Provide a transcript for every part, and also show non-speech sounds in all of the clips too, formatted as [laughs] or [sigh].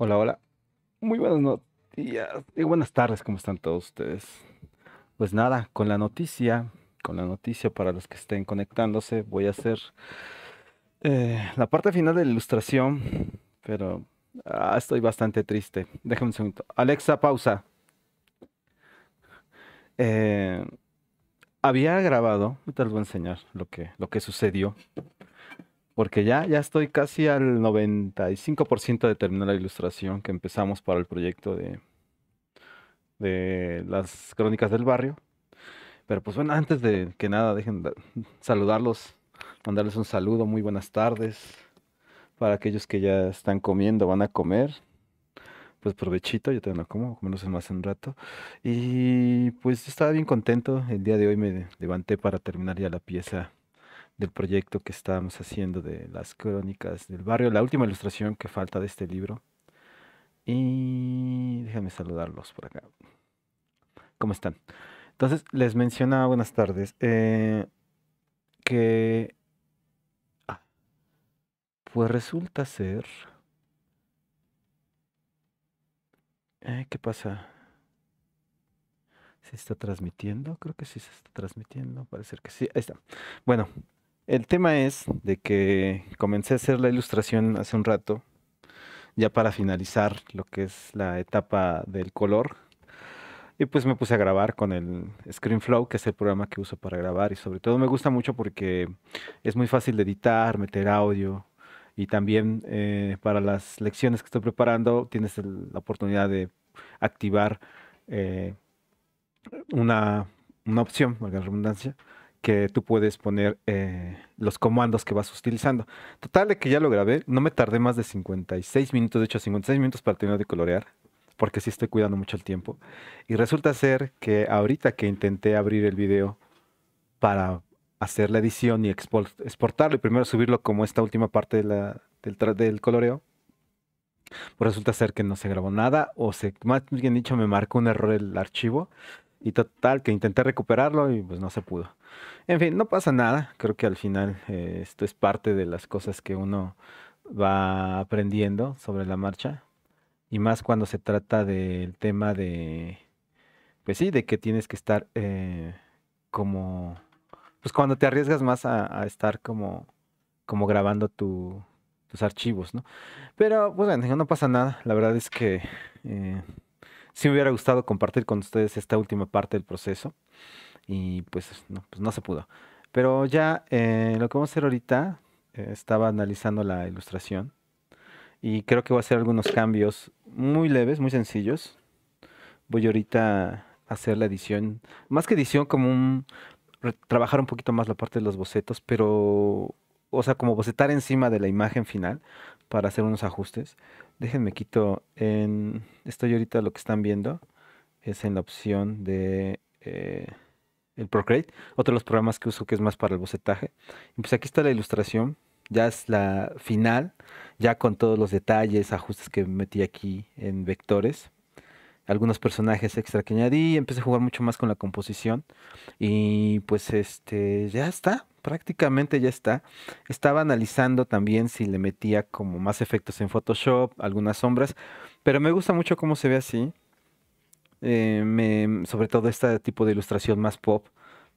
Hola, hola. Muy buenas noticias y buenas tardes, ¿cómo están todos ustedes? Pues nada, con la noticia, con la noticia para los que estén conectándose, voy a hacer eh, la parte final de la ilustración, pero ah, estoy bastante triste. Déjame un segundo. Alexa, pausa. Eh, había grabado, ahorita les voy a enseñar lo que, lo que sucedió porque ya, ya estoy casi al 95% de terminar la ilustración que empezamos para el proyecto de, de las crónicas del barrio. Pero pues bueno, antes de que nada, dejen saludarlos, mandarles un saludo, muy buenas tardes. Para aquellos que ya están comiendo, van a comer, pues provechito, yo también lo como, como no sé más en rato. Y pues estaba bien contento, el día de hoy me levanté para terminar ya la pieza del proyecto que estábamos haciendo de las crónicas del barrio, la última ilustración que falta de este libro. Y déjame saludarlos por acá. ¿Cómo están? Entonces, les mencionaba, buenas tardes, eh, que... Ah, pues resulta ser... Eh, ¿Qué pasa? ¿Se está transmitiendo? Creo que sí se está transmitiendo. Parece que sí. Ahí está. Bueno, el tema es de que comencé a hacer la ilustración hace un rato, ya para finalizar lo que es la etapa del color. Y pues me puse a grabar con el ScreenFlow, que es el programa que uso para grabar. Y sobre todo me gusta mucho porque es muy fácil de editar, meter audio. Y también eh, para las lecciones que estoy preparando tienes la oportunidad de activar eh, una, una opción, valga la redundancia, que tú puedes poner eh, los comandos que vas utilizando. Total que ya lo grabé, no me tardé más de 56 minutos, de hecho 56 minutos para terminar de colorear, porque sí estoy cuidando mucho el tiempo. Y resulta ser que ahorita que intenté abrir el video para hacer la edición y exportarlo y primero subirlo como esta última parte del, coloreo, pues resulta ser que no se grabó nada o se, más bien dicho, me marcó un error el archivo y total, que intenté recuperarlo y pues no se pudo. En fin, no pasa nada. Creo que al final eh, esto es parte de las cosas que uno va aprendiendo sobre la marcha. Y más cuando se trata del tema de, pues sí, de que tienes que estar eh, como, pues cuando te arriesgas más a, estar como, como grabando tus archivos, ¿no? Pero pues bueno, no pasa nada. La verdad es que... Eh, si me hubiera gustado compartir con ustedes esta última parte del proceso y pues no, pues no se pudo. Pero ya eh, lo que vamos a hacer ahorita, eh, estaba analizando la ilustración y creo que voy a hacer algunos cambios muy leves, muy sencillos. Voy ahorita a hacer la edición, más que edición, como un, trabajar un poquito más la parte de los bocetos, pero o sea, como bocetar pues, encima de la imagen final para hacer unos ajustes. Déjenme quito en, estoy ahorita lo que están viendo es en la opción de eh, el Procreate, otro de los programas que uso que es más para el bocetaje. Y pues aquí está la ilustración, ya es la final, ya con todos los detalles, ajustes que metí aquí en vectores algunos personajes extra que añadí, empecé a jugar mucho más con la composición y pues este ya está, prácticamente ya está. Estaba analizando también si le metía como más efectos en Photoshop, algunas sombras, pero me gusta mucho cómo se ve así. Eh, sobre todo este tipo de ilustración más pop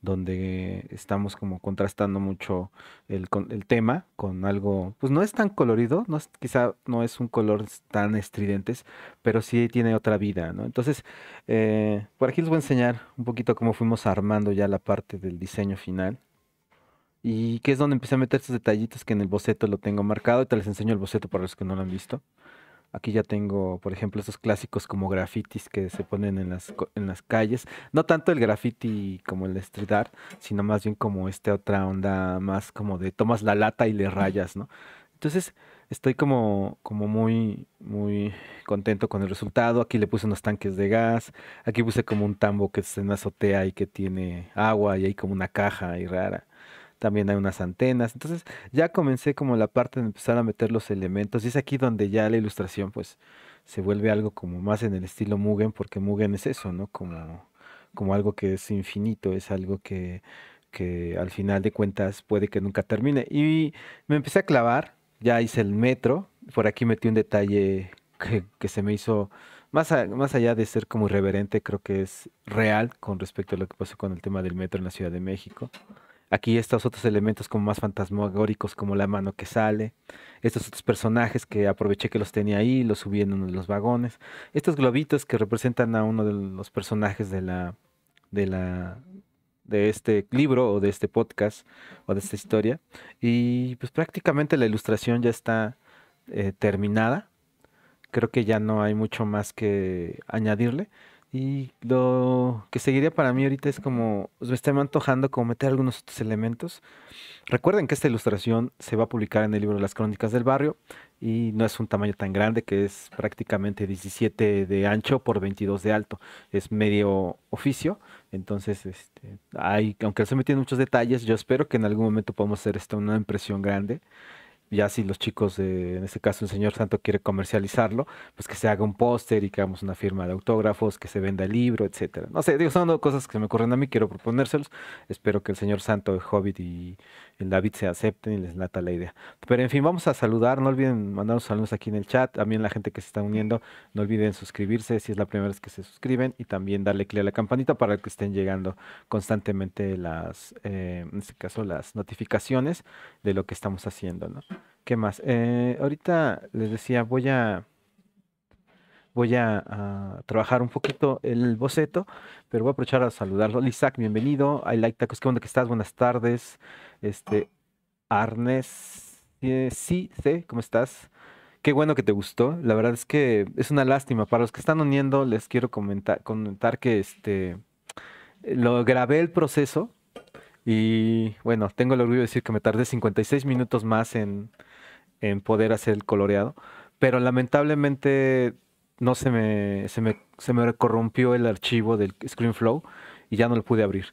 donde estamos como contrastando mucho el, el, tema con algo, pues no es tan colorido, no es, quizá no es un color tan estridente, pero sí tiene otra vida, ¿no? Entonces, eh, por aquí les voy a enseñar un poquito cómo fuimos armando ya la parte del diseño final. Y que es donde empecé a meter estos detallitos que en el boceto lo tengo marcado. Y te les enseño el boceto para los que no lo han visto. Aquí ya tengo, por ejemplo, esos clásicos como grafitis que se ponen en las, en las calles. No tanto el graffiti como el street art, sino más bien como esta otra onda más como de tomas la lata y le rayas, ¿no? Entonces estoy como, como muy, muy contento con el resultado. Aquí le puse unos tanques de gas. Aquí puse como un tambo que se en azotea y que tiene agua y hay como una caja y rara también hay unas antenas. Entonces ya comencé como la parte de empezar a meter los elementos y es aquí donde ya la ilustración pues se vuelve algo como más en el estilo Mugen, porque Mugen es eso, ¿no? Como, como algo que es infinito, es algo que, que al final de cuentas puede que nunca termine. Y me empecé a clavar, ya hice el metro, por aquí metí un detalle que, que se me hizo más, más allá de ser como irreverente, creo que es real con respecto a lo que pasó con el tema del metro en la Ciudad de México. Aquí estos otros elementos como más fantasmagóricos, como la mano que sale, estos otros personajes que aproveché que los tenía ahí, los subí en uno de los vagones, estos globitos que representan a uno de los personajes de la de la de este libro o de este podcast o de esta historia y pues prácticamente la ilustración ya está eh, terminada. Creo que ya no hay mucho más que añadirle. Y lo que seguiría para mí ahorita es como, pues, me está antojando como meter algunos otros elementos. Recuerden que esta ilustración se va a publicar en el libro Las Crónicas del Barrio y no es un tamaño tan grande que es prácticamente 17 de ancho por 22 de alto. Es medio oficio, entonces este, hay, aunque se me tiene muchos detalles, yo espero que en algún momento podamos hacer esta una impresión grande ya si los chicos, en este caso el señor Santo quiere comercializarlo, pues que se haga un póster y que hagamos una firma de autógrafos, que se venda el libro, etcétera. No sé, digo, son cosas que se me ocurren a mí, quiero proponérselos. Espero que el señor Santo, de Hobbit y el David se acepten y les nata la idea. Pero en fin, vamos a saludar. No olviden mandar saludos aquí en el chat. También la gente que se está uniendo, no olviden suscribirse si es la primera vez que se suscriben y también darle clic a la campanita para que estén llegando constantemente las, eh, en este caso, las notificaciones de lo que estamos haciendo. ¿no? ¿Qué más? Eh, ahorita les decía, voy a voy a, trabajar un poquito el boceto, pero voy a aprovechar a saludarlo. Isaac, bienvenido. I like tacos, ¿qué onda que estás? Buenas tardes. Este, Arnes, eh, sí, sí, ¿cómo estás? Qué bueno que te gustó. La verdad es que es una lástima. Para los que están uniendo, les quiero comentar, comentar que este, lo grabé el proceso y bueno, tengo el orgullo de decir que me tardé 56 minutos más en, en poder hacer el coloreado. Pero lamentablemente no se me, se me, se me corrompió el archivo del ScreenFlow y ya no lo pude abrir.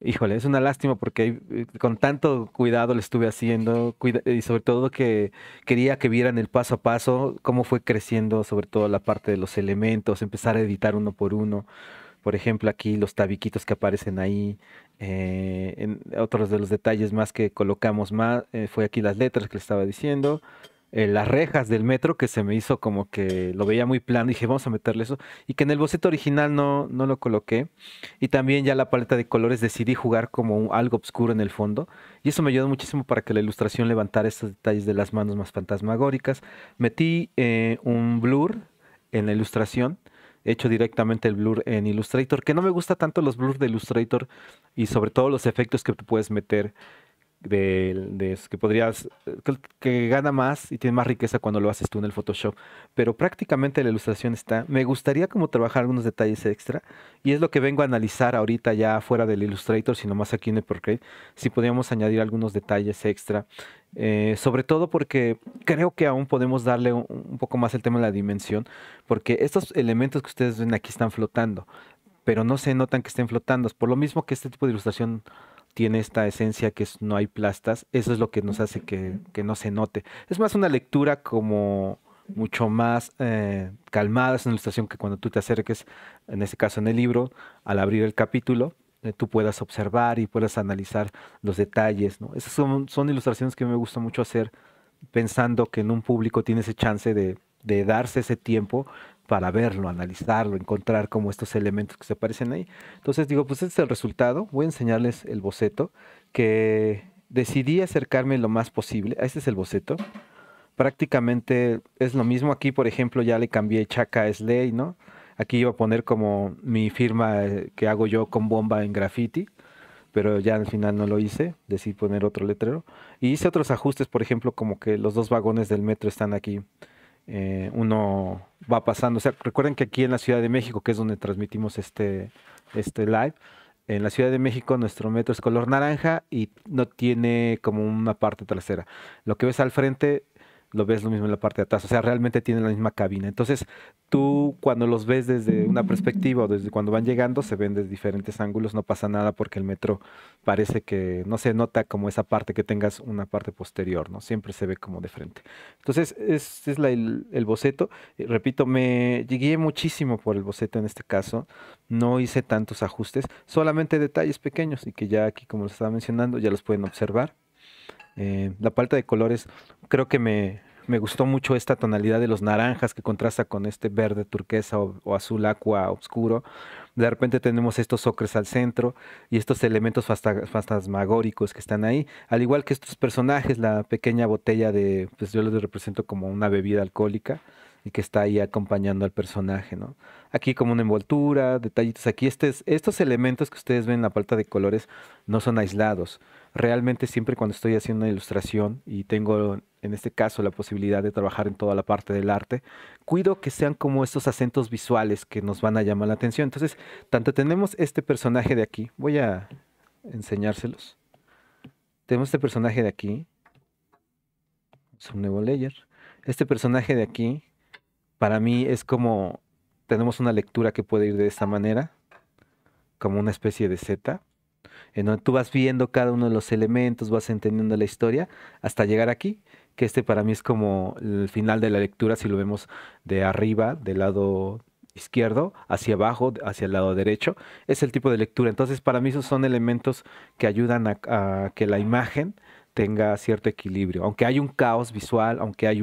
Híjole, es una lástima porque eh, con tanto cuidado lo estuve haciendo y sobre todo que quería que vieran el paso a paso, cómo fue creciendo sobre todo la parte de los elementos, empezar a editar uno por uno. Por ejemplo, aquí los tabiquitos que aparecen ahí, eh, en otros de los detalles más que colocamos más, eh, fue aquí las letras que le estaba diciendo. Eh, las rejas del metro que se me hizo como que lo veía muy plano. Dije, vamos a meterle eso. Y que en el boceto original no, no lo coloqué. Y también ya la paleta de colores decidí jugar como algo oscuro en el fondo. Y eso me ayudó muchísimo para que la ilustración levantara estos detalles de las manos más fantasmagóricas. Metí eh, un blur en la ilustración hecho directamente el blur en Illustrator, que no me gusta tanto los blurs de Illustrator y sobre todo los efectos que tú puedes meter de, que podrías, que, gana más y tiene más riqueza cuando lo haces tú en el Photoshop. Pero prácticamente la ilustración está. Me gustaría como trabajar algunos detalles extra y es lo que vengo a analizar ahorita ya fuera del Illustrator, sino más aquí en el Procreate, si podríamos añadir algunos detalles extra. Eh, sobre todo porque creo que aún podemos darle un, un poco más el tema de la dimensión, porque estos elementos que ustedes ven aquí están flotando, pero no se notan que estén flotando. Por lo mismo que este tipo de ilustración tiene esta esencia que es, no hay plastas, eso es lo que nos hace que, no se note. Es más una lectura como mucho más eh, calmada, es una ilustración que cuando tú te acerques, en este caso en el libro, al abrir el capítulo, eh, tú puedas observar y puedas analizar los detalles. ¿no? Esas son, ilustraciones que me gusta mucho hacer pensando que en un público tiene ese chance de, de darse ese tiempo para verlo, analizarlo, encontrar como estos elementos que se aparecen ahí. Entonces digo, pues este es el resultado, voy a enseñarles el boceto, que decidí acercarme lo más posible, este es el boceto, prácticamente es lo mismo, aquí por ejemplo ya le cambié Chaca Slay, ¿no? Aquí iba a poner como mi firma eh, que hago yo con bomba en graffiti, pero ya al final no lo hice, decidí poner otro letrero. Y hice otros ajustes, por ejemplo, como que los dos vagones del metro están aquí eh, uno va pasando. O sea, recuerden que aquí en la Ciudad de México, que es donde transmitimos este, este live, en la Ciudad de México nuestro metro es color naranja y no tiene como una parte trasera. Lo que ves al frente lo ves lo mismo en la parte de atrás. O sea, realmente tiene la misma cabina. Entonces, tú cuando los ves desde una perspectiva o desde cuando van llegando, se ven desde diferentes ángulos, no pasa nada porque el metro parece que no se nota como esa parte que tengas una parte posterior, ¿no? Siempre se ve como de frente. Entonces, este es el, el, boceto. Eh, repito, me llegué muchísimo por el boceto en este caso. No hice tantos ajustes, solamente detalles pequeños y que ya aquí, como les estaba mencionando, ya los pueden observar eh, la paleta de colores, creo que me, gustó mucho esta tonalidad de los naranjas que contrasta con este verde turquesa o, azul aqua oscuro. De repente tenemos estos ocres al centro y estos elementos fantasmagóricos que están ahí. Al igual que estos personajes, la pequeña botella de, pues yo lo represento como una bebida alcohólica y que está ahí acompañando al personaje, ¿no? aquí como una envoltura, detallitos aquí. estos elementos que ustedes ven en la paleta de colores no son aislados. Realmente siempre cuando estoy haciendo una ilustración y tengo en este caso la posibilidad de trabajar en toda la parte del arte, cuido que sean como estos acentos visuales que nos van a llamar la atención. Entonces, tanto tenemos este personaje de aquí, voy a enseñárselos. Tenemos este personaje de aquí, es un nuevo layer. Este personaje de aquí, para mí es como tenemos una lectura que puede ir de esta manera, como una especie de Z, en donde tú vas viendo cada uno de los elementos, vas entendiendo la historia, hasta llegar aquí, que este para mí es como el final de la lectura, si lo vemos de arriba, del lado izquierdo, hacia abajo, hacia el lado derecho, es el tipo de lectura. Entonces, para mí esos son elementos que ayudan a, a que la imagen tenga cierto equilibrio. Aunque hay un caos visual, aunque hay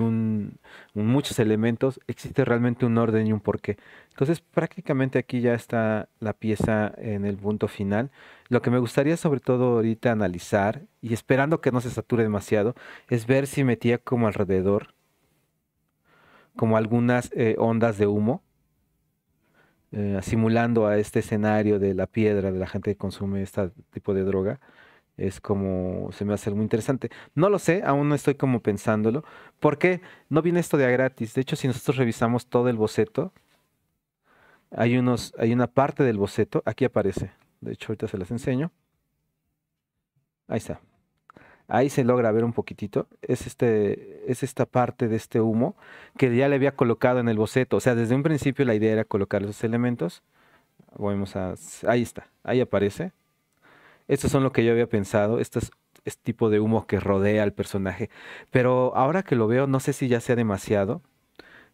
muchos elementos, existe realmente un orden y un porqué. Entonces prácticamente aquí ya está la pieza en el punto final. Lo que me gustaría sobre todo ahorita analizar, y esperando que no se sature demasiado, es ver si metía como alrededor, como algunas eh, ondas de humo, eh, simulando a este escenario de la piedra, de la gente que consume este tipo de droga es como, se me hace muy interesante. No lo sé, aún no estoy como pensándolo, porque no viene esto de a gratis. De hecho, si nosotros revisamos todo el boceto, hay, unos, hay una parte del boceto, aquí aparece. De hecho, ahorita se las enseño. Ahí está. Ahí se logra ver un poquitito. Es, este, es esta parte de este humo que ya le había colocado en el boceto. O sea, desde un principio la idea era colocar esos elementos. Vamos a... Ahí está. Ahí aparece. Estos son lo que yo había pensado, este tipo de humo que rodea al personaje. Pero ahora que lo veo, no sé si ya sea demasiado.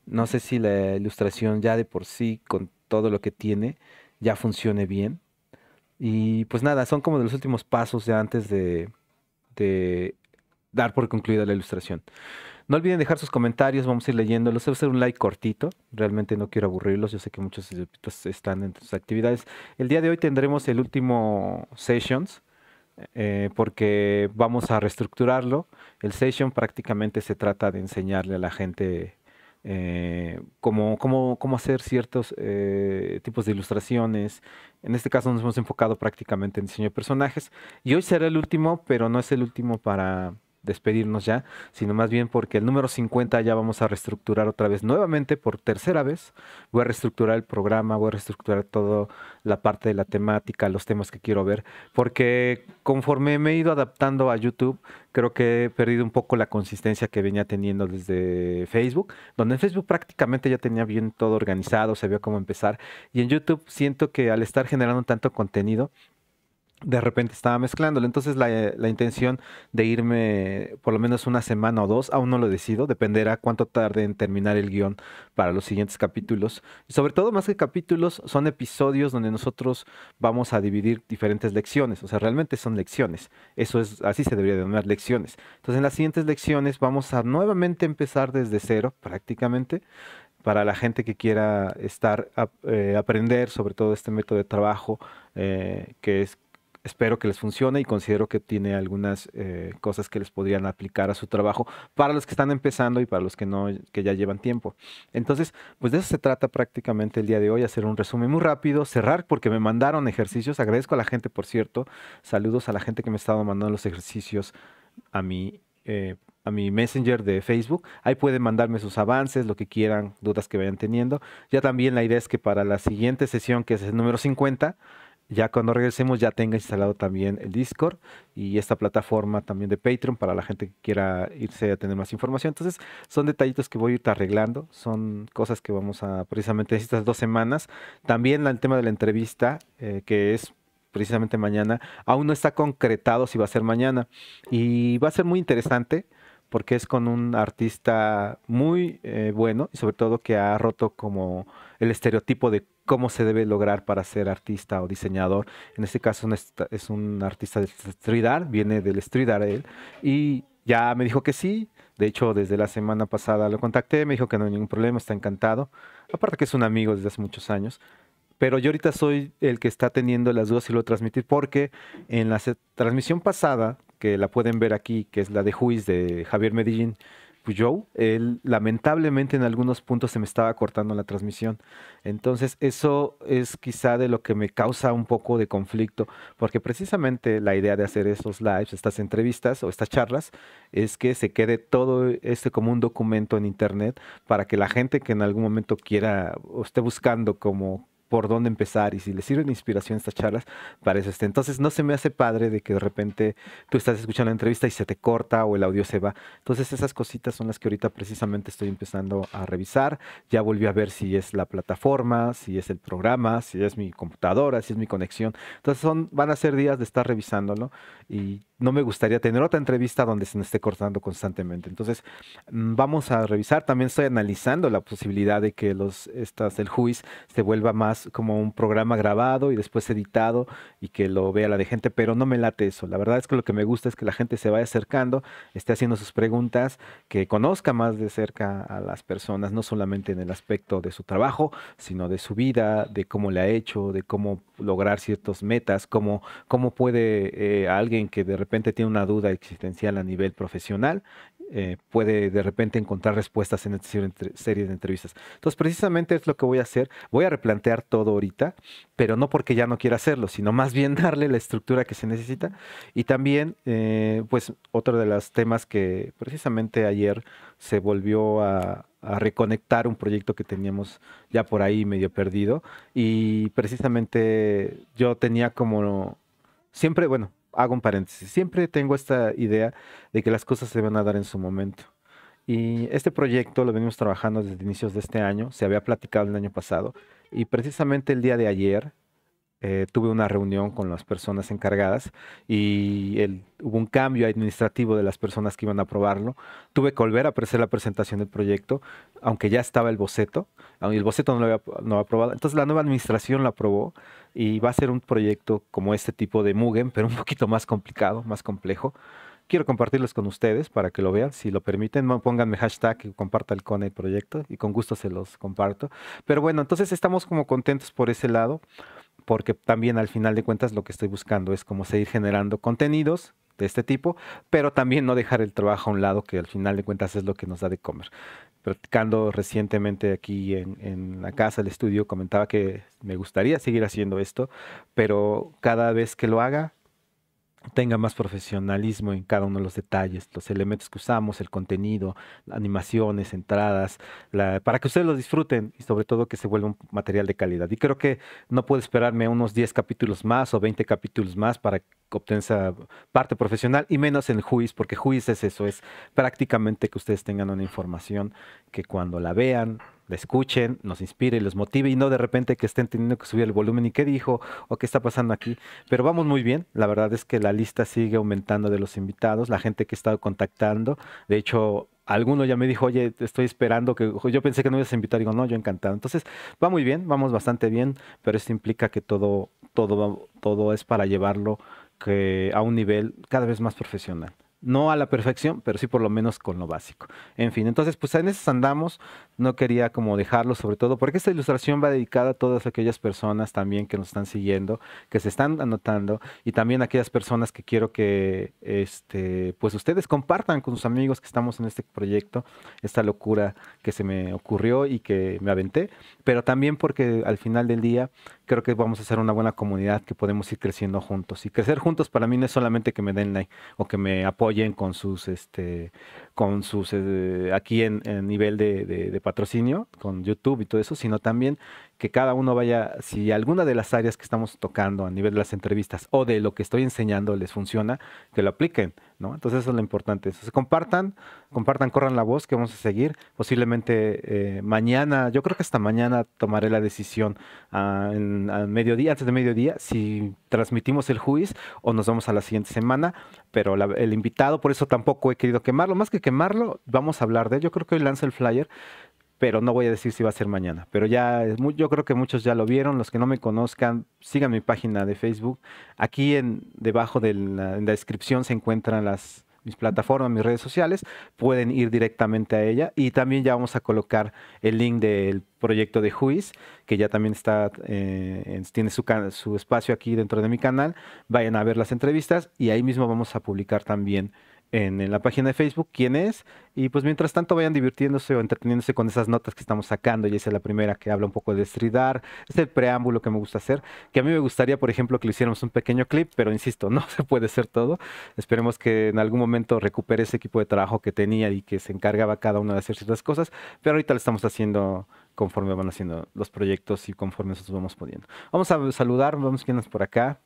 No sé si la ilustración ya de por sí, con todo lo que tiene, ya funcione bien. Y pues nada, son como de los últimos pasos de antes de dar por concluida la ilustración. No olviden dejar sus comentarios, vamos a ir leyéndolos. Voy a hacer un like cortito, realmente no quiero aburrirlos, yo sé que muchos eh, pues, están en sus actividades. El día de hoy tendremos el último Sessions, eh, porque vamos a reestructurarlo. El Session prácticamente se trata de enseñarle a la gente eh, cómo, hacer ciertos tipos de ilustraciones. En este caso nos hemos enfocado prácticamente en diseño de personajes. Y hoy será el último, pero no es el último para despedirnos ya, sino más bien porque el número 50 ya vamos a reestructurar otra vez, nuevamente por tercera vez. Voy a reestructurar el programa, voy a reestructurar toda la parte de la temática, los temas que quiero ver, porque conforme me he ido adaptando a YouTube, creo que he perdido un poco la consistencia que venía teniendo desde Facebook, donde en Facebook prácticamente ya tenía bien todo organizado, se vio cómo empezar, y en YouTube siento que al estar generando tanto contenido, de repente estaba mezclándolo. Entonces eh, la, intención de irme por lo menos una semana o dos, aún no lo decido, dependerá cuánto tarde en terminar el guión para los siguientes capítulos. Y sobre todo, más que capítulos, son episodios donde nosotros vamos a dividir diferentes lecciones. O sea, realmente son lecciones. Eso es, así se debería denominar lecciones. Entonces en las siguientes lecciones vamos a nuevamente empezar desde cero prácticamente para la gente que quiera estar, eh, aprender sobre todo este método de trabajo eh, que es espero que les funcione y considero que tiene algunas eh, cosas que les podrían aplicar a su trabajo para los que están empezando y para los que no que ya llevan tiempo. Entonces, pues de eso se trata prácticamente el día de hoy, hacer un resumen muy rápido, cerrar porque me mandaron ejercicios, agradezco a la gente, por cierto, saludos a la gente que me ha estado mandando los ejercicios a mi eh, a mi Messenger de Facebook. Ahí pueden mandarme sus avances, lo que quieran, dudas que vayan teniendo. Ya también la idea es que para la siguiente sesión, que es el número 50, ya cuando regresemos ya tenga instalado también el Discord y esta plataforma también de Patreon para la gente que quiera irse a tener más información. Entonces, son detallitos que voy a ir arreglando, son cosas que vamos a precisamente estas dos semanas. También el tema de la entrevista, eh, que es precisamente mañana, aún no está concretado si va a ser mañana. Y va a ser muy interesante porque es con un artista muy eh, bueno y sobre todo que ha roto como el estereotipo de cómo se debe lograr para ser artista o diseñador. En este caso es un artista de street art, viene del street art él, y ya me dijo que sí. De hecho, desde la semana pasada lo contacté, me dijo que no hay ningún problema, está encantado. Aparte que es un amigo desde hace muchos años. Pero yo ahorita soy el que está teniendo las dudas y lo transmitir porque en la transmisión pasada, que la pueden ver aquí, que es la de Juiz de Javier Medellín, yo él lamentablemente en algunos puntos se me estaba cortando la transmisión. Entonces eso es quizá de lo que me causa un poco de conflicto, porque precisamente la idea de hacer estos lives, estas entrevistas o estas charlas, es que se quede todo este como un documento en internet para que la gente que en algún momento quiera o esté buscando como por dónde empezar y si les sirven de inspiración estas charlas, parece este Entonces no se me hace padre de que de repente tú estás escuchando la entrevista y se te corta o el audio se va. Entonces esas cositas son las que ahorita precisamente estoy empezando a revisar. Ya volví a ver si es la plataforma, si es el programa, si es mi computadora, si es mi conexión. Entonces son, van a ser días de estar revisándolo y no me gustaría tener otra entrevista donde se me esté cortando constantemente. Entonces, mm, vamos a revisar. También estoy analizando la posibilidad de que los, estas, el juiz se vuelva más como un programa grabado y después editado y que lo vea la de gente, pero no me late eso. La verdad es que lo que me gusta es que la gente se vaya acercando, esté haciendo sus preguntas, que conozca más de cerca a las personas, no solamente en el aspecto de su trabajo, sino de su vida, de cómo le ha hecho, de cómo lograr ciertas metas, cómo, cómo puede eh, alguien que de repente repente tiene una duda existencial a nivel profesional, eh, puede de repente encontrar respuestas en esta serie de entrevistas. Entonces, precisamente es lo que voy a hacer. Voy a replantear todo ahorita, pero no porque ya no quiera hacerlo, sino más bien [laughs] darle la estructura que se necesita. Y también, eh, pues, otro de los temas que precisamente ayer se volvió a reconectar un proyecto que teníamos ya por ahí medio perdido. Y precisamente yo tenía como siempre, bueno, hago un paréntesis, siempre tengo esta idea de que las cosas se van a dar en su momento. Y este proyecto lo venimos trabajando desde inicios de este año, se había platicado el año pasado, y precisamente el día de ayer eh, tuve una reunión con las personas encargadas y hubo un cambio administrativo de las personas que iban a aprobarlo. Tuve que volver a hacer la presentación del proyecto, aunque ya estaba el boceto, el boceto no lo había, no aprobado. Entonces la nueva administración lo aprobó y va a ser un proyecto como este tipo de Mugen, pero un poquito más complicado, más complejo. Quiero compartirlos con ustedes para que lo vean. Si lo permiten, pónganme hashtag y comparta el con el proyecto y con gusto se los comparto. Pero bueno, entonces estamos como contentos por ese lado porque también al final de cuentas lo que estoy buscando es como seguir generando contenidos de este tipo, pero también no dejar el trabajo a un lado, que al final de cuentas es lo que nos da de comer. Practicando recientemente aquí en, en la casa, el estudio, comentaba que me gustaría seguir haciendo esto, pero cada vez que lo haga, tenga más profesionalismo en cada uno de los detalles, los elementos que usamos, el contenido, animaciones, entradas, para que ustedes lo disfruten y sobre todo que se vuelva un material de calidad. Y creo que no puedo esperarme unos 10 capítulos más o 20 capítulos más para obtener esa parte profesional y menos en juiz, porque juiz es eso, es prácticamente que ustedes tengan una información que cuando la vean la escuchen, nos inspire, y los motive y no de repente que estén teniendo que subir el volumen y qué dijo o qué está pasando aquí. Pero vamos muy bien, la verdad es que la lista sigue aumentando de los invitados, la gente que he estado contactando, de hecho... Alguno ya me dijo, oye, estoy esperando que yo pensé que no ibas a invitar, digo, no, yo encantado. Entonces, va muy bien, vamos bastante bien, pero esto implica que todo, todo, todo es para llevarlo que, a un nivel cada vez más profesional no a la perfección, pero sí por lo menos con lo básico. En fin, entonces pues en eso andamos, no quería como dejarlo sobre todo, porque esta ilustración va dedicada a todas aquellas personas también que nos están siguiendo, que se están anotando y también a aquellas personas que quiero que este, pues ustedes compartan con sus amigos que estamos en este proyecto, esta locura que se me ocurrió y que me aventé, pero también porque al final del día creo que vamos a ser una buena comunidad que podemos ir creciendo juntos. Y crecer juntos para mí no es solamente que me den like o que me apoyen con sus este, con sus eh, aquí en, nivel de, patrocinio con YouTube y todo eso, sino también que cada uno vaya, si alguna de las áreas que estamos tocando a nivel de las entrevistas o de lo que estoy enseñando les funciona, que lo apliquen, ¿no? Entonces eso es lo importante. Entonces compartan, compartan, corran la voz que vamos a seguir. Posiblemente eh, mañana, yo creo que hasta mañana tomaré la decisión ah, mediodía, antes de mediodía, si transmitimos el juicio o nos vamos a la siguiente semana, pero el invitado, por eso tampoco he querido quemarlo, más que quemarlo, vamos a hablar de él. Yo creo que hoy lanza el flyer, pero no voy a decir si va a ser mañana. Pero ya, yo creo que muchos ya lo vieron. Los que no me conozcan, sigan mi página de Facebook. Aquí en, debajo de la descripción se encuentran las, mis plataformas, mis redes sociales, pueden ir directamente a ella. Y también ya vamos a colocar el link del proyecto de Juiz, que ya también está, eh, tiene su, su espacio aquí dentro de mi canal. Vayan a ver las entrevistas y ahí mismo vamos a publicar también en, la página de Facebook quién es. Y pues mientras tanto vayan divirtiéndose o entreteniéndose con esas notas que estamos sacando. Y esa es la primera que habla un poco de Stridar. Es el preámbulo que me gusta hacer. Que a mí me gustaría, por ejemplo, que le hiciéramos un pequeño clip, pero insisto, [laughs] no se puede hacer todo. Esperemos que en algún momento recupere ese equipo de trabajo que tenía y que se encargaba cada uno de hacer ciertas cosas. Pero ahorita lo estamos haciendo conforme van haciendo los proyectos y conforme nos vamos poniendo. Vamos a saludar, vamos quién por acá.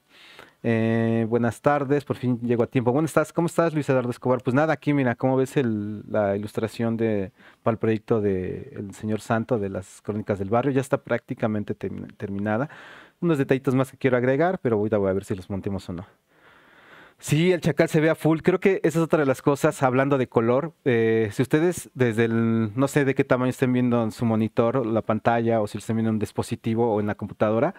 Eh, buenas tardes, por fin llego a tiempo. ¿Cómo estás? ¿Cómo estás, Luis Eduardo Escobar? Pues nada, aquí mira, ¿cómo ves la ilustración de, para el proyecto del señor Santo de las Crónicas del Barrio? Ya está prácticamente terminada. Unos detallitos más que quiero agregar, pero voy a ver si los montemos o no. Sí, el chacal se ve a full. Creo que esa es otra de las cosas, hablando de color. Eh, si ustedes desde el, no sé de qué tamaño estén viendo en su monitor, la pantalla, o si lo estén viendo en un dispositivo o en la computadora,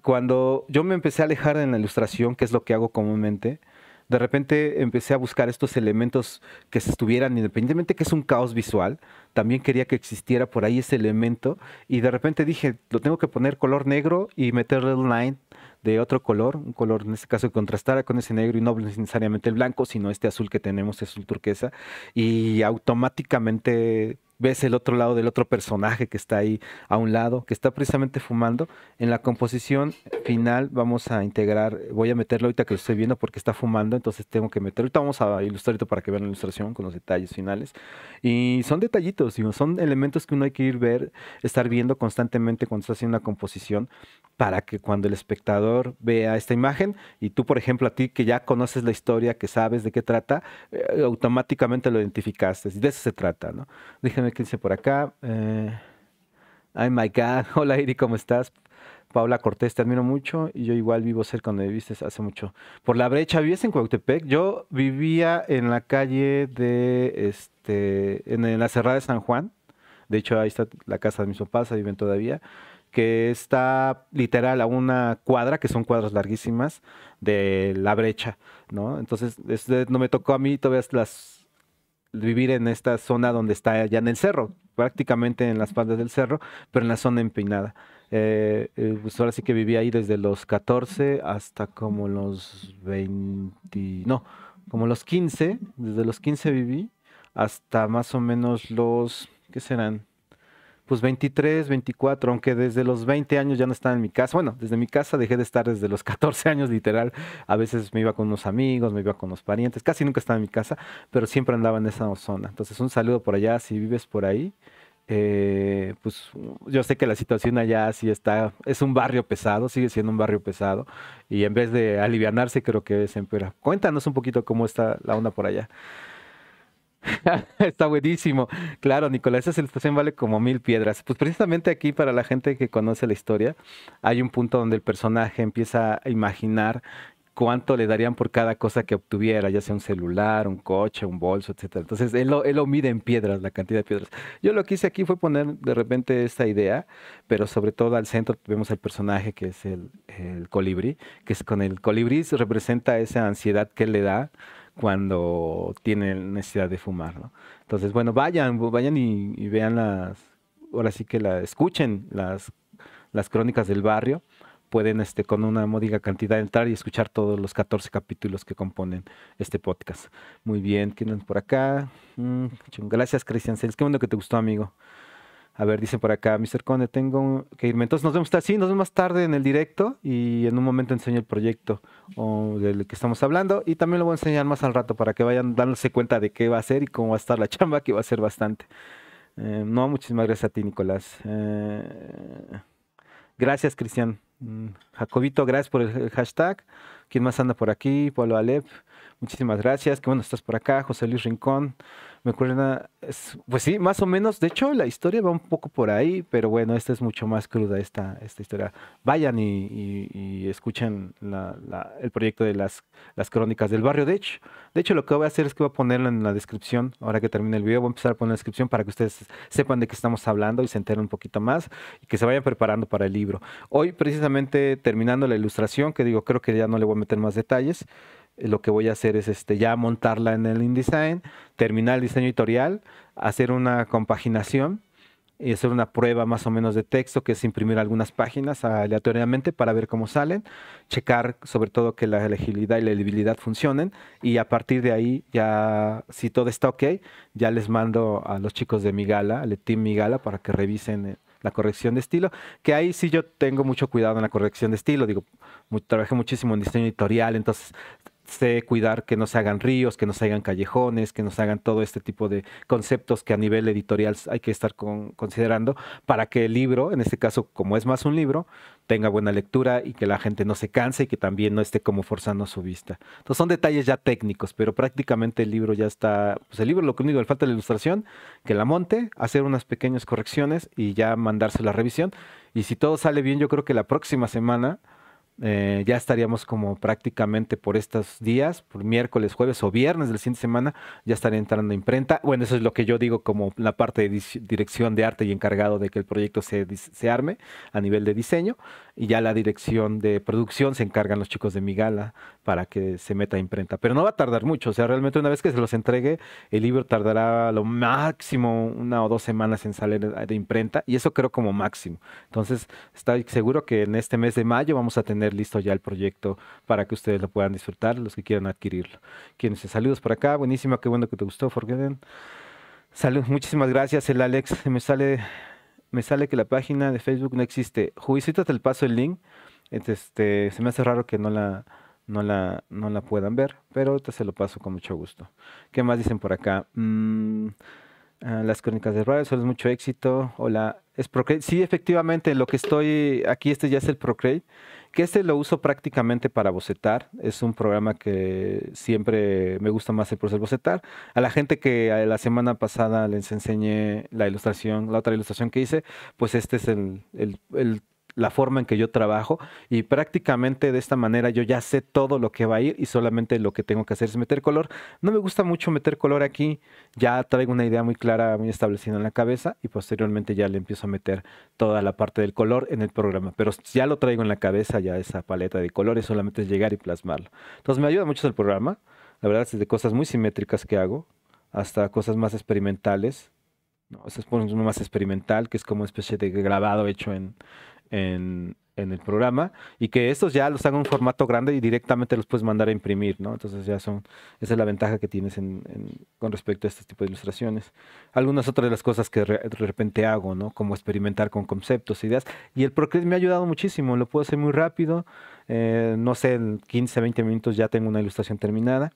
cuando yo me empecé a alejar de la ilustración, que es lo que hago comúnmente, de repente empecé a buscar estos elementos que estuvieran, independientemente que es un caos visual, también quería que existiera por ahí ese elemento y de repente dije, lo tengo que poner color negro y meterle un line de otro color, un color en este caso que contrastara con ese negro y no necesariamente el blanco, sino este azul que tenemos, azul turquesa, y automáticamente ves el otro lado del otro personaje que está ahí a un lado, que está precisamente fumando. En la composición final vamos a integrar, voy a meterlo ahorita que lo estoy viendo porque está fumando, entonces tengo que meterlo. Ahorita vamos a ilustrar para que vean la ilustración con los detalles finales. Y son detallitos, son elementos que uno hay que ir ver, estar viendo constantemente cuando está haciendo una composición para que cuando el espectador vea esta imagen y tú, por ejemplo, a ti que ya conoces la historia, que sabes de qué trata, eh, automáticamente lo identificaste. De eso se trata, ¿no? Déjame dice por acá. Eh, ay, my God. [laughs] Hola, Iri, ¿cómo estás? Paula Cortés, te admiro mucho y yo igual vivo cerca donde viviste hace mucho. Por la brecha, vives en Cuautepec? Yo vivía en la calle de, este, en, la Cerrada de San Juan. De hecho, ahí está la casa de mis papás, ahí viven todavía. Que está literal a una cuadra, que son cuadras larguísimas, de la brecha, ¿no? Entonces, no me tocó a mí todavía las vivir en esta zona donde está allá en el cerro, prácticamente en las faldas del cerro, pero en la zona empeinada. Eh, eh, pues ahora sí que viví ahí desde los 14 hasta como los 20, no, como los 15, desde los 15 viví hasta más o menos los, ¿qué serán? pues 23, 24, aunque desde los 20 años ya no estaba en mi casa. Bueno, desde mi casa dejé de estar desde los 14 [laughs] años literal. A veces me iba con unos amigos, me iba con los parientes, casi nunca estaba en mi casa, pero siempre andaba en esa zona. Entonces un saludo por allá, si vives por ahí. Eh, pues yo sé que la situación allá sí está, es un barrio pesado, sigue siendo un barrio pesado, y en vez de alivianarse creo que se empeora. Cuéntanos un poquito cómo está la onda por allá. [laughs] Está buenísimo. Claro, Nicolás, esa situación vale como mil piedras. Pues precisamente aquí, para la gente que conoce la historia, hay un punto donde el personaje empieza a imaginar cuánto le darían por cada cosa que obtuviera, ya sea un celular, un coche, un bolso, etcétera. Entonces, él lo, mide en piedras, la cantidad de piedras. Yo lo que hice aquí fue poner de repente esta idea, pero sobre todo al centro vemos al personaje que es el, el colibrí, que es con el colibrí representa esa ansiedad que le da cuando tienen necesidad de fumar, ¿no? Entonces, bueno, vayan, vayan y, vean las, ahora sí que la escuchen las, las crónicas del barrio, pueden este, con una módica cantidad entrar y escuchar todos los 14 capítulos que componen este podcast. Muy bien, ¿quién por acá? Mm, gracias, Cristian. Qué qué bueno que te gustó, amigo. A ver, dicen por acá, Mr. Conde, tengo que irme. Entonces nos vemos, sí, nos vemos más tarde en el directo y en un momento enseño el proyecto del que estamos hablando y también lo voy a enseñar más al rato para que vayan dándose cuenta de qué va a ser y cómo va a estar la [laughs] chamba, que va a ser bastante. Eh, no, muchísimas gracias a ti, Nicolás. Eh, gracias, Cristian. Mm, Jacobito, gracias por el hashtag. ¿Quién más anda por aquí? Pablo Alep, muchísimas gracias. Qué bueno estás por acá. José Luis Rincón. Me acuerdo pues sí, más o menos. De hecho, la historia va un poco por ahí, pero bueno, esta es mucho más cruda, esta, esta historia. Vayan y, escuchen el proyecto de las, las crónicas del barrio. De hecho, de hecho, lo que voy a hacer es que voy a ponerlo en la descripción. Ahora que termine el video, voy a empezar a poner la descripción para que ustedes sepan de qué estamos hablando y se enteren un poquito más y que se vayan preparando para el libro. Hoy, precisamente, terminando la ilustración, que digo, creo que ya no le voy a meter más detalles. Eh, lo que voy a hacer es este, ya montarla en el InDesign, terminar el diseño editorial, hacer una compaginación y hacer una prueba más o menos de texto, que es imprimir algunas páginas aleatoriamente para ver cómo salen, checar sobre todo que la elegibilidad y la elegibilidad funcionen y a partir de ahí ya, si todo está ok, ya les mando a los chicos de mi gala, al team Migala para que revisen eh, la corrección de estilo, que ahí sí yo tengo mucho cuidado en la corrección de estilo, digo, trabajé muchísimo en diseño editorial, entonces sé cuidar que no se hagan ríos, que no se hagan callejones, que no se hagan todo este tipo de conceptos que a nivel editorial hay que estar considerando para que el libro, en este caso como es más un libro, tenga buena lectura y que la gente no se canse y que también no esté como forzando su vista. Entonces son detalles ya técnicos, pero prácticamente el libro ya está, pues el libro lo único que le falta es la ilustración, que la monte, hacer unas pequeñas correcciones y ya mandarse la revisión. Y si todo sale bien, yo creo que la próxima semana eh, ya estaríamos como prácticamente por estos días, por miércoles, jueves o viernes del fin de semana, ya estaría entrando a imprenta. Bueno, eso es lo que yo digo como la parte de dirección de arte y encargado de que el proyecto se, se arme a nivel de diseño y ya la dirección de producción se encargan los chicos de mi gala para que se meta a imprenta. Pero no va a tardar mucho, o sea, realmente una vez que se los entregue, el libro tardará lo máximo una o dos semanas en salir de imprenta y eso creo como máximo. Entonces, estoy seguro que en este mes de mayo vamos a tener listo ya el proyecto para que ustedes lo puedan disfrutar, los que quieran adquirirlo. Quienes saludos por acá, Buenísimo, qué bueno que te gustó, Forgeden. Saludos, muchísimas gracias, el Alex, me sale me sale que la página de Facebook no existe. Juicito te paso el link. Este, se me hace raro que no la, no la, la puedan ver, pero te se lo paso con mucho gusto. ¿Qué más dicen por acá? Mm, ah, las crónicas de radio, solo es mucho éxito. Hola, es Procreate. Sí, efectivamente, lo que estoy aquí, este ya es el Procreate que este lo uso prácticamente para bocetar. Es un programa que siempre me gusta más el proceso de bocetar. A la gente que eh, la semana pasada les enseñé la ilustración, la otra ilustración que hice, pues este es el, el, el la forma en que yo trabajo y prácticamente de esta manera yo ya sé todo lo que va a ir y solamente lo que tengo que hacer es meter color. No me gusta mucho meter color aquí, ya traigo una idea muy clara, muy establecida en la cabeza y posteriormente ya le empiezo a meter toda la parte del color en el programa, pero ya lo traigo en la cabeza ya esa paleta de colores, solamente es llegar y plasmarlo. Entonces me ayuda mucho el programa, la verdad es de cosas muy simétricas que hago hasta cosas más experimentales. ¿no? es uno más experimental, que es como una especie de grabado hecho en, en, el programa y que estos ya los hagan en un formato grande y directamente los puedes mandar a imprimir, ¿no? Entonces ya son, esa es la ventaja que tienes con respecto a este tipo de ilustraciones. Algunas otras de las cosas que de repente hago, ¿no? Como experimentar con conceptos, e ideas. Y el Procreate me ha ayudado muchísimo, lo puedo hacer muy rápido, eh, no sé, en 15, 20 minutos ya tengo una ilustración terminada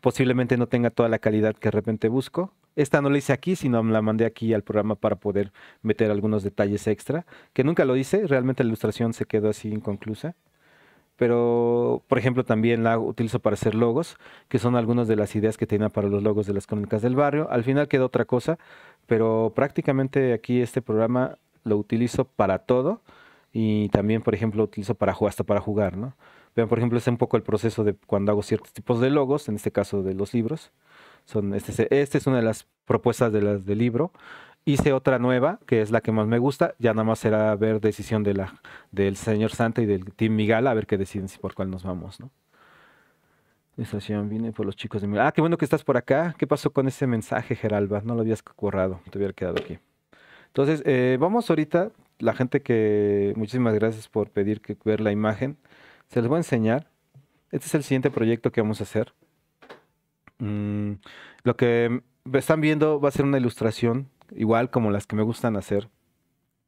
posiblemente no tenga toda la calidad que de repente busco. Esta no la hice aquí, sino la mandé aquí al programa para poder meter algunos detalles extra, que nunca lo hice, realmente la ilustración se quedó así inconclusa. Pero, por ejemplo, también la utilizo para hacer logos, que son algunas de las ideas que tenía para los logos de las crónicas del barrio. Al final quedó otra cosa, pero prácticamente aquí este programa lo utilizo para todo y también, por ejemplo, lo utilizo para, hasta para jugar, ¿no? Vean, por ejemplo, es un poco el proceso de cuando hago ciertos tipos de logos, en este caso de los libros. Son, este, este, es una de las propuestas de las del libro. Hice otra nueva, que es la que más me gusta. Ya nada más será ver decisión de la, del señor Santa y del Team Migala, a ver qué deciden si por cuál nos vamos, ¿no? Estación vine por los chicos de Ah, qué bueno que estás por acá. ¿Qué pasó con ese mensaje, Geralba? No lo habías corrado. te hubiera quedado aquí. Entonces, eh, vamos ahorita, la gente que, muchísimas gracias por pedir que ver la imagen. Se les voy a enseñar. Este es el siguiente proyecto que vamos a hacer. Mm, lo que están viendo va a ser una ilustración, igual como las que me gustan hacer.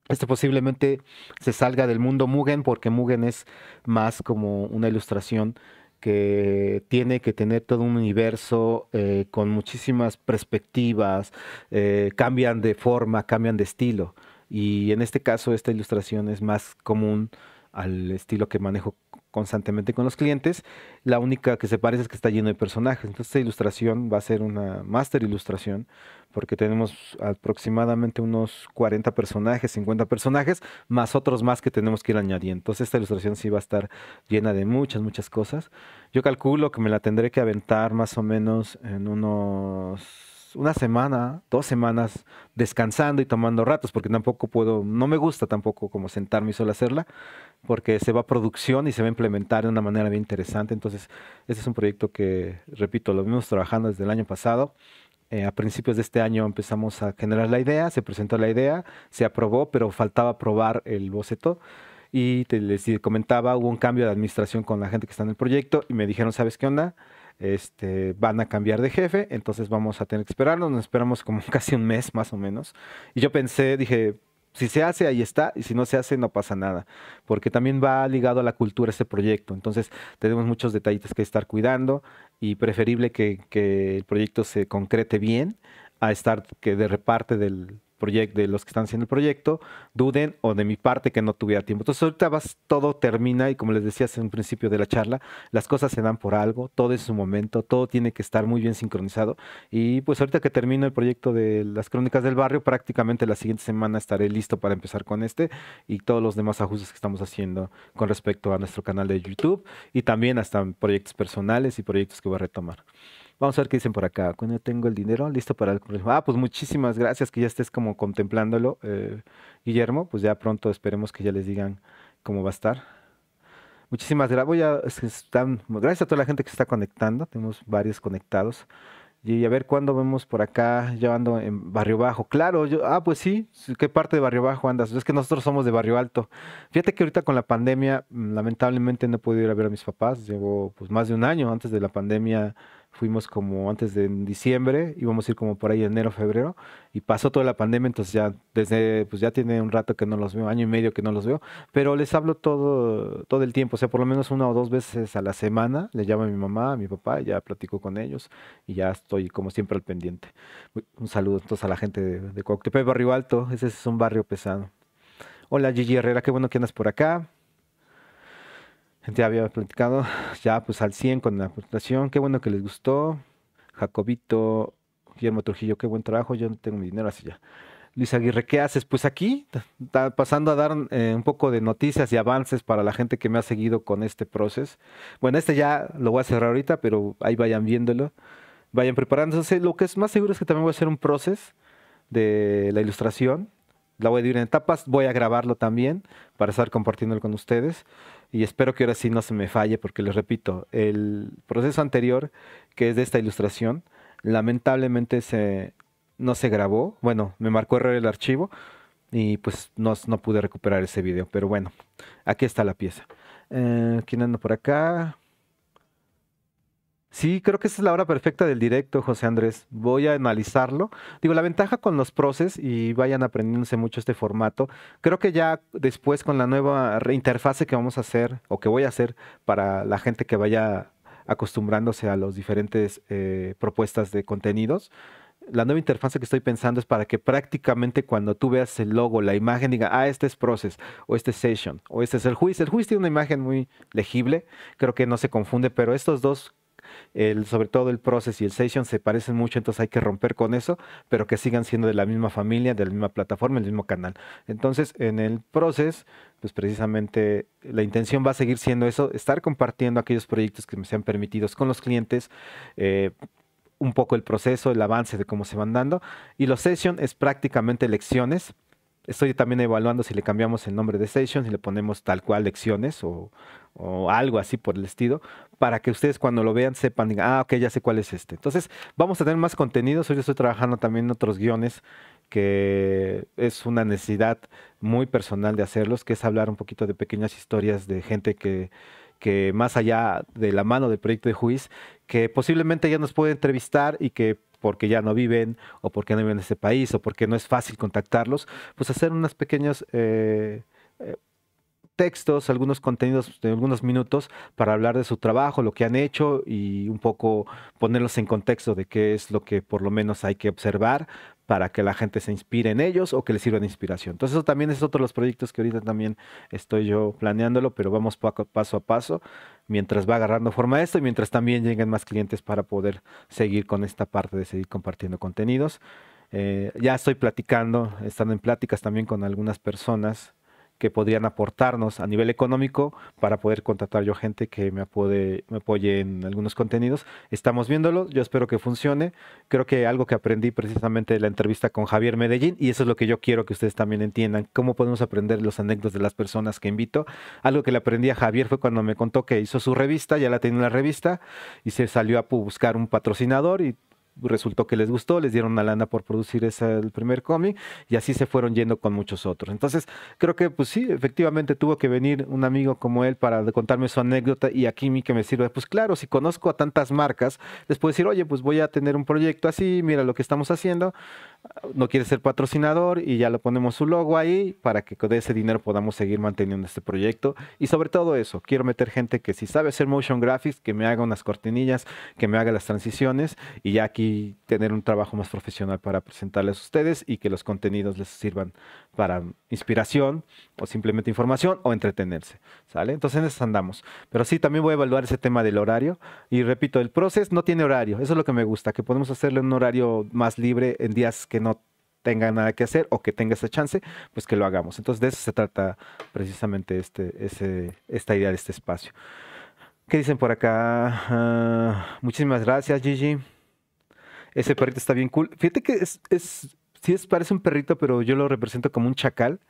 Este posiblemente se salga del mundo Mugen porque Mugen es más como una ilustración que tiene que tener todo un universo eh, con muchísimas perspectivas, eh, cambian de forma, cambian de estilo. Y en este caso esta ilustración es más común al estilo que manejo constantemente con los clientes. La única que se parece es que está lleno de personajes. Entonces, esta ilustración va a ser una master ilustración, porque tenemos aproximadamente unos 40 personajes, 50 personajes, más otros más que tenemos que ir añadiendo. Entonces, esta ilustración sí va a estar llena de muchas, muchas cosas. Yo calculo que me la tendré que aventar más o menos en unos una semana, dos semanas descansando y tomando ratos, porque tampoco puedo, no me gusta tampoco como sentarme y solo hacerla, porque se va a producción y se va a implementar de una manera bien interesante. Entonces, este es un proyecto que, repito, lo vimos trabajando desde el año pasado. Eh, a principios de este año empezamos a generar la idea, se presentó la idea, se aprobó, pero faltaba probar el boceto y les comentaba, hubo un cambio de administración con la gente que está en el proyecto y me dijeron, ¿sabes qué onda? este, van a cambiar de jefe, entonces vamos a tener que esperarnos, nos esperamos como [laughs] casi un mes más o menos. Y yo pensé, dije, si se hace, ahí está, y si no se hace, no pasa nada, porque también va ligado a la cultura ese proyecto. Entonces, tenemos muchos detallitos que estar cuidando y preferible que, que el proyecto se concrete bien a estar que de reparte del, proyecto, de los que están haciendo el proyecto, duden o de mi parte que no tuviera tiempo. Entonces ahorita vas, todo termina y como les decía en un principio de la charla, las cosas se dan por algo, todo es su momento, todo tiene que estar muy bien sincronizado y pues ahorita que termino el proyecto de las crónicas del barrio, prácticamente la siguiente semana estaré listo para empezar con este y todos los demás ajustes que estamos haciendo con respecto a nuestro canal de YouTube y también hasta proyectos personales y proyectos que voy a retomar. Vamos a ver qué dicen por acá. Cuando tengo el dinero listo para el próximo. Ah, pues muchísimas gracias que ya estés como contemplándolo, eh, Guillermo. Pues ya pronto esperemos que ya les digan cómo va a estar. Muchísimas gracias. a, gracias a toda la gente que se está conectando. Tenemos varios conectados. Y a ver cuándo vemos por acá, ya ando en Barrio Bajo. Claro, yo, ah, pues sí, ¿qué parte de Barrio Bajo andas? Es que nosotros somos de Barrio Alto. Fíjate que ahorita con la pandemia, mm, lamentablemente no he podido ir a ver a mis papás. Llevo pues más de un año antes de la pandemia fuimos como antes de diciembre, íbamos a ir como por ahí enero, febrero, y pasó toda la pandemia, entonces ya desde, pues ya tiene un rato que no los veo, año y medio que no los veo, pero les hablo todo, todo el tiempo, o sea, por lo menos una o dos veces a la semana, le llamo a mi mamá, a mi papá, ya platico con ellos y ya estoy como siempre al pendiente. Un saludo entonces a la gente de, de Barrio Alto, ese es un barrio pesado. Hola Gigi Herrera, qué bueno que andas por acá. Ya había platicado, ya pues al 100 con la presentación, Qué bueno que les gustó. Jacobito, Guillermo Trujillo, qué buen trabajo. Yo no tengo mi dinero, así ya. Luis Aguirre, ¿qué haces? Pues aquí, pasando a dar eh, un poco de noticias y avances para la gente que me ha seguido con este proceso. Bueno, este ya lo voy a cerrar ahorita, pero ahí vayan viéndolo, vayan preparándose. Lo que es más seguro es que también voy a hacer un proceso de la ilustración la voy a dividir en etapas, voy a grabarlo también para estar compartiéndolo con ustedes y espero que ahora sí no se me falle porque les repito, el proceso anterior que es de esta ilustración lamentablemente se, no se grabó, bueno, me marcó error el archivo y pues no, pude recuperar ese video, pero bueno, aquí está la pieza. Eh, ¿Quién anda por acá? Sí, creo que esa es la hora perfecta del directo, José Andrés. Voy a analizarlo. Digo, la ventaja con los proces, y vayan aprendiéndose mucho este formato, creo que ya después con la nueva interfase que vamos a hacer o que voy a hacer para la gente que vaya acostumbrándose a las diferentes eh, propuestas de contenidos, la nueva interfase que estoy pensando es para que prácticamente cuando tú veas el logo, la imagen, diga, ah, este es Process, o este es Session, o este es el Juiz. El Juiz tiene una imagen muy legible, creo que no se confunde, pero estos dos sobre todo el Process y el Session se parecen mucho, entonces hay que romper con eso, pero que sigan siendo de la misma familia, de la misma plataforma, el mismo canal. Entonces, en el Process, pues precisamente la intención va a seguir siendo eso, estar compartiendo aquellos proyectos que me sean permitidos con los clientes. Eh, un poco el proceso, el avance de cómo se van dando. Y los session es prácticamente lecciones estoy también evaluando si le cambiamos el nombre de station, y le ponemos tal cual lecciones o, algo así por el estilo, para que ustedes cuando lo vean sepan, digan, ah, ok, ya sé cuál es este. Entonces, vamos a tener más contenidos. Hoy estoy trabajando también en otros guiones que es una necesidad muy personal de hacerlos, que es hablar un poquito de pequeñas historias de gente que, que más allá de la mano del proyecto de Juiz, que posiblemente ya nos puede entrevistar y que porque ya no viven o porque no viven en este país o porque no es fácil contactarlos, pues hacer unos pequeños eh, eh, textos, algunos contenidos de algunos minutos para hablar de su trabajo, lo que han hecho y un poco ponerlos en contexto de qué es lo que por lo menos hay que observar para que la gente se inspire en ellos o que les sirva de inspiración. Entonces eso también es otro de los proyectos que ahorita también estoy yo planeándolo, pero vamos paso a paso mientras va agarrando forma esto y mientras también lleguen más clientes para poder seguir con esta parte de seguir compartiendo contenidos. Eh, ya estoy platicando, estando en pláticas también con algunas personas que podrían aportarnos a nivel económico para poder contratar yo gente que me, apoye, me apoye en algunos contenidos. Estamos viéndolo, yo espero que funcione. Creo que algo que aprendí precisamente de la entrevista con Javier Medellín, y eso es lo que yo quiero que ustedes también entiendan, cómo podemos aprender los anécdotas de las personas que invito. Algo que le aprendí a Javier fue cuando me contó que hizo su revista, ya la tenía en la revista, y se salió a buscar un patrocinador y resultó que les gustó, les dieron una lana por producir ese, el primer cómic y así se fueron yendo con muchos otros. Entonces, creo que pues sí, efectivamente tuvo que venir un amigo como él para contarme su anécdota y aquí mi que me sirve. Pues claro, si conozco a tantas marcas, les puedo decir, oye, pues voy a tener un proyecto así, mira lo que estamos haciendo no quiere ser patrocinador y ya le ponemos su logo ahí para que con ese dinero podamos seguir manteniendo este proyecto. Y sobre todo eso, quiero meter gente que si sabe hacer motion graphics, que me haga unas cortinillas, que me haga las transiciones y ya aquí tener un trabajo más profesional para presentarles a ustedes y que los contenidos les sirvan para inspiración o simplemente información o entretenerse, ¿sale? Entonces en eso andamos. Pero sí, también voy a evaluar ese tema del horario. Y repito, el proceso no tiene horario, eso es lo que me gusta, que podemos hacerle un horario más libre en días que no tenga nada que hacer o que tenga esa chance, pues que lo hagamos. Entonces de eso se trata precisamente este, esta idea de este espacio. ¿Qué dicen por acá? Ah, muchísimas gracias, Gigi. Ese perrito está bien cool. Fíjate que es, es sí parece un perrito, pero yo lo represento como un chacal,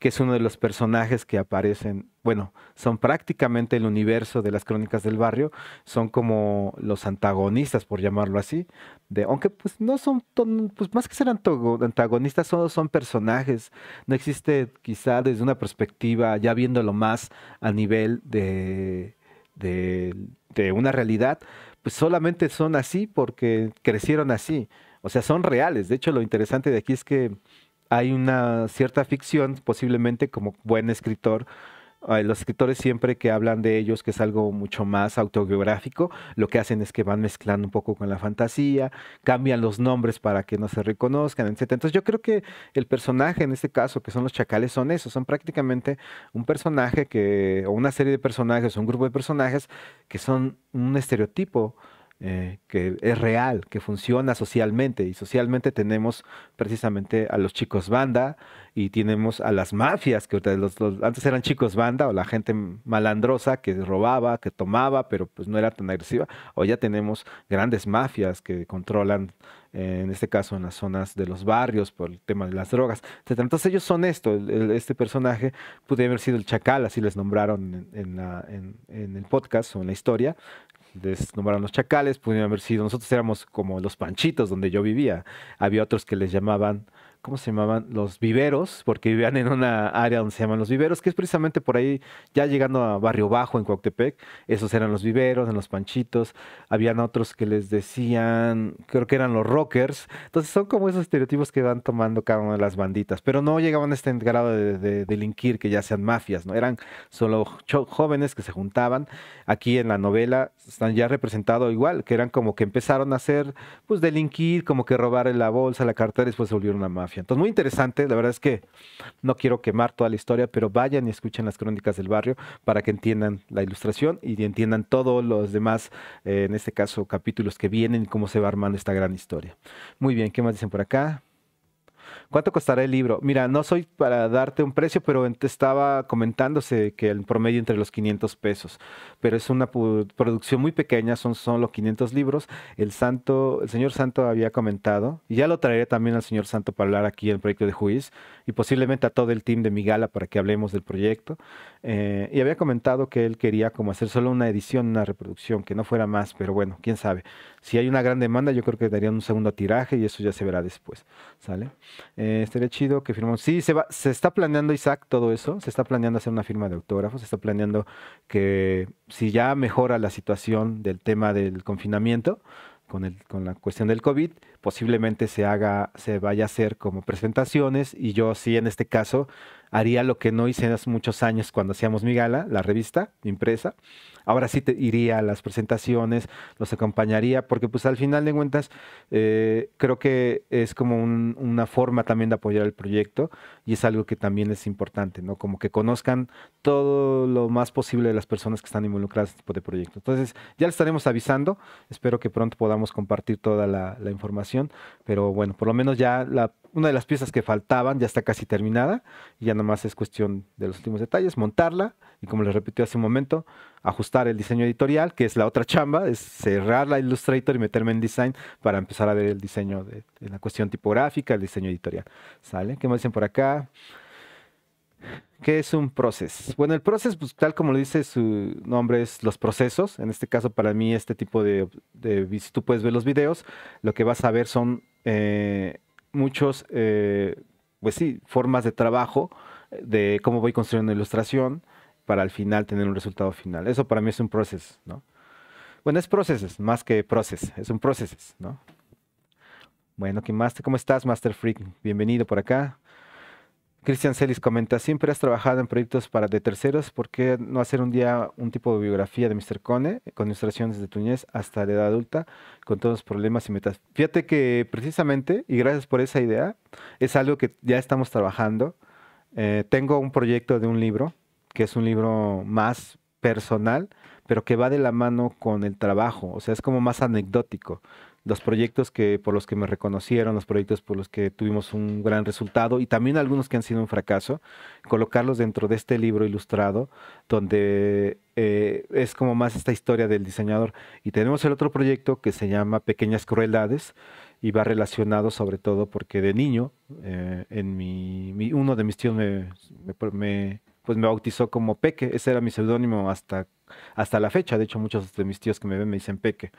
que es uno de los personajes que aparecen, bueno, son prácticamente el universo de las crónicas del barrio, son como los antagonistas, por llamarlo así, de, aunque pues no son, pues más que ser antagonistas, son, son personajes, no existe quizá desde una perspectiva, ya viéndolo más a nivel de una realidad, pues solamente son así porque crecieron así. O sea, son reales. De hecho, lo interesante de aquí es que hay una cierta ficción, posiblemente como buen escritor, eh, los escritores siempre que hablan de ellos, que es algo mucho más autobiográfico, lo que hacen es que van mezclando un poco con la fantasía, cambian los nombres para que no se reconozcan, etc. Entonces yo creo que el personaje en este caso, que son los chacales, son eso, son prácticamente un personaje que, o una serie de personajes, o un grupo de personajes que son un estereotipo eh, que es real, que funciona socialmente. Y socialmente tenemos precisamente a los chicos banda y tenemos a las mafias, que antes eran chicos banda o la gente malandrosa que robaba, que tomaba, pero pues no era tan agresiva. Hoy ya tenemos grandes mafias que controlan en este caso en las zonas de los barrios por el tema de las drogas, etc. Entonces ellos son esto, este personaje pudiera haber sido el chacal, así les nombraron en, en el podcast o en la historia, les nombraron los chacales, pudieron haber sido, nosotros éramos como los panchitos donde yo vivía, había otros que les llamaban ¿cómo se llamaban? Los viveros, porque vivían en una área donde se llaman los viveros, que es precisamente por ahí, ya llegando a Barrio Bajo, en Coctepec. esos eran los viveros, en los panchitos, habían otros que les decían, creo que eran los rockers, entonces son como esos estereotipos que van tomando cada una de las banditas, pero no llegaban a este grado de, delinquir que ya sean mafias, ¿no? Eran solo jóvenes que se juntaban, aquí en la novela están ya representados igual, que eran como que empezaron a hacer, pues delinquir, como que robar en la bolsa, la cartera, y después se volvieron a mafia. Entonces, muy interesante, la verdad es que no quiero quemar toda la historia, pero vayan y escuchen las crónicas del barrio para que entiendan la ilustración y entiendan todos los demás, eh, en este caso, capítulos que vienen y cómo se va armando esta gran historia. Muy bien, ¿qué más dicen por acá? ¿Cuánto costará el libro? Mira, no soy para darte un precio, pero estaba comentándose que el promedio entre los 500 pesos, pero es una producción muy pequeña, son solo 500 libros. El santo, el señor santo había comentado, y ya lo traeré también al señor santo para hablar aquí en el proyecto de Juiz, y posiblemente a todo el team de Migala para que hablemos del proyecto. Eh, y había comentado que él quería como hacer solo una edición, una reproducción, que no fuera más, pero bueno, quién sabe. Si hay una gran demanda, yo creo que darían un segundo tiraje y eso ya se verá después, ¿sale? Eh, estaría chido que firmamos. Sí, se, va, se está planeando, Isaac, todo eso. Se está planeando hacer una firma de autógrafos. Se está planeando que si ya mejora la situación del tema del confinamiento, con, el, con la cuestión del COVID, posiblemente se haga, se vaya a hacer como presentaciones y yo sí en este caso haría lo que no hice hace muchos años cuando hacíamos mi gala, la revista impresa. Ahora sí iría a las presentaciones, los acompañaría, porque pues al final de cuentas eh, creo que es como una forma también de apoyar el proyecto y es algo que también es importante, ¿no? Como que conozcan todo lo más posible de las personas que están involucradas en este tipo de proyecto. Entonces ya les estaremos avisando, espero que pronto podamos compartir toda la información, pero bueno, por lo menos ya la una de las piezas que faltaban, ya está casi terminada, y ya nomás es cuestión de los últimos detalles, montarla, y como les repetí hace un momento, ajustar el diseño editorial, que es la otra chamba, es cerrar la Illustrator y meterme en design para empezar a ver el diseño de, la cuestión tipográfica, el diseño editorial. ¿Sale? ¿Qué me dicen por acá? ¿Qué es un proceso? Bueno, el proceso, pues, tal como lo dice su nombre, es los procesos. En este caso, para mí, este tipo de, si tú puedes ver los videos, lo que vas a ver son eh, muchos, eh, pues sí, formas de trabajo, eh, de cómo voy construyendo ilustración para al final tener un resultado final. Eso para mí es un proceso, ¿no? Bueno, es procesos, más que proceso, es un procesos, ¿no? Bueno, ¿qué más? ¿Cómo estás, Master Freak? Bienvenido por acá. Cristian Celis comenta, siempre has trabajado en proyectos para de terceros, ¿por qué no hacer un día un tipo de biografía de Mr. Cone con ilustraciones de tu niñez hasta la edad adulta, con todos los problemas y metas? Fíjate que precisamente, y gracias por esa idea, es algo que ya estamos trabajando. Eh, tengo un proyecto de un libro, que es un libro más personal, pero que va de la mano con el trabajo, o sea, es como más anecdótico los proyectos que por los que me reconocieron, los proyectos por los que tuvimos un gran resultado y también algunos que han sido un fracaso, colocarlos dentro de este libro ilustrado, donde eh, es como más esta historia del diseñador. Y tenemos el otro proyecto que se llama Pequeñas Crueldades y va relacionado sobre todo porque de niño, eh, en mi, uno de mis tíos me, pues me bautizó como Peque. Ese era mi seudónimo hasta, hasta la fecha. De hecho, muchos de mis tíos que me ven me dicen Peque.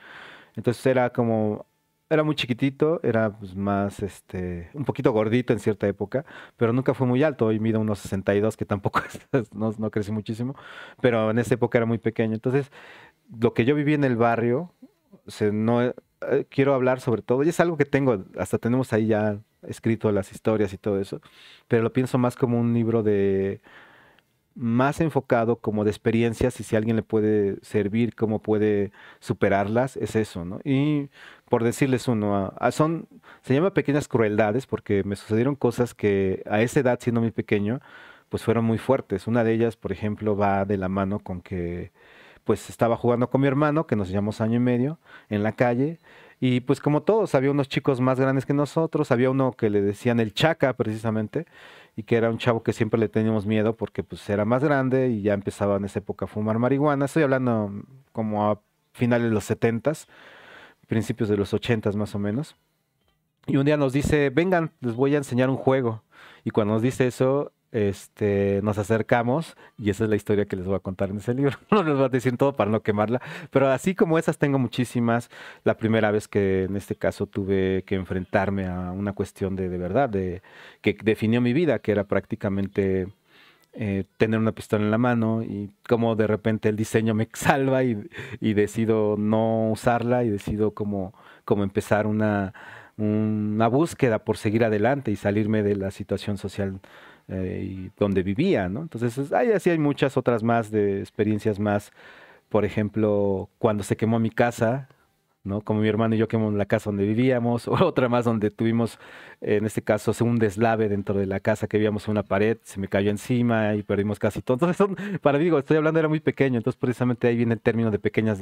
Entonces era como, era muy chiquitito, era pues, más, este, un poquito gordito en cierta época, pero nunca fue muy alto. Hoy mido unos 62, que tampoco [laughs] no, crecí muchísimo, pero en esa época era muy pequeño. Entonces, lo que yo viví en el barrio, eh, quiero hablar sobre todo, y es algo que tengo, hasta tenemos ahí ya escrito las historias y todo eso, pero lo pienso más como un libro de más enfocado como de experiencias y si alguien le puede servir, cómo puede superarlas, es eso, ¿no? Y por decirles uno, ah, ah, son, se llama pequeñas crueldades porque me sucedieron cosas que a esa edad, siendo muy pequeño, pues fueron muy fuertes. Una de ellas, por ejemplo, va de la mano con que pues estaba jugando con mi hermano, que nos llevamos año y medio, en la calle, y pues como todos, había unos chicos más grandes que nosotros, había uno que le decían el Chaca precisamente, y que era un chavo que siempre le teníamos miedo porque pues era más grande y ya empezaba en esa época a fumar marihuana. Estoy hablando como a finales de los 70 principios de los 80s más o menos. Y un día nos dice, vengan, les voy a enseñar un juego. Y cuando nos dice eso, este, nos acercamos y esa es la historia que les voy a contar en ese libro. [laughs] No les voy a decir todo para no quemarla, pero así como esas tengo muchísimas. La primera vez que en este caso tuve que enfrentarme a una cuestión de, verdad, de, que definió mi vida, que era prácticamente eh, tener una pistola en la mano y cómo de repente el diseño me [laughs] salva y, decido no usarla y decido como, como empezar una, una búsqueda por seguir adelante y salirme de la situación social eh, y donde vivía, ¿no? Entonces, así hay muchas otras más de experiencias más. Por ejemplo, cuando se quemó mi casa, ¿no? Como mi hermano y yo quemamos la casa donde vivíamos, o [laughs] otra más donde tuvimos, en este caso, un deslave dentro de la casa que vivíamos en una pared, se me cayó encima y perdimos casi todo. [laughs] Entonces, para digo, estoy hablando, era muy pequeño, entonces precisamente ahí viene el término de pequeñas,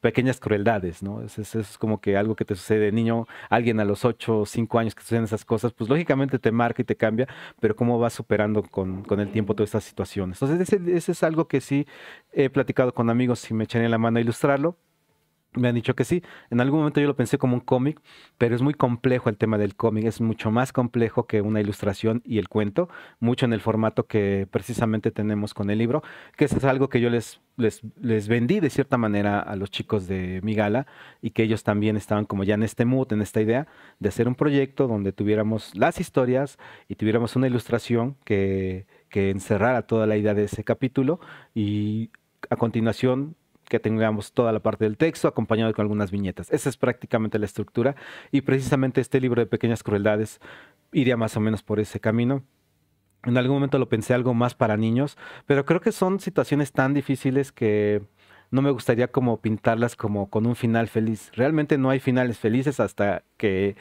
pequeñas crueldades, ¿no? Es, es, como que algo que te sucede niño, alguien a los 8 o 5 años que suceden esas cosas, pues lógicamente te marca y te cambia, pero cómo vas superando con, con el tiempo todas estas situaciones. Entonces, ese, es algo que sí he platicado con amigos y me echan la mano a ilustrarlo me han dicho que sí. En algún momento yo lo pensé como un cómic, pero es muy complejo el tema del cómic. Es mucho más complejo que una ilustración y el cuento, mucho en el formato que precisamente tenemos con el libro, que eso es algo que yo les, les, vendí de cierta manera a los chicos de mi gala y que ellos también estaban como ya en este mood, en esta idea de hacer un proyecto donde tuviéramos las historias y tuviéramos una ilustración que, que encerrara toda la idea de ese capítulo y a continuación que tengamos toda la parte del texto acompañado con algunas viñetas. Esa es prácticamente la estructura y precisamente este libro de pequeñas crueldades iría más o menos por ese camino. En algún momento lo pensé algo más para niños, pero creo que son situaciones tan difíciles que no me gustaría como pintarlas como con un final feliz. Realmente no hay finales felices hasta que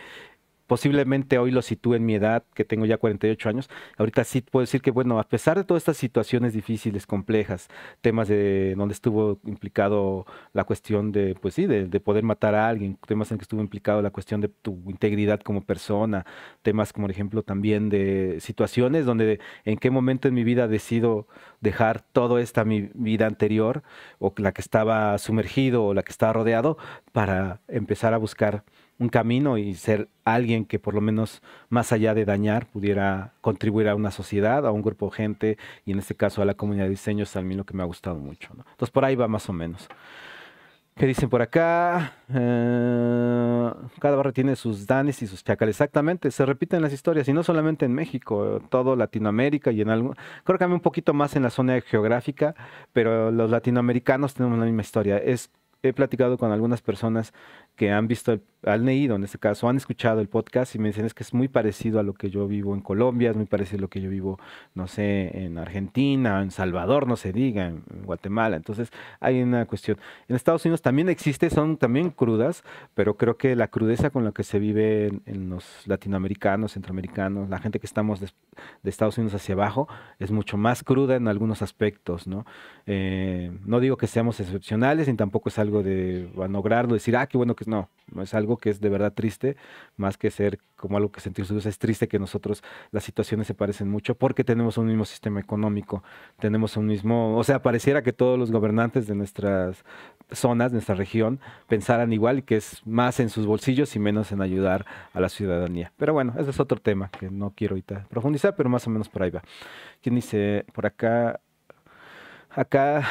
posiblemente hoy lo sitúe en mi edad, que tengo ya 48 años, ahorita sí puedo decir que, bueno, a pesar de todas estas situaciones difíciles, complejas, temas de donde estuvo implicado la cuestión de, pues sí, de, poder matar a alguien, temas en que estuvo implicado la cuestión de tu integridad como persona, temas como, por ejemplo, también de situaciones donde en qué momento en mi vida decido dejar toda esta mi vida anterior o la que estaba sumergido o la que estaba rodeado para empezar a buscar un camino y ser alguien que por lo menos más allá de dañar pudiera contribuir a una sociedad, a un grupo de gente y en este caso a la comunidad de diseño es a mí lo que me ha gustado mucho. Entonces por ahí va más o menos. ¿Qué dicen por acá? Eh, cada barrio tiene sus danes y sus chacales. Exactamente, se repiten las historias y no solamente en México, todo Latinoamérica y en algún... Creo que a un poquito más en la zona geográfica, pero los latinoamericanos tenemos la misma historia. he platicado con algunas personas que han visto el han leído en este caso, han escuchado el podcast y me dicen es que es muy parecido a lo que yo vivo en Colombia, es muy parecido a lo que yo vivo, no sé, en Argentina, en Salvador, no se diga, en Guatemala. Entonces hay una cuestión. En Estados Unidos también existe, son también crudas, pero creo que la crudeza con la que se vive en, los latinoamericanos, centroamericanos, la gente que estamos de, Estados Unidos hacia abajo, es mucho más cruda en algunos aspectos, ¿no? Eh, no digo que seamos excepcionales, ni tampoco es algo de vanograrlo, decir, ah, qué bueno que es, no, es algo que es de verdad triste, más que ser como algo que sentirse es triste que nosotros las situaciones se parecen mucho porque tenemos un mismo sistema económico, tenemos un mismo, o sea, pareciera que todos los gobernantes de nuestras zonas, de nuestra región, pensaran igual y que es más en sus bolsillos y menos en ayudar a la ciudadanía. Pero bueno, ese es otro tema que no quiero ahorita profundizar, pero más o menos por ahí va. ¿Quién dice por acá? Acá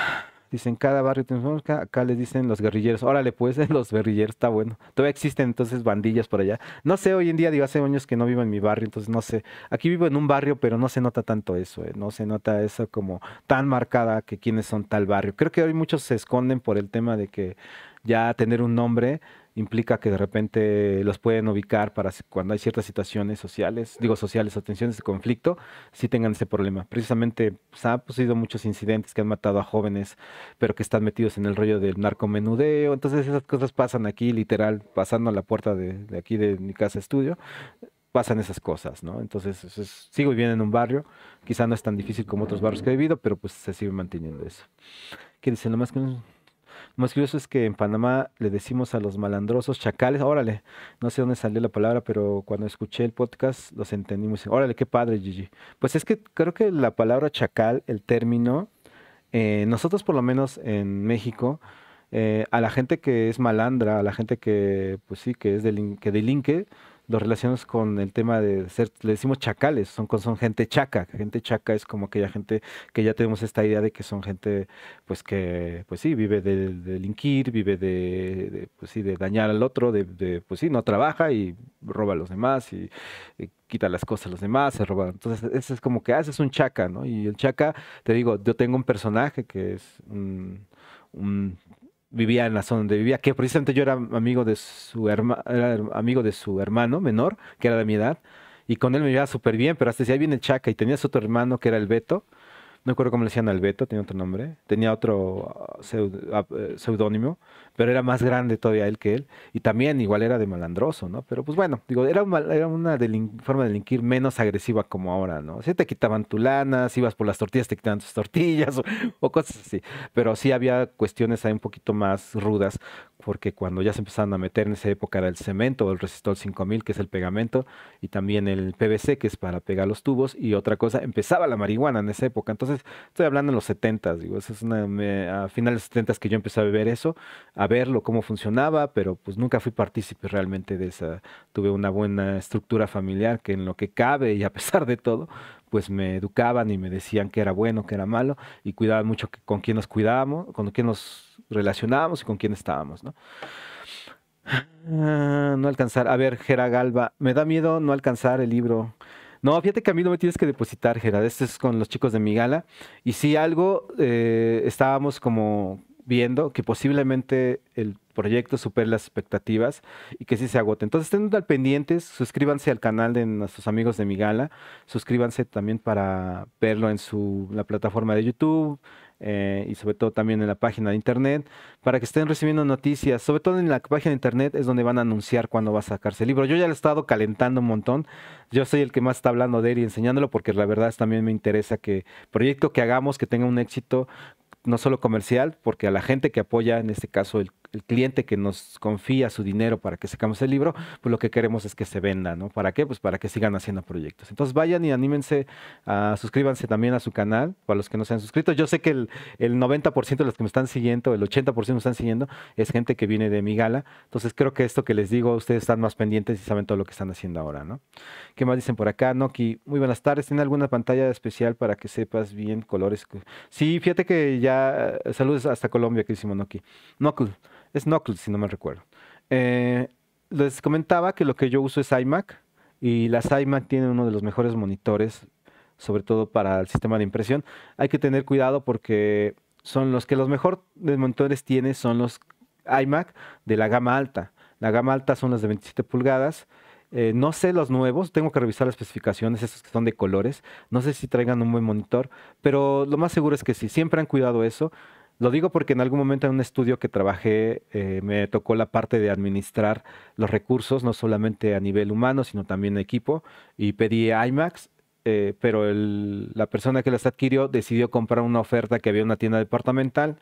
Dicen, cada barrio Acá les dicen los guerrilleros. Órale, pues, [laughs] los guerrilleros, está bueno. Todavía existen entonces bandillas por allá. No sé, hoy en día, digo, hace años que no vivo en mi barrio, entonces no sé. Aquí vivo en un barrio, pero no se nota tanto eso, eh. no se nota eso como tan marcada que quiénes son tal barrio. Creo que hoy muchos se esconden por el tema de que ya tener un nombre implica que de repente los pueden ubicar para cuando hay ciertas situaciones sociales, digo sociales o tensiones de conflicto, si tengan ese problema. Precisamente pues, ha sido muchos incidentes que han matado a jóvenes, pero que están metidos en el rollo del narcomenudeo. Entonces esas cosas pasan aquí, literal, pasando a la puerta de, aquí de mi casa estudio pasan esas cosas, ¿no? Entonces, sigo viviendo en un barrio, quizá no es tan difícil como otros barrios que he vivido, pero pues se sigue manteniendo eso. ¿Qué dicen? Lo más que más curioso es que en Panamá le decimos a los malandrosos chacales, órale, no sé dónde salió la palabra, pero cuando escuché el podcast los entendimos. Órale, qué padre, Gigi. Pues es que creo que la palabra chacal, el término, eh, nosotros por lo menos en México, eh, a la gente que es malandra, a la gente que, pues sí, que es que delinque, los relaciones con el tema de ser, le decimos chacales, son, son gente chaca, gente chaca es como aquella gente que ya tenemos esta idea de que son gente, pues que, pues sí, vive de, delinquir, vive de, pues sí, de dañar al otro, de, pues sí, no trabaja y roba a los demás y, quita las cosas a los demás, se roba. Entonces, ese es como que haces ah, un chaca, ¿no? Y el chaca, te digo, yo tengo un personaje que es un vivía en la zona donde vivía, que precisamente yo era amigo de su, era amigo de su hermano menor, que era de mi edad, y con él me iba súper bien, pero hasta si ahí viene Chaca, y tenía otro hermano que era el Beto, no recuerdo cómo le decían al Beto, tenía otro nombre, tenía otro uh, uh, eh, seudónimo, pero era más grande todavía él que él, y también igual era de malandroso, ¿no? Pero pues bueno, digo, era, era una forma de delinquir menos agresiva como ahora, ¿no? sí te quitaban tu lana, si ibas por las tortillas te quitaban tus tortillas [laughs] o, o cosas así, pero sí había cuestiones ahí un poquito más rudas porque cuando ya se empezaron a meter en esa época era el cemento, el resistor 5000, que es el pegamento, y también el PVC, que es para pegar los tubos, y otra cosa, empezaba la marihuana en esa época. Entonces, estoy hablando en los 70, digo, es una, a finales de los 70 que yo empecé a beber eso, a verlo, cómo funcionaba, pero pues nunca fui partícipe realmente de esa. Tuve una buena estructura familiar que en lo que cabe y a pesar de todo, pues me educaban y me decían que era bueno, que era malo, y cuidaban mucho con quién nos cuidábamos, con quién nos relacionábamos y con quién estábamos, ¿no? Ah, no alcanzar. A ver, Gera Galba, me da miedo no alcanzar el libro. No, fíjate que a mí no me tienes que depositar, Gera. Este es con los chicos de mi gala. Y si algo eh, estábamos como viendo que posiblemente el proyecto supere las expectativas y que sí se agote. Entonces estén al pendientes, suscríbanse al canal de nuestros amigos de Migala, suscríbanse también para verlo en su, la plataforma de YouTube, eh, y sobre todo también en la página de internet, para que estén recibiendo noticias. Sobre todo en la página de internet es donde van a anunciar cuándo va a sacarse el libro. Yo ya lo he estado calentando un montón. Yo soy el que más está hablando de él y enseñándolo porque la verdad es también me interesa que proyecto que hagamos, que tenga un éxito, no solo comercial, porque a la gente que apoya, en este caso el, el cliente que nos confía su dinero para que sacamos el libro, pues lo que queremos es que se venda, ¿no? ¿Para qué? Pues para que sigan haciendo proyectos. Entonces vayan y anímense, a, suscríbanse también a su canal, para los que no se han suscrito. Yo sé que el, 90% de los que me están siguiendo, el 80% me están siguiendo, es gente que viene de mi gala. Entonces creo que esto que les digo, ustedes están más pendientes y saben todo lo que están haciendo ahora, ¿no? ¿Qué más dicen por acá? Noki, muy buenas tardes. ¿Tiene alguna pantalla especial para que sepas bien colores? Sí, fíjate que ya, saludos hasta Colombia, que hicimos Noki. Noku. Es Knuckles, si no me recuerdo. Eh, les comentaba que lo que yo uso es iMac y las iMac tienen uno de los mejores monitores, sobre todo para el sistema de impresión. Hay que tener cuidado porque son los que los mejores monitores tienen son los iMac de la gama alta. La gama alta son las de 27 pulgadas. Eh, no sé los nuevos, tengo que revisar las especificaciones, esos que son de colores. No sé si traigan un buen monitor, pero lo más seguro es que sí. Siempre han cuidado eso. Lo digo porque en algún momento en un estudio que trabajé eh, me tocó la parte de administrar los recursos, no solamente a nivel humano, sino también equipo, y pedí IMAX, eh, pero la persona que las adquirió decidió comprar una oferta que había en una tienda departamental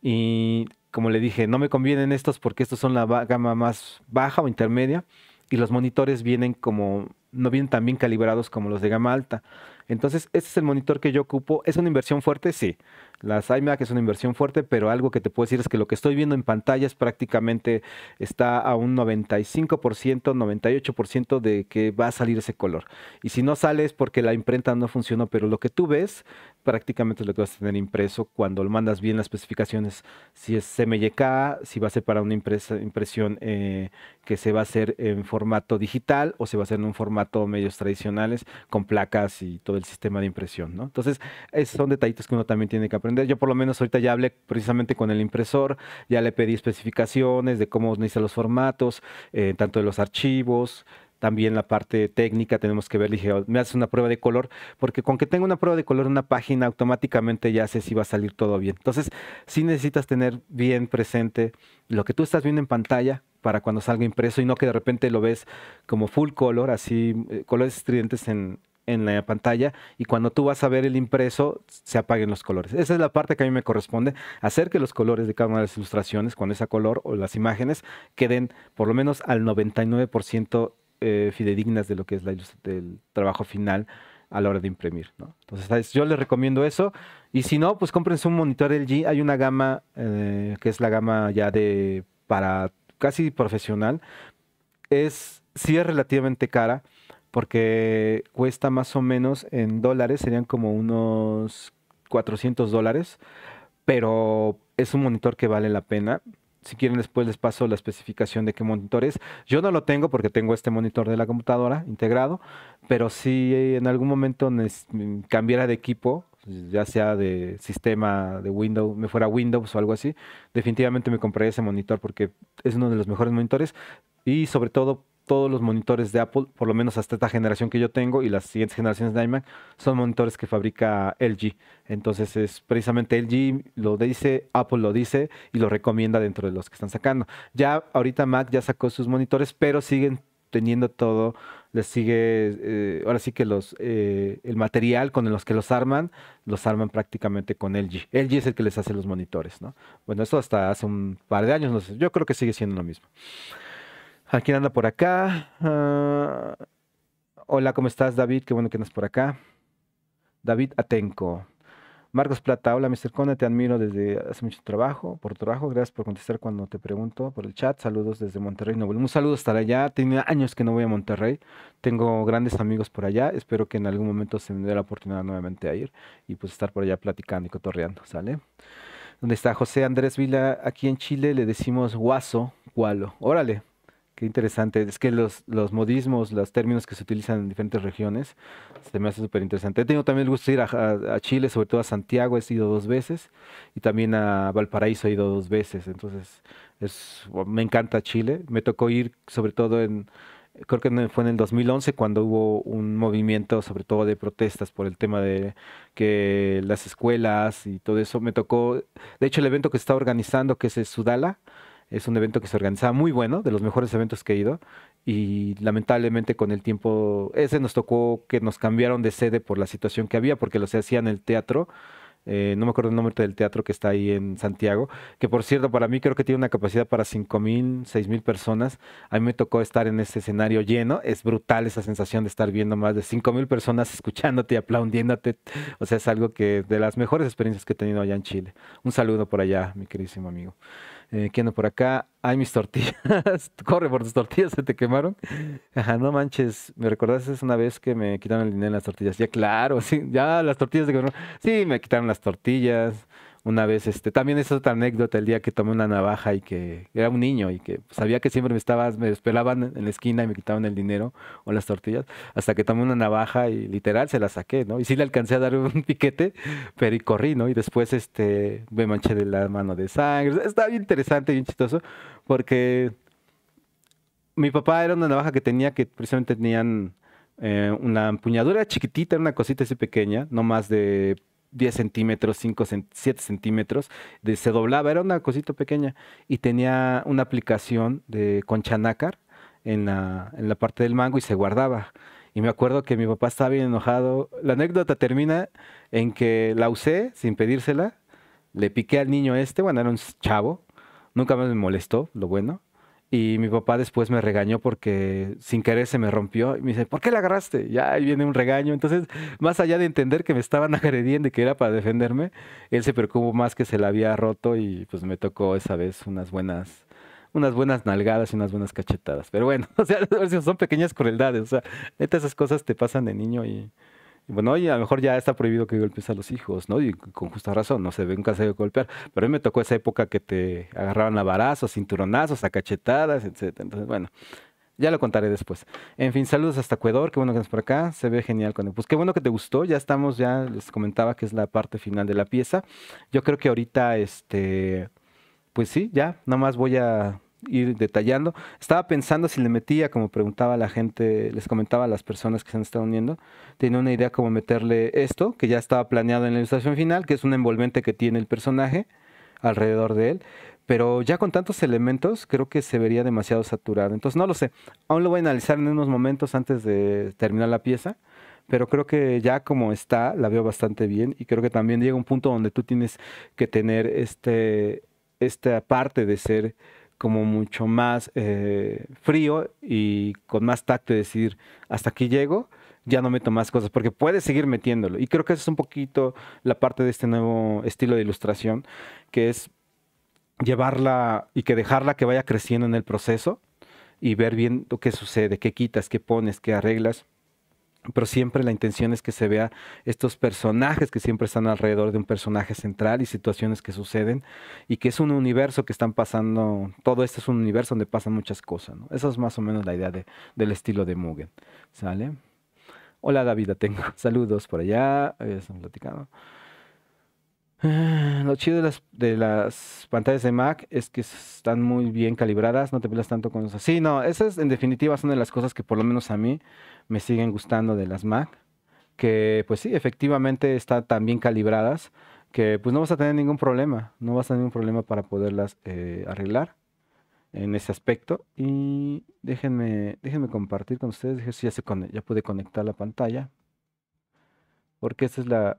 y como le dije, no me convienen estos porque estos son la gama más baja o intermedia y los monitores vienen como no vienen tan bien calibrados como los de gama alta. Entonces, este es el monitor que yo ocupo. ¿Es una inversión fuerte? Sí. Las iMac es una inversión fuerte, pero algo que te puedo decir es que lo que estoy viendo en pantalla es prácticamente está a un 95%, 98% de que va a salir ese color. Y si no sale es porque la imprenta no funcionó, pero lo que tú ves prácticamente lo que vas a tener impreso cuando lo mandas bien las especificaciones. Si es CMYK, si va a ser para una impresión eh, que se va a hacer en formato digital o se va a hacer en un formato medios tradicionales con placas y todo el sistema de impresión. Entonces, es, son detallitos que uno también tiene que aprender yo por lo menos ahorita ya hablé precisamente con el impresor, ya le pedí especificaciones de cómo necesita los formatos, eh, tanto de los archivos, también la parte técnica tenemos que ver, dije, oh, me haces una prueba de color, porque con que tenga una prueba de color en una página, automáticamente ya sé si va a salir todo bien. Entonces, sí necesitas tener bien presente lo que tú estás viendo en pantalla para cuando salga impreso y no que de repente lo ves como full color, así, eh, colores estridentes en, en la pantalla y cuando tú vas a ver el impreso se apaguen los colores. Esa es la parte que a mí me corresponde, hacer que los colores de cada una de las ilustraciones, con esa color o las imágenes, queden por lo menos al 99% eh, fidedignas de lo que es la del trabajo final a la hora de imprimir. Entonces, yo les recomiendo eso. Y si no, pues cómprense un monitor LG. Hay una gama eh, que es la gama ya de para casi profesional. Es, sí es relativamente cara porque cuesta más o menos en dólares, serían como unos 400 dólares, pero es un monitor que vale la pena. Si quieren después les paso la especificación de qué monitor es. Yo no lo tengo porque tengo este monitor de la computadora integrado, pero si eh, en algún momento mm, cambiara de equipo, ya sea de sistema de Windows, me fuera Windows o algo así, definitivamente me compraría ese monitor porque es uno de los mejores monitores y sobre todo todos los monitores de Apple, por lo menos hasta esta generación que yo tengo y las siguientes generaciones de iMac, son monitores que fabrica LG. Entonces es precisamente LG lo dice, Apple lo dice y lo recomienda dentro de los que están sacando. Ya ahorita Mac ya sacó sus monitores, pero siguen teniendo todo, les sigue, eh, ahora sí que los, eh, el material con los que los arman, los arman prácticamente con LG. LG es el que les hace los monitores, ¿no? Bueno, eso hasta hace un par de años, no sé, yo creo que sigue siendo lo mismo. ¿A quién anda por acá? Ah, hola, ¿cómo estás, David? Qué bueno que andas por acá. David Atenco. Marcos Plata, hola Mr. Cone. te admiro desde hace mucho trabajo, por tu trabajo, gracias por contestar cuando te pregunto por el chat, saludos desde Monterrey, No Un saludo hasta allá, tenía años que no voy a Monterrey, tengo grandes amigos por allá, espero que en algún momento se me dé la oportunidad nuevamente a ir y pues estar por allá platicando y cotorreando, ¿sale? ¿Dónde está José Andrés Vila, aquí en Chile le decimos guaso, gualo, órale, Qué interesante. Es que los, los modismos, los términos que se utilizan en diferentes regiones, se me hace súper interesante. He tenido también el gusto de ir a, Chile, sobre todo a Santiago, he ido dos veces, y también a Valparaíso he ido dos veces. Entonces, es, me encanta Chile. Me tocó ir sobre todo en, creo que fue en el 2011 cuando hubo un movimiento sobre todo de protestas por el tema de que las escuelas y todo eso me tocó de hecho el evento que está organizando que es el Sudala es un evento que se organizaba muy bueno, de los mejores eventos que he ido. Y lamentablemente con el tiempo, ese nos tocó que nos cambiaron de sede por la situación que había, porque lo se hacía en el teatro. Eh, no me acuerdo el nombre del teatro que está ahí en Santiago, que por cierto, para mí creo que tiene una capacidad para 5.000, mil, mil personas. A mí me tocó estar en ese escenario lleno. Es brutal esa sensación de estar viendo más de 5.000 mil personas [laughs] escuchándote y aplaudiéndote. O sea, es algo que de las mejores experiencias que he tenido allá en Chile. Un saludo por allá, mi queridísimo amigo. Eh, ¿Quién por acá? hay mis tortillas. [laughs] Corre por tus tortillas, se te quemaron. Ajá, no manches. Me recordaste una vez que me quitaron el dinero en las tortillas. Ya, claro, sí, ya las tortillas de Sí, me quitaron las tortillas una vez, este, también es otra anécdota el día que tomé una navaja y que era un niño y que sabía que siempre me estaba, me esperaban en la esquina y me quitaban el dinero o las tortillas, hasta que tomé una navaja y literal se la saqué, ¿no? Y sí le alcancé a dar un [laughs] piquete, pero y corrí, ¿no? Y después este, me manché de la mano de sangre. Está bien interesante, bien chistoso, porque mi papá era una navaja que tenía que precisamente tenían eh, una empuñadura chiquitita, una cosita así pequeña, no más de 10 centímetros, 5, 7 centímetros, se doblaba, era una cosita pequeña y tenía una aplicación de, concha nácar en la, en la parte del mango y se guardaba. Y me acuerdo que mi papá estaba bien enojado. La anécdota termina en que la usé sin pedírsela, le piqué al niño este, bueno, era un chavo, nunca más me molestó, lo bueno. Y mi papá después me regañó porque sin querer se me rompió. Y me dice, ¿por qué la agarraste? Ya ahí viene un regaño. Entonces, más allá de entender que me estaban [laughs] agrediendo y que era para defenderme, él se preocupó más que se la había roto y pues me tocó esa vez unas buenas unas buenas nalgadas y unas buenas cachetadas. Pero bueno, [laughs] o sea, son pequeñas crueldades. O sea, esas cosas te pasan de niño y, bueno, oye, a lo mejor ya está prohibido que golpes a los hijos, ¿no? Y con justa razón, no se ve nunca caso de golpear. Pero a mí me tocó esa época que te agarraban a varazos, cinturonazos, a cachetadas, etc. Entonces, bueno, ya lo contaré después. En fin, saludos hasta Ecuador, qué bueno que estás por acá, se ve genial con él. Pues qué bueno que te gustó, ya estamos, ya les comentaba que es la parte final de la pieza. Yo creo que ahorita, este, pues sí, ya, nada más voy a ir detallando. Estaba pensando si le metía, como preguntaba la gente, les comentaba a las personas que se han estado uniendo, tenía una idea como meterle esto, que ya estaba planeado en la ilustración final, que es un envolvente que tiene el personaje alrededor de él, pero ya con tantos elementos creo que se vería demasiado saturado. Entonces no lo sé, aún lo voy a analizar en unos momentos antes de terminar la pieza, pero creo que ya como está la veo bastante bien y creo que también llega un punto donde tú tienes que tener este, esta parte de ser como mucho más eh, frío y con más tacto de decir, hasta aquí llego, ya no meto más cosas, porque puedes seguir metiéndolo. Y creo que eso es un poquito la parte de este nuevo estilo de ilustración, que es llevarla y que dejarla que vaya creciendo en el proceso y ver bien lo sucede, qué quitas, qué pones, qué arreglas pero siempre la intención es que se vea estos personajes que siempre están alrededor de un personaje central y situaciones que suceden y que es un universo que están pasando, todo esto es un universo donde pasan muchas cosas, ¿no? Esa es más o menos la idea del estilo de Mugen, ¿sale? Hola David, tengo [laughs] saludos por allá, eh, platicando. Ah, lo chido de las, de las pantallas de Mac es que están muy bien calibradas, no te pelas tanto con eso. Sí, no, esas en definitiva son de las cosas que por lo menos a mí me siguen gustando de las Mac, que pues sí, efectivamente están tan bien calibradas que pues no vas a tener ningún problema, no vas a tener ningún problema para poderlas eh, arreglar en ese aspecto. Y déjenme, déjenme compartir con ustedes, ya, se, ya pude conectar la pantalla, porque esa es la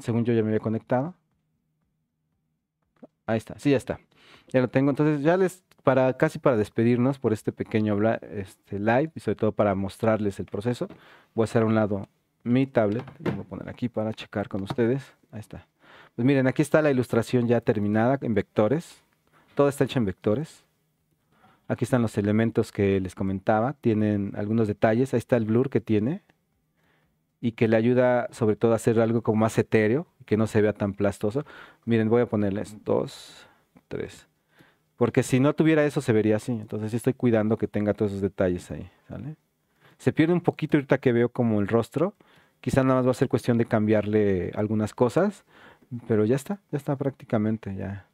según yo ya me había conectado. Ahí está, sí, ya está. Ya lo tengo. Entonces, ya les, para casi para despedirnos por este pequeño este, live y sobre todo para mostrarles el proceso, voy a hacer a un lado mi tablet. voy a poner aquí para checar con ustedes. Ahí está. Pues miren, aquí está la ilustración ya terminada en vectores. Todo está hecho en vectores. Aquí están los elementos que les comentaba. Tienen algunos detalles. Ahí está el blur que tiene y que le ayuda sobre todo a hacer algo como más etéreo, que no se vea tan plastoso. Miren, voy a ponerles dos, tres. Porque si no tuviera eso se vería así. Entonces estoy cuidando que tenga todos esos detalles ahí. Se pierde un poquito ahorita que veo como el rostro. Quizá nada más va a ser cuestión de cambiarle algunas cosas. Pero ya está, ya está prácticamente ya.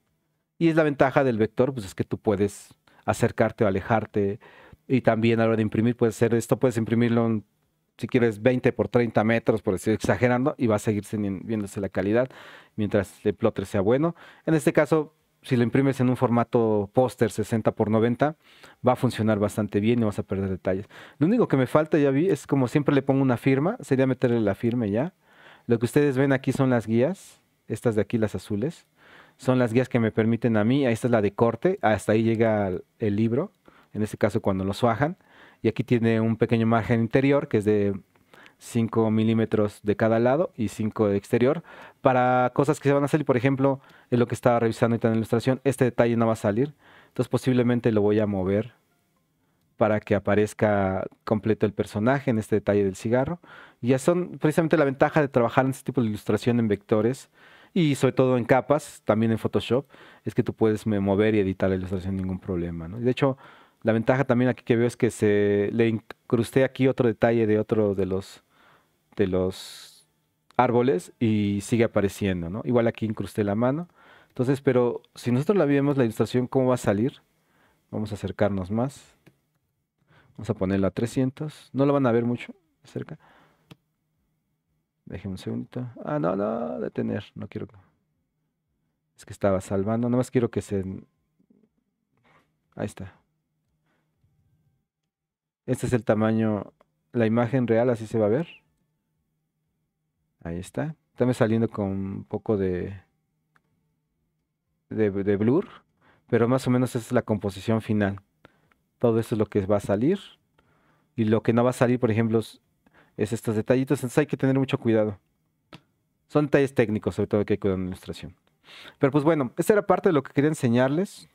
Y es la ventaja del vector, pues es que tú puedes acercarte o alejarte. Y también a la hora de imprimir puedes hacer esto, puedes imprimirlo en si quieres, 20 por 30 metros, por decir exagerando, y va a seguir viéndose la calidad mientras el plotter sea bueno. En este caso, si lo imprimes en un formato póster 60 por 90, va a funcionar bastante bien y no vas a perder detalles. Lo único que me falta, ya vi, es como siempre le pongo una firma, sería meterle la firma ya. Lo que ustedes ven aquí son las guías, estas de aquí, las azules. Son las guías que me permiten a mí, ahí está la de corte, hasta ahí llega el libro, en este caso cuando lo suajan y aquí tiene un pequeño margen interior que es de 5 milímetros de cada lado y 5 de exterior para cosas que se van a salir por ejemplo es lo que estaba revisando ahorita en la ilustración este detalle no va a salir entonces posiblemente lo voy a mover para que aparezca completo el personaje en este detalle del cigarro y ya son precisamente la ventaja de trabajar en este tipo de ilustración en vectores y sobre todo en capas, también en Photoshop, es que tú puedes mover y editar la ilustración sin ningún problema. ¿no? De hecho, la ventaja también aquí que veo es que se le incrusté aquí otro detalle de otro de los, de los árboles y sigue apareciendo, ¿no? Igual aquí incrusté la mano. Entonces, pero si nosotros la vemos la ilustración, ¿cómo va a salir? Vamos a acercarnos más. Vamos a ponerla a 300. No lo van a ver mucho cerca. Déjenme un segundito. Ah, no, no, detener. No quiero. Es que estaba salvando. Nada más quiero que se. Ahí está. Este es el tamaño, la imagen real, así se va a ver. Ahí está. También saliendo con un poco de, de, blur, pero más o menos esa es la composición final. Todo eso es lo que va a salir. Y lo que no va a salir, por ejemplo, es estos detallitos. Entonces hay que tener mucho cuidado. Son detalles técnicos, sobre todo que hay que cuidar en la ilustración. Pero pues bueno, esta era parte de lo que quería enseñarles.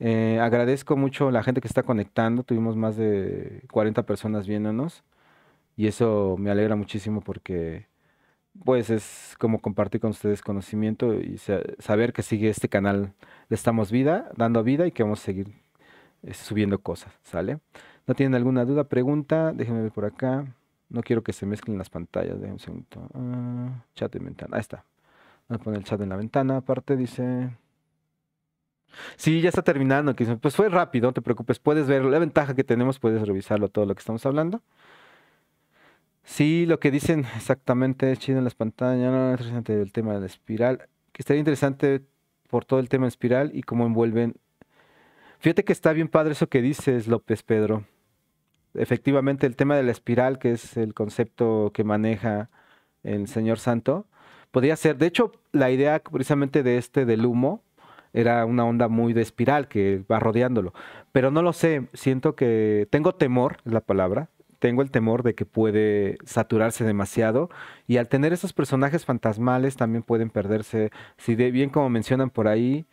Eh, agradezco mucho la gente que está conectando. Tuvimos más de 40 personas viéndonos. Y eso me alegra muchísimo porque, pues, es como compartir con ustedes conocimiento y saber que sigue este canal. Le estamos vida, dando vida y que vamos a seguir eh, subiendo cosas, ¿sale? ¿No tienen alguna duda, pregunta? Déjenme ver por acá. No quiero que se mezclen las pantallas. Déjenme un segundo. Ah, chat en ventana. Ahí está. Voy a poner el chat en la ventana. Aparte dice... Sí, ya está terminando. Pues fue rápido, no te preocupes. Puedes ver la ventaja que tenemos, puedes revisarlo todo lo que estamos hablando. Sí, lo que dicen exactamente es chido en las pantallas. No, interesante el tema de la espiral. Que estaría interesante por todo el tema de espiral y cómo envuelven. Fíjate que está bien padre eso que dices, López Pedro. Efectivamente, el tema de la espiral, que es el concepto que maneja el señor Santo, podría ser. De hecho, la idea precisamente de este del humo era una onda muy de espiral que va rodeándolo. Pero no lo sé, siento que tengo temor, es la palabra, tengo el temor de que puede saturarse demasiado y al tener esos personajes fantasmales también pueden perderse. Si de, bien como mencionan por ahí,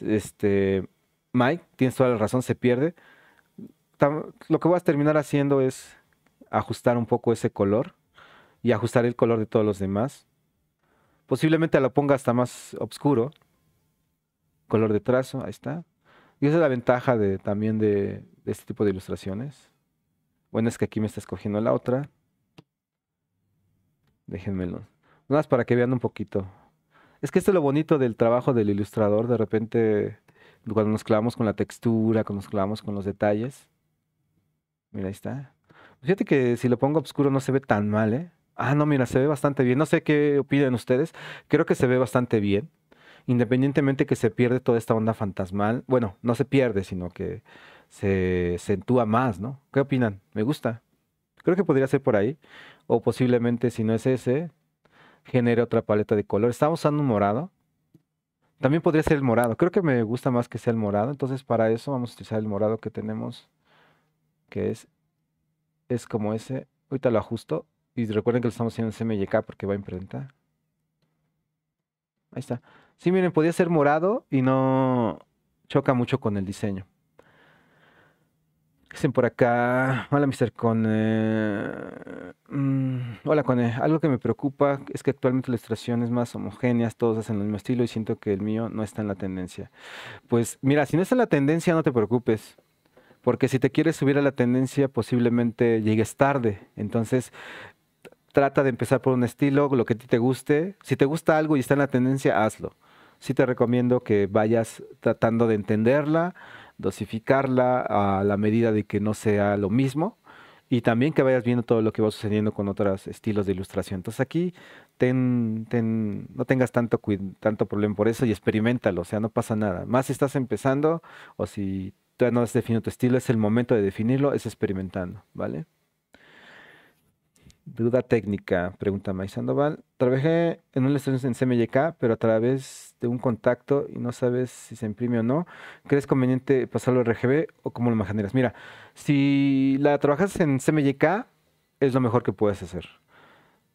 este, Mike, tienes toda la razón, se pierde. lo que voy a terminar haciendo es ajustar un poco ese color y ajustar el color de todos los demás. Posiblemente lo ponga hasta más oscuro color de trazo, ahí está. Y esa es la ventaja de, también de, este tipo de ilustraciones. Bueno, es que aquí me está escogiendo la otra. Déjenmelo. Nada más para que vean un poquito. Es que esto es lo bonito del trabajo del ilustrador. De repente, cuando nos clavamos con la textura, cuando nos clavamos con los detalles. Mira, ahí está. Pues fíjate que si lo pongo oscuro no se ve tan mal, ¿eh? Ah, no, mira, se ve bastante bien. No sé qué opinan ustedes. Creo que se ve bastante bien independientemente que se pierde toda esta onda fantasmal, bueno, no se pierde, sino que se acentúa más, ¿no? ¿Qué opinan? Me gusta. Creo que podría ser por ahí. O posiblemente, si no es ese, genere otra paleta de color. Estamos usando un morado. También podría ser el morado. Creo que me gusta más que sea el morado. Entonces, para eso vamos a utilizar el morado que tenemos, que es, es como ese. Ahorita lo ajusto. Y recuerden que lo estamos haciendo en CMYK porque va a imprenta. Ahí está. Sí, miren, podía ser morado y no choca mucho con el diseño. Dicen por acá, hola Mr. Con... Mm, hola Con... Algo que me preocupa es que actualmente la ilustración es más homogénea, todos hacen el mismo estilo y siento que el mío no está en la tendencia. Pues mira, si no está en la tendencia no te preocupes, porque si te quieres subir a la tendencia posiblemente llegues tarde. Entonces trata de empezar por un estilo, lo que a ti te guste. Si te gusta algo y está en la tendencia, hazlo. Sí te recomiendo que vayas tratando de entenderla, dosificarla a la medida de que no sea lo mismo y también que vayas viendo todo lo que va sucediendo con otros estilos de ilustración. Entonces aquí no tengas tanto, tanto problema por eso y experimentalo, o sea, no pasa nada. Más si estás empezando o si todavía no has definido tu estilo, es el momento de definirlo, es experimentando, ¿vale? Duda técnica, pregunta May Sandoval. Trabajé en una estudio en CMYK, pero a través de un contacto y no sabes si se imprime o no. ¿Crees conveniente pasarlo a RGB o cómo lo manejas? Mira, si la trabajas en CMYK, es lo mejor que puedes hacer.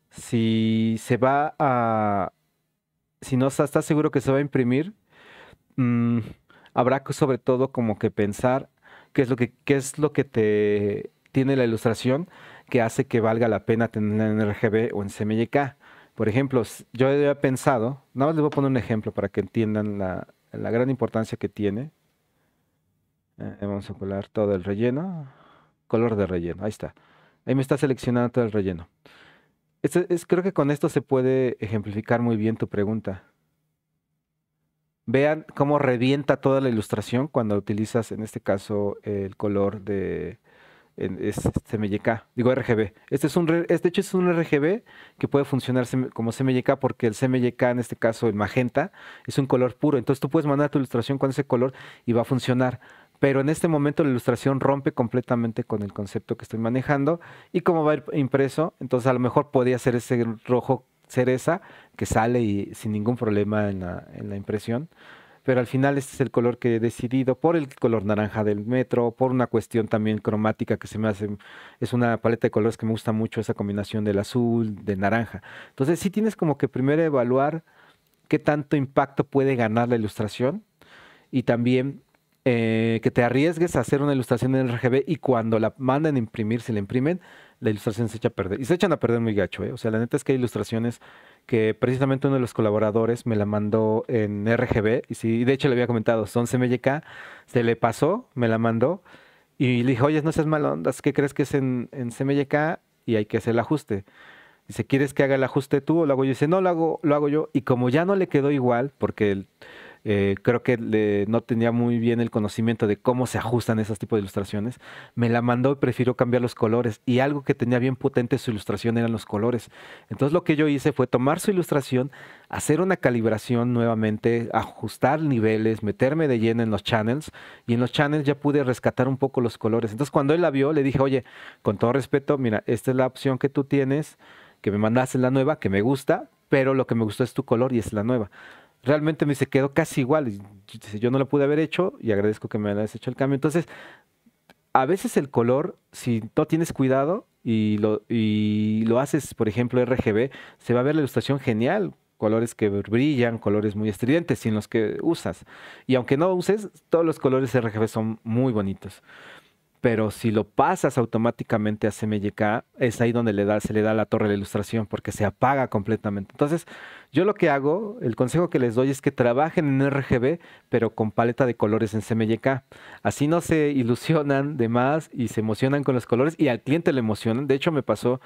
Si se va a. Si no estás seguro que se va a imprimir, mm, habrá que sobre todo como que pensar qué es lo que, qué es lo que te tiene la ilustración que hace que valga la pena tenerla en RGB o en CMYK. Por ejemplo, yo había pensado, nada más les voy a poner un ejemplo para que entiendan la, gran importancia que tiene. Eh, vamos a colar todo el relleno. Color de relleno, ahí está. Ahí me está seleccionando todo el relleno. Este, creo que con esto se puede ejemplificar muy bien tu pregunta. Vean cómo revienta toda la ilustración cuando utilizas, en este caso, el color de, es CMYK, este, digo RGB. Este es un, este, hecho es un RGB que puede funcionar como CMYK porque el CMYK, en este caso el magenta, es un color puro. Entonces tú puedes mandar tu ilustración con ese color y va a funcionar. Pero en este momento la ilustración rompe completamente con el concepto que estoy manejando. Y como va a ir impreso, entonces a lo mejor podría ser ese rojo cereza que sale y sin ningún problema en la, en la impresión pero al final este es el color que he decidido por el color naranja del metro, por una cuestión también cromática que se me hace, es una paleta de colores que me gusta mucho, esa combinación del azul, del naranja. Entonces sí tienes como que primero evaluar qué tanto impacto puede ganar la ilustración y también eh, que te arriesgues a hacer una ilustración en RGB y cuando la mandan a imprimir, si la imprimen, la ilustración se echa a perder. Y se echan a perder muy gacho, ¿eh? O sea, la neta es que hay ilustraciones que precisamente uno de los colaboradores me la mandó en RGB, y sí, de hecho le había comentado, son CMYK, se le pasó, me la mandó, y le dije, oye, no seas mal ¿qué crees que es en, en CMYK? Y hay que hacer el ajuste. Dice, ¿quieres que haga el ajuste tú o lo hago yo? dice, no, lo hago, lo hago yo. Y como ya no le quedó igual, porque el, eh, creo que no tenía muy bien el conocimiento de cómo se ajustan esos tipos de ilustraciones. Me la mandó y prefirió cambiar los colores. Y algo que tenía bien potente su ilustración eran los colores. Entonces lo que yo hice fue tomar su ilustración, hacer una calibración nuevamente, ajustar niveles, meterme de lleno en los channels y en los channels ya pude rescatar un poco los colores. Entonces cuando él la vio le dije, oye, con todo respeto, mira, esta es la opción que tú tienes, que me mandaste la nueva, que me gusta, pero lo que me gustó es tu color y es la nueva realmente me se quedó casi igual. yo no lo pude haber hecho y agradezco que me hayas hecho el cambio. Entonces, a veces el color, si no tienes cuidado y lo, y lo haces, por ejemplo, RGB, se va a ver la ilustración genial. Colores que brillan, colores muy estridentes, sin los que usas. Y aunque no uses, todos los colores RGB son muy bonitos pero si lo pasas automáticamente a CMYK, es ahí donde le da, se le da la torre de ilustración porque se apaga completamente. Entonces, yo lo que hago, el consejo que les doy es que trabajen en RGB, pero con paleta de colores en CMYK. Así no se ilusionan de más y se emocionan con los colores y al cliente le emocionan. De hecho, me pasó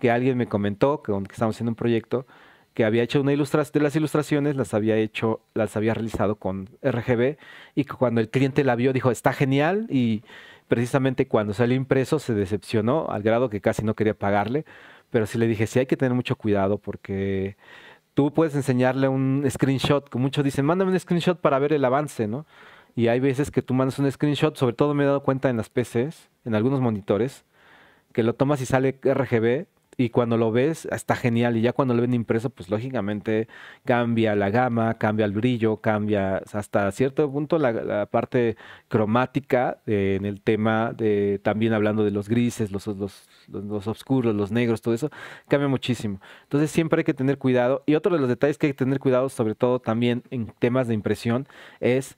que alguien me comentó que, estamos haciendo un proyecto que había hecho una ilustración de las ilustraciones, las había hecho, las había realizado con RGB y cuando el cliente la vio dijo, está genial y precisamente cuando salió impreso se decepcionó al grado que casi no quería pagarle, pero sí le dije, sí hay que tener mucho cuidado porque tú puedes enseñarle un screenshot, que muchos dicen, mándame un screenshot para ver el avance, ¿no? Y hay veces que tú mandas un screenshot, sobre todo me he dado cuenta en las PCs, en algunos monitores, que lo tomas y sale RGB y cuando lo ves está genial y ya cuando lo ven impreso pues lógicamente cambia la gama, cambia el brillo, cambia hasta cierto punto la, parte cromática en el tema de también hablando de los grises, los, los, los, oscuros, los negros, todo eso cambia muchísimo. Entonces siempre hay que tener cuidado y otro de los detalles que hay que tener cuidado sobre todo también en temas de impresión es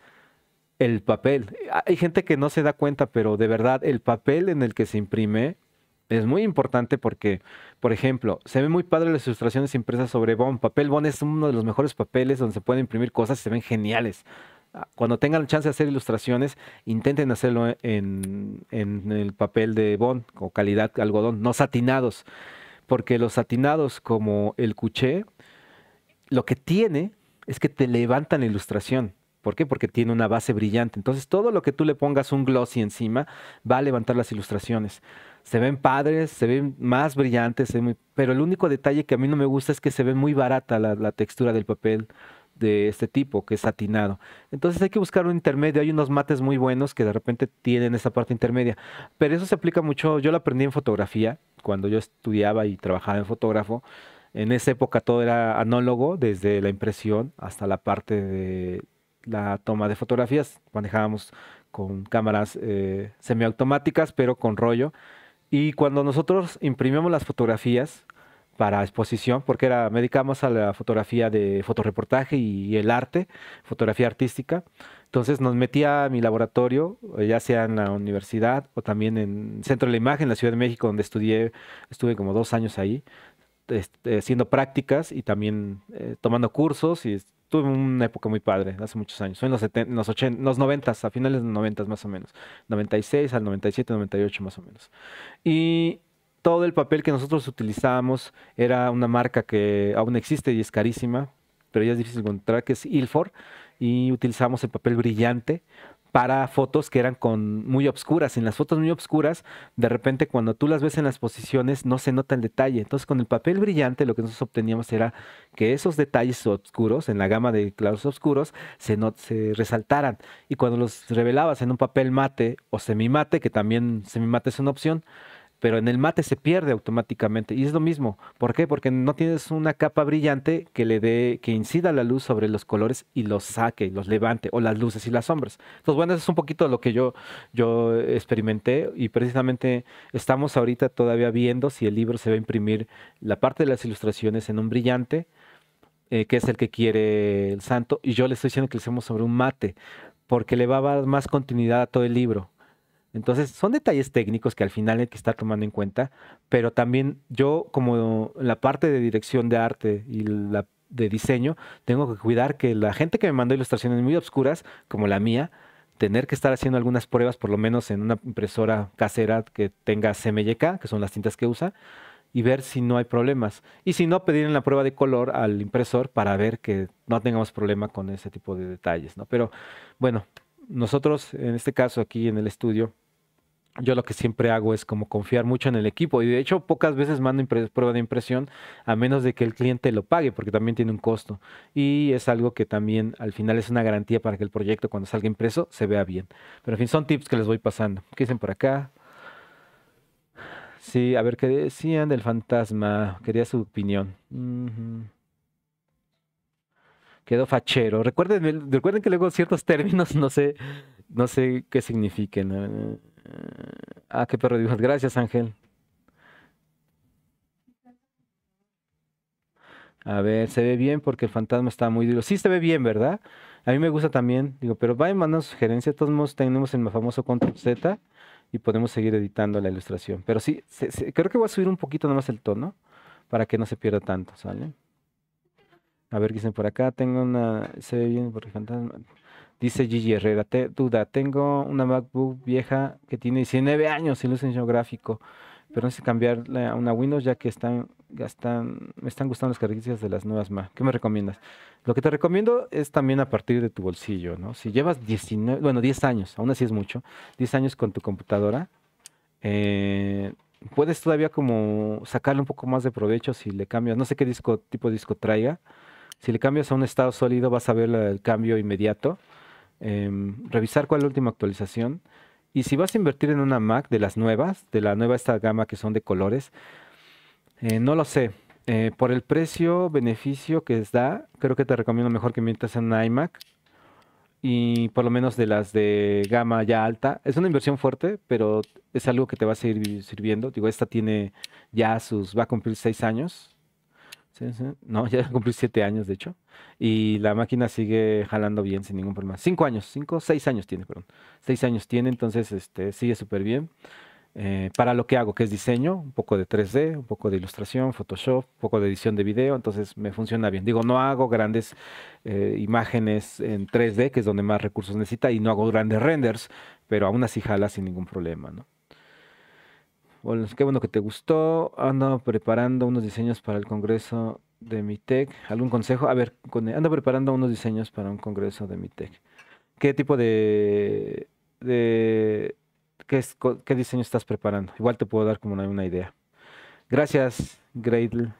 el papel. Hay gente que no se da cuenta, pero de verdad el papel en el que se imprime es muy importante porque, por ejemplo, se ven muy padres las ilustraciones impresas sobre Bond. Papel Bond es uno de los mejores papeles donde se pueden imprimir cosas y se ven geniales. Ah, cuando tengan la chance de hacer ilustraciones, intenten hacerlo en, en el papel de Bond o calidad algodón, no satinados. Porque los satinados, como el cuché, lo que tiene es que te levantan la ilustración. ¿Por qué? Porque tiene una base brillante. Entonces, todo lo que tú le pongas un glossy encima va a levantar las ilustraciones se ven padres, se ven más brillantes, pero el único detalle que a mí no me gusta es que se ve muy barata la, la textura del papel de este tipo, que es satinado. Entonces hay que buscar un intermedio. Hay unos mates muy buenos que de repente tienen esa parte intermedia. Pero eso se aplica mucho. Yo lo aprendí en fotografía, cuando yo estudiaba y trabajaba en fotógrafo. En esa época todo era anólogo, desde la impresión hasta la parte de la toma de fotografías. Manejábamos con cámaras eh, semiautomáticas, pero con rollo. Y cuando nosotros imprimimos las fotografías para exposición, porque era, dedicamos a la fotografía de fotoreportaje y el arte, fotografía artística, entonces nos metía a mi laboratorio, eh, ya sea en la universidad o también en Centro de la Imagen, en la Ciudad de México, donde estudié, estuve como dos años ahí, este, haciendo prácticas y también eh, tomando cursos y tuve una época muy padre, hace muchos años. en los, 70 los, los 90, a finales de los 90 más o menos. 96 al 97, 98 más o menos. Y todo el papel que nosotros utilizábamos era una marca que aún existe y es carísima, pero ya es difícil encontrar, que es Ilford Y utilizábamos el papel brillante para fotos que eran con muy obscuras. En las fotos muy obscuras, de repente cuando tú las ves en las posiciones no se nota el detalle. Entonces con el papel brillante lo que nosotros obteníamos era que esos detalles oscuros, en la gama de claros oscuros, se, se resaltaran. Y cuando los revelabas en un papel mate o semimate, que también semimate es una opción, pero en el mate se pierde automáticamente. Y es lo mismo. ¿Por qué? Porque no tienes una capa brillante que le dé, que incida la luz sobre los colores y los saque, los levante, o las luces y las sombras. Entonces, bueno, eso es un poquito lo que yo, yo experimenté y precisamente estamos ahorita todavía viendo si el libro se va a imprimir la parte de las ilustraciones en un brillante. Eh, que es el que quiere el santo, y yo le estoy diciendo que lo hacemos sobre un mate, porque le va a dar más continuidad a todo el libro. Entonces, son detalles técnicos que al final hay que estar tomando en cuenta, pero también yo, como la parte de dirección de arte y de diseño, tengo que cuidar que la gente que me manda ilustraciones muy obscuras, como la mía, tener que estar haciendo algunas pruebas, por lo menos en una impresora casera que tenga CMYK, que son las tintas que usa, y ver si no hay problemas. Y si no, pedir en la prueba de color al impresor para ver que no tengamos problema con ese tipo de detalles. ¿no? Pero bueno, nosotros en este caso aquí en el estudio yo lo que siempre hago es como confiar mucho en el equipo y de hecho pocas veces mando prueba de impresión a menos de que el cliente lo pague porque también tiene un costo y es algo que también al final es una garantía para que el proyecto cuando salga impreso se vea bien. Pero en fin, son tips que les voy pasando. ¿Qué dicen por acá? Sí, a ver qué decían del fantasma. Quería su opinión. quedó fachero. Recuerden, recuerden que luego ciertos términos [laughs] no sé, no sé qué signifiquen. Ah, qué perro dibujas. Gracias, Ángel. A ver, se ve bien porque el fantasma está muy duro. Sí se ve bien, ¿verdad? A mí me gusta también. Digo, pero vayan mandando sugerencias. De todos modos, tenemos el famoso Control Z y podemos seguir editando la ilustración. Pero sí, creo que voy a subir un poquito nomás el tono para que no se pierda tanto, ¿sale? A ver, qué dicen por acá. Tengo una... Se ve bien porque fantasma... Dice Gigi Herrera, te, duda, tengo una MacBook vieja que tiene 19 años sin uso diseño gráfico, pero no sé cambiarla a una Windows ya que están, gastan, me están gustando las características de las nuevas Mac. ¿Qué me recomiendas? Lo que te recomiendo es también a partir de tu bolsillo, ¿no? Si llevas 19, bueno, 10 años, aún así es mucho, 10 años con tu computadora, eh, puedes todavía como sacarle un poco más de provecho si le cambias, no sé qué disco, tipo de disco traiga. Si le cambias a un estado sólido, vas a ver el cambio inmediato Em, revisar cuál es la última actualización. Y si vas a invertir en una Mac de las nuevas, de la nueva esta gama que son de colores, eh, no lo sé. Eh, por el precio, beneficio que les da, creo que te recomiendo mejor que inviertas en una iMac. Y por lo menos de las de gama ya alta. Es una inversión fuerte, pero es algo que te va a seguir sirviendo. Digo, esta tiene ya sus, va a cumplir seis años no, ya [laughs] cumplí siete años, de hecho. Y la máquina sigue jalando bien sin ningún problema. Cinco años, cinco, seis años tiene, perdón. Seis años tiene, entonces este, sigue súper bien. Eh, para lo que hago, que es diseño, un poco de 3D, un poco de ilustración, Photoshop, un poco de edición de video, entonces me funciona bien. Digo, no hago grandes eh, imágenes en 3D, que es donde más recursos necesita, y no hago grandes renders, pero aún así jala sin ningún problema, ¿no? qué bueno que te gustó. Ando preparando unos diseños para el congreso de tech, ¿Algún consejo? A ver, ando preparando unos diseños para un congreso de tech, ¿Qué tipo de, de qué, diseño estás preparando? Igual te puedo dar como una, idea. Gracias, Gradle.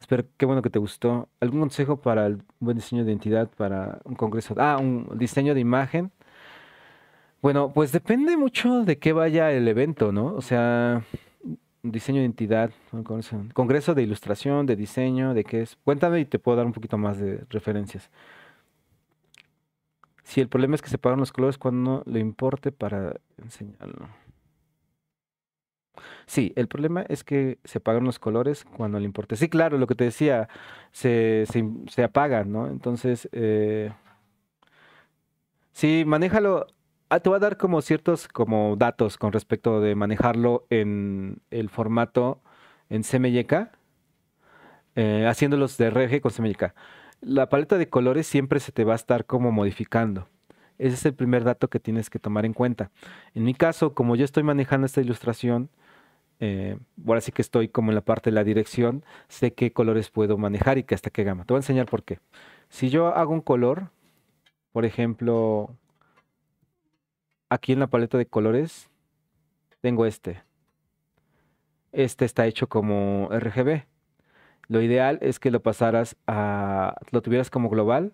Espero, qué bueno que te gustó. ¿Algún consejo para el buen diseño de identidad para un congreso? Ah, un diseño de imagen bueno, pues depende mucho de qué vaya el evento, ¿no? O sea, diseño de identidad, congreso de ilustración, de diseño, de qué es. Cuéntame y te puedo dar un poquito más de referencias. Si sí, el problema es que se pagan los colores cuando no le importe para enseñarlo. Sí, el problema es que se apagan los colores cuando le importe. Sí, claro, lo que te decía, se, se, apagan, ¿no? Entonces, eh, sí, manéjalo Ah, te voy a dar como ciertos como datos con respecto de manejarlo en el formato en CMYK, eh, haciéndolos de RG con CMYK. La paleta de colores siempre se te va a estar como modificando. Ese es el primer dato que tienes que tomar en cuenta. En mi caso, como yo estoy manejando esta ilustración, eh, ahora sí que estoy como en la parte de la dirección, sé qué colores puedo manejar y que hasta qué gama. Te voy a enseñar por qué. Si yo hago un color, por ejemplo, aquí en la paleta de colores tengo este. Este está hecho como RGB. Lo ideal es que lo pasaras a, lo tuvieras como global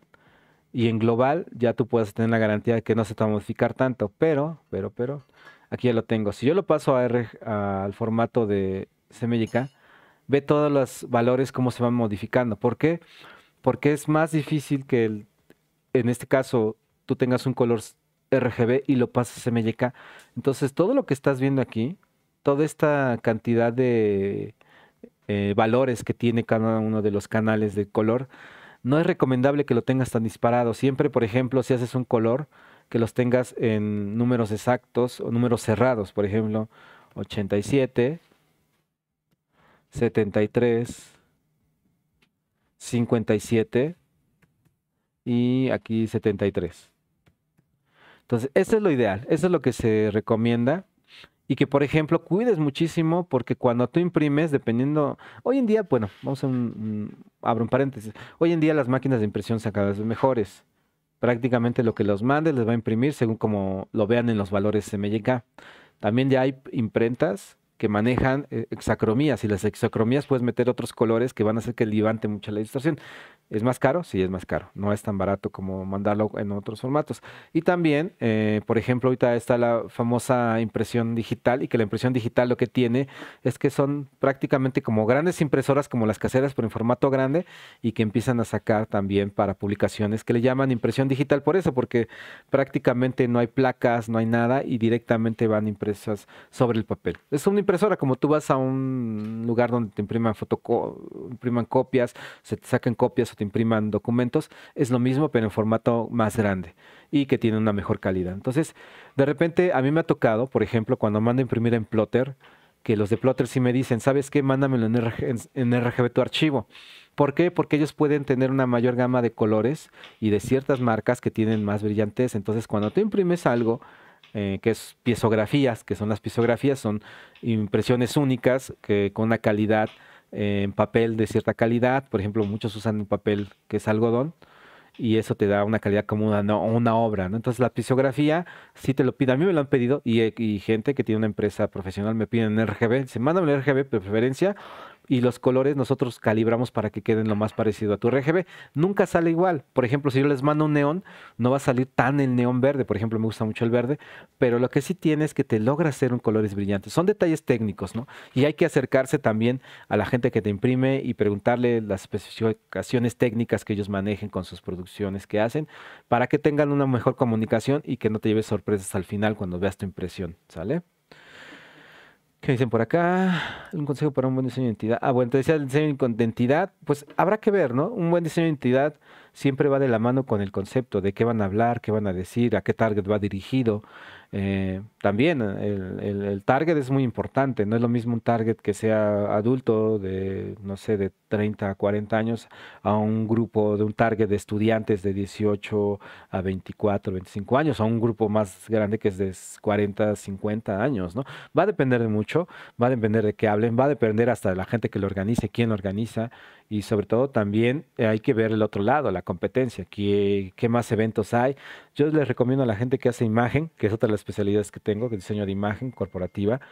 y en global ya tú puedes tener la garantía de que no se te va a modificar tanto. Pero, pero, pero, aquí ya lo tengo. Si yo lo paso al formato de CMYK, ve todos los valores cómo se van modificando. ¿Por qué? Porque es más difícil que el, en este caso tú tengas un color RGB y lo pasas a MYK. Entonces, todo lo que estás viendo aquí, toda esta cantidad de eh, valores que tiene cada uno de los canales de color, no es recomendable que lo tengas tan disparado. Siempre, por ejemplo, si haces un color, que los tengas en números exactos o números cerrados, por ejemplo, 87, 73, 57 y aquí 73. Entonces, eso es lo ideal, eso es lo que se recomienda. Y que, por ejemplo, cuides muchísimo porque cuando tú imprimes, dependiendo, hoy en día, bueno, vamos a un, un abro un paréntesis, hoy en día las máquinas de impresión son cada vez mejores. Prácticamente lo que los mandes les va a imprimir según como lo vean en los valores MYK. También ya hay imprentas que manejan eh, hexacromías y las hexacromías puedes meter otros colores que van a hacer que levante mucho la distorsión. ¿Es más caro? Sí, es más caro. No es tan barato como mandarlo en otros formatos. Y también, eh, por ejemplo, ahorita está la famosa impresión digital y que la impresión digital lo que tiene es que son prácticamente como grandes impresoras como las caseras, pero en formato grande y que empiezan a sacar también para publicaciones que le llaman impresión digital por eso, porque prácticamente no hay placas, no hay nada y directamente van impresas sobre el papel. Es una impresora, como tú vas a un lugar donde te impriman, impriman copias, se te sacan copias o te impriman documentos, es lo mismo, pero en formato más grande y que tiene una mejor calidad. Entonces, de repente a mí me ha tocado, por ejemplo, cuando mando a imprimir en Plotter, que los de Plotter sí me dicen, ¿sabes qué? Mándamelo en, RGB tu archivo. ¿Por qué? Porque ellos pueden tener una mayor gama de colores y de ciertas marcas que tienen más brillantez. Entonces, cuando tú imprimes algo, eh, que es piezografías, que son las piezografías, son impresiones únicas que con una calidad eh, en papel de cierta calidad, por ejemplo, muchos usan un papel que es algodón y eso te da una calidad como una, obra, ¿no? Entonces la piezografía si te lo pido, a mí me lo han pedido y, eh, y gente que tiene una empresa profesional me piden en RGB, dice, mándame el RGB de preferencia y los colores nosotros calibramos para que queden lo más parecido a tu RGB. Nunca sale igual. Por ejemplo, si yo les mando un neón, no va a salir tan el neón verde. Por ejemplo, me gusta mucho el verde, pero lo que sí tiene es que te logra hacer un colores brillantes. Son detalles técnicos, ¿no? Y hay que acercarse también a la gente que te imprime y preguntarle las especificaciones técnicas que ellos manejen con sus producciones que hacen para que tengan una mejor comunicación y que no te lleves sorpresas al final cuando veas tu impresión, ¿sale? ¿Qué dicen por acá? Un consejo para un buen diseño de identidad. Ah, bueno, entonces, el diseño de identidad. Pues habrá que ver, ¿no? Un buen diseño de identidad siempre va de la mano con el concepto de qué van a hablar, qué van a decir, a qué target va dirigido. Eh, también el, target es muy importante. No es lo mismo un target que sea adulto de, no sé, de 30 a 40 años a un grupo de un target de estudiantes de 18 a 24, 25 años, a un grupo más grande que es de 40, 50 años, ¿no? Va a depender de mucho, va a depender de qué hablen, va a depender hasta de la gente que lo organice, quién lo organiza y sobre todo también hay que ver el otro lado, la competencia, qué, qué más eventos hay. Yo les recomiendo a la gente que hace imagen, que es otra de las especialidades que tengo, que diseño de imagen corporativa,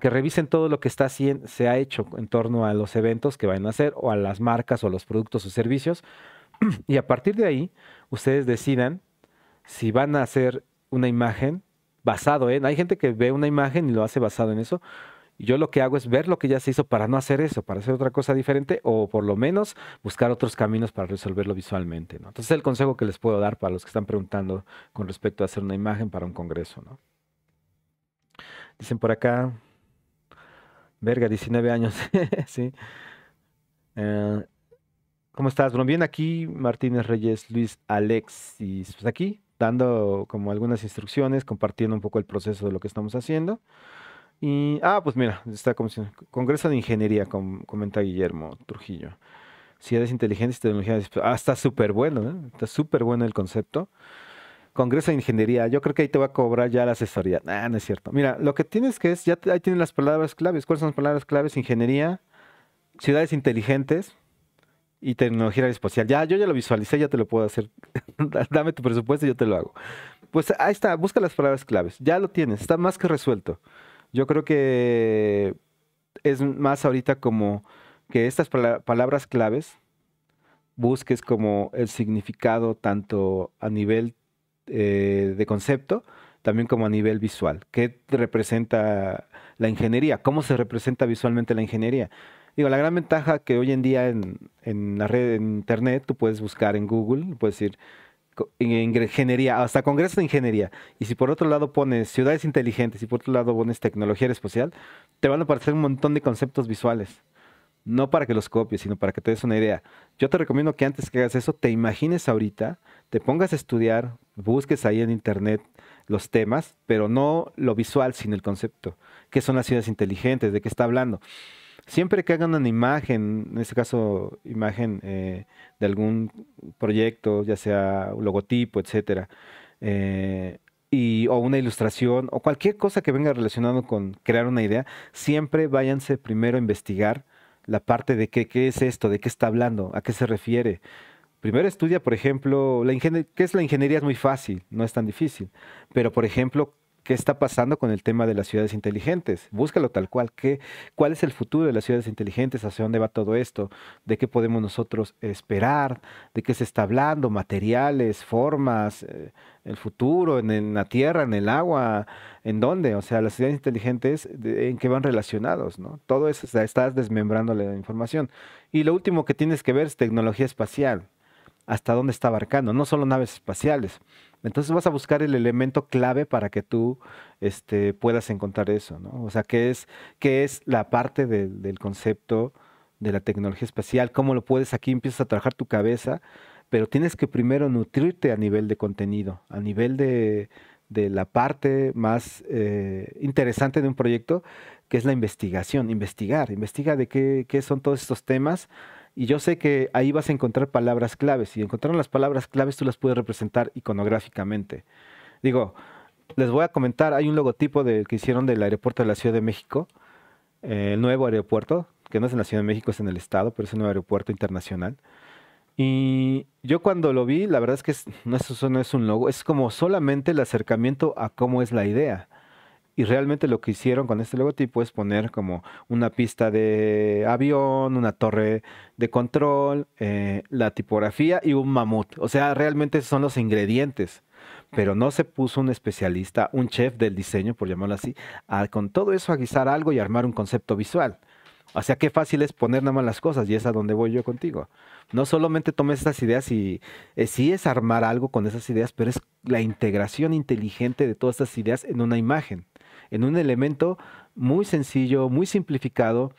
que revisen todo lo que está, se ha hecho en torno a los eventos que van a hacer o a las marcas o los productos o servicios. [clears throat] Y a partir de ahí, ustedes decidan si van a hacer una imagen basado en... Hay gente que ve una imagen y lo hace basado en eso. yo lo que hago es ver lo que ya se hizo para no hacer eso, para hacer otra cosa diferente o por lo menos buscar otros caminos para resolverlo visualmente. Entonces el consejo que les puedo dar para los que están preguntando con respecto a hacer una imagen para un congreso. ¿no? Dicen por acá, verga, 19 años, [laughs] sí. Eh, ¿Cómo estás, Bien aquí, Martínez Reyes, Luis, Alex, y pues aquí, dando como algunas instrucciones, compartiendo un poco el proceso de lo que estamos haciendo. Y, ah, pues mira, está como si, Congreso de Ingeniería, comenta Guillermo Trujillo. Si eres inteligente tecnología, ah, está súper bueno, ¿eh? está súper bueno el concepto. Congreso de Ingeniería, yo creo que ahí te va a cobrar ya la asesoría. Ah, no es cierto. Mira, lo que tienes que es, ya ahí tienen las palabras claves. ¿Cuáles son las palabras claves? Ingeniería, ciudades inteligentes y tecnología espacial. Ya, yo ya lo visualicé, ya te lo puedo hacer. [laughs] Dame tu presupuesto y yo te lo hago. Pues ahí está, busca las palabras claves. Ya lo tienes, está más que resuelto. Yo creo que es más ahorita como que estas palabras claves busques como el significado tanto a nivel eh, de concepto, también como a nivel visual. ¿Qué representa la ingeniería? ¿Cómo se representa visualmente la ingeniería? Digo, la gran ventaja que hoy en día en, en la red, de Internet, tú puedes buscar en Google, puedes en ingeniería, hasta Congreso de Ingeniería. Y si por otro lado pones ciudades inteligentes y por otro lado pones tecnología espacial, te van a aparecer un montón de conceptos visuales no para que los copies, sino para que te des una idea. Yo te recomiendo que antes que hagas eso, te imagines ahorita, te pongas a estudiar, busques ahí en internet los temas, pero no lo visual, sino el concepto. ¿Qué son las ciudades inteligentes? ¿De qué está hablando? Siempre que hagan una imagen, en este caso imagen eh, de algún proyecto, ya sea un logotipo, etcétera, eh, y, o una ilustración o cualquier cosa que venga relacionado con crear una idea, siempre váyanse primero a investigar la parte de qué, qué es esto, de qué está hablando, a qué se refiere. Primero estudia, por ejemplo, la qué es la ingeniería es muy fácil, no es tan difícil, pero por ejemplo, qué está pasando con el tema de las ciudades inteligentes. Búscalo tal cual. ¿Qué, ¿Cuál es el futuro de las ciudades inteligentes? ¿Hacia dónde va todo esto? ¿De qué podemos nosotros esperar? ¿De qué se está hablando? ¿Materiales? ¿Formas? Eh, ¿El futuro? En, la tierra? ¿En el agua? ¿En dónde? O sea, las ciudades inteligentes, ¿en qué van relacionados? ¿no? Todo eso, estás desmembrando la información. Y lo último que tienes que ver es tecnología espacial hasta dónde está abarcando, no solo naves espaciales. Entonces vas a buscar el elemento clave para que tú este, puedas encontrar eso, ¿no? O sea, ¿qué es, es la parte del concepto de la tecnología espacial? ¿Cómo lo puedes aquí? Empiezas a trabajar tu cabeza, pero tienes que primero nutrirte a nivel de contenido, a nivel de, la parte más eh, interesante de un proyecto, que es la investigación, investigar, investiga de qué, qué son todos estos temas y yo sé que ahí vas a encontrar palabras claves y encontrar las palabras claves tú las puedes representar iconográficamente. Digo, les voy a comentar, hay un logotipo que hicieron del aeropuerto de la Ciudad de México, eh, el nuevo aeropuerto, que no es en la Ciudad de México, es en el estado, pero es un nuevo aeropuerto internacional. Y yo cuando lo vi, la verdad es que eso no es un logo, es como solamente el acercamiento a cómo es la idea y realmente lo que hicieron con este logotipo es poner como una pista de avión, una torre de control, eh, la tipografía y un mamut. O sea, realmente esos son los ingredientes. Pero no se puso un especialista, un chef del diseño, por llamarlo así, con todo eso a guisar algo y armar un concepto visual. O sea, qué fácil es poner nada más las cosas y es a donde voy yo contigo. No solamente tomes esas ideas y eh, sí es armar algo con esas ideas, pero es la integración inteligente de todas esas ideas en una imagen en un elemento muy sencillo, muy simplificado,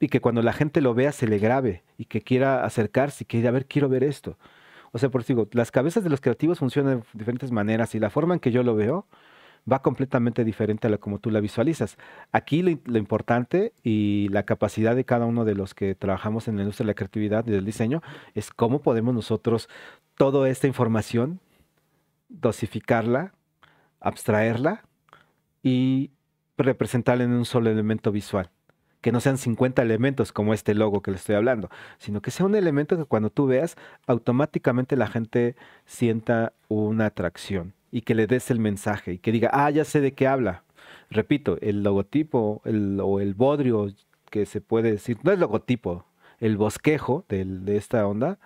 y que cuando la gente lo vea se le grabe y que quiera acercarse y que, a ver, quiero ver esto. O sea, por eso digo, las cabezas de los creativos funcionan de diferentes maneras y la forma en que yo lo veo va completamente diferente a la como tú la visualizas. Aquí lo, lo, importante y la capacidad de cada uno de los que trabajamos en la industria de la creatividad y del diseño es cómo podemos nosotros toda esta información dosificarla, abstraerla y representarle en un solo elemento visual. Que no sean 50 elementos como este logo que le estoy hablando, sino que sea un elemento que cuando tú veas, automáticamente la gente sienta una atracción y que le des el mensaje y que diga, ah, ya sé de qué habla. Repito, el logotipo o el bodrio que se puede decir, no es logotipo, el bosquejo de, de esta onda,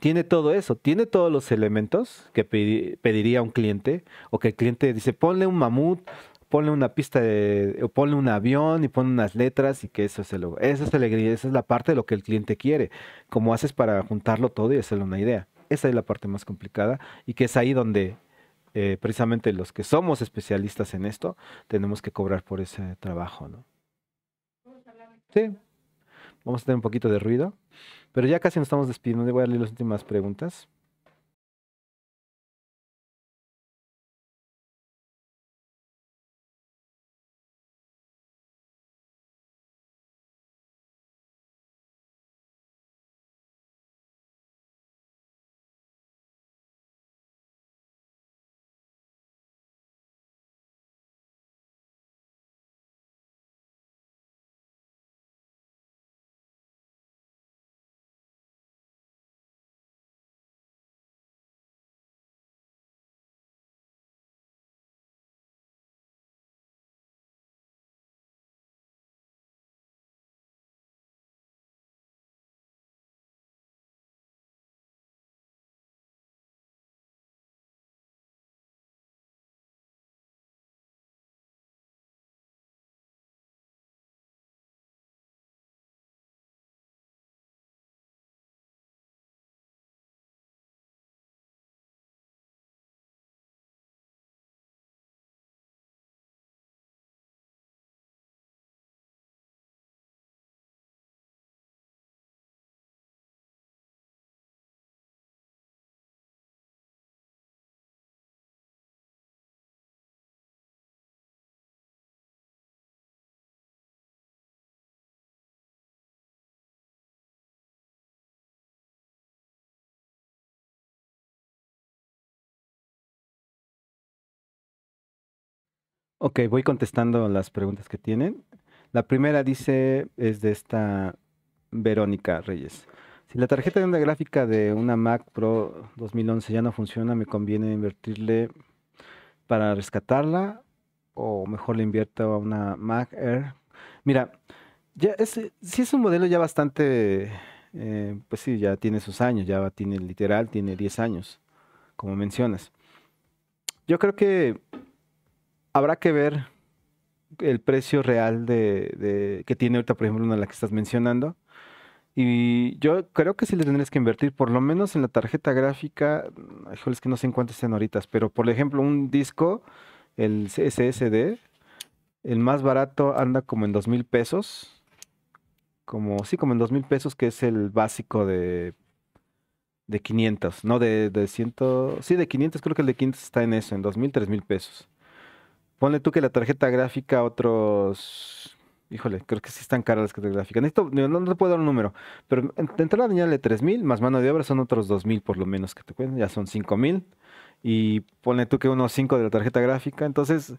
tiene todo eso, tiene todos los elementos que pediría un cliente o que el cliente dice, ponle un mamut ponle una pista o ponle un avión y ponle unas letras y que eso se lo, esa es alegría, esa es la parte de lo que el cliente quiere, cómo haces para juntarlo todo y hacerle una idea. Esa es la parte más complicada y que es ahí donde eh, precisamente los que somos especialistas en esto tenemos que cobrar por ese trabajo, Sí. Vamos a tener un poquito de ruido, pero ya casi nos estamos despidiendo. Voy a leer las últimas preguntas. Ok, voy contestando las preguntas que tienen. La primera dice, es de esta Verónica Reyes. Si la tarjeta de onda gráfica de una Mac Pro 2011 ya no funciona, ¿me conviene invertirle para rescatarla? ¿O mejor le invierto a una Mac Air? Mira, ya es, si es un modelo ya bastante, eh, pues sí, ya tiene sus años, ya tiene literal, tiene 10 años, como mencionas. Yo creo que habrá que ver el precio real de, que tiene ahorita, por ejemplo, una de las que estás mencionando. Y yo creo que sí le tendrías que invertir, por lo menos en la tarjeta gráfica, mm, es que no sé en cuántas sean ahorita, pero por ejemplo, un disco, el SSD, el más barato anda como en dos mil pesos, como, sí, como en dos mil pesos, que es el básico de, 500, no, de, de 100, sí, de 500, creo que el de 500 está en eso, en dos mil, tres mil pesos. Ponle tú que la tarjeta gráfica, otros. Híjole, creo que sí están caras las tarjetas gráficas. Necesito, no, no, te puedo dar un número, pero de entrada de 3.000 más mano de obra son otros 2.000 por lo menos que te cuento. ya son 5.000 y pone tú que unos 5 de la tarjeta gráfica. Entonces,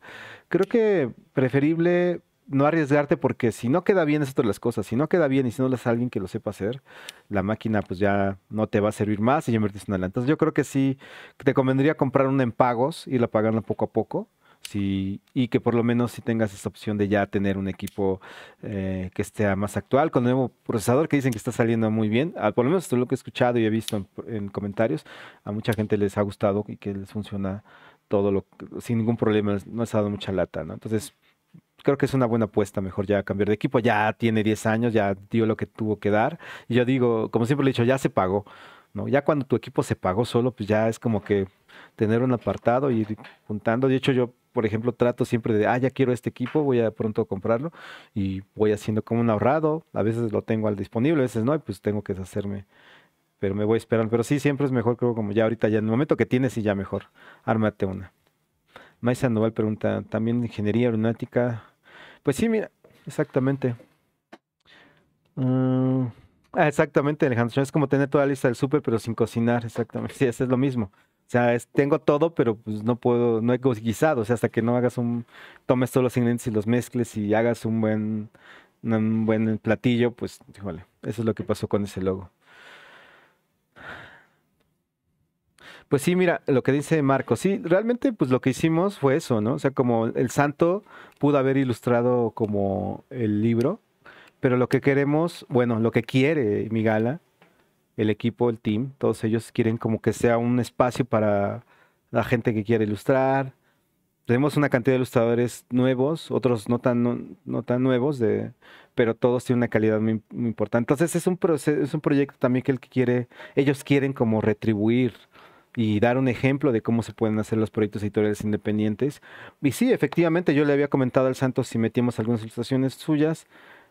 creo que preferible no arriesgarte porque si no queda bien es otra de las cosas. Si no queda bien y si no es alguien que lo sepa hacer, la máquina pues ya no te va a servir más y ya invertiste en adelante. Entonces, yo creo que sí te convendría comprar una en pagos, y la pagando poco a poco y que por lo menos si tengas esa opción de ya tener un equipo eh, que esté más actual, con nuevo procesador que dicen que está saliendo muy bien. Al, ah, por lo menos esto es lo que he escuchado y he visto en, comentarios. A mucha gente les ha gustado y que les funciona todo lo sin ningún problema. No les ha dado mucha lata, ¿no? Entonces, creo que es una buena apuesta mejor ya cambiar de equipo. Ya tiene 10 años, ya dio lo que tuvo que dar. Y yo digo, como siempre le he dicho, ya se pagó. ¿no? Ya cuando tu equipo se pagó solo, pues ya es como que tener un apartado y ir juntando. De hecho, yo, por ejemplo, trato siempre de, ah, ya quiero este equipo, voy a pronto comprarlo y voy haciendo como un ahorrado. A veces lo tengo al disponible, a veces no, y pues tengo que deshacerme. Pero me voy esperando. Pero sí, siempre es mejor, creo, como ya ahorita, ya en el momento que tienes y ya mejor, ármate una. Maisa Noval pregunta, ¿también ingeniería aeronáutica? Pues sí, mira, exactamente. Mm, ah, exactamente, Alejandro. Es como tener toda la lista del súper, pero sin cocinar, exactamente. [laughs] Sí, eso es lo mismo. O sea, tengo todo, pero pues no puedo, no he guisado. O sea, hasta que no hagas un, tomes todos los ingredientes y los mezcles y hagas un buen, un buen platillo, pues, híjole, eso es lo que pasó con ese logo. Pues sí, mira, lo que dice Marco, sí, realmente pues lo que hicimos fue eso, ¿no? O sea, como el santo pudo haber ilustrado como el libro, pero lo que queremos, bueno, lo que quiere Migala el equipo, el team, todos ellos quieren como que sea un espacio para la gente que quiere ilustrar. Tenemos una cantidad de ilustradores nuevos, otros no tan, no, tan nuevos, pero todos tienen una calidad muy, importante. Entonces es un, es un proyecto también que, el quiere, ellos quieren como retribuir y dar un ejemplo de cómo se pueden hacer los proyectos editoriales independientes. Y sí, efectivamente, yo le había comentado al Santos si metíamos algunas ilustraciones suyas,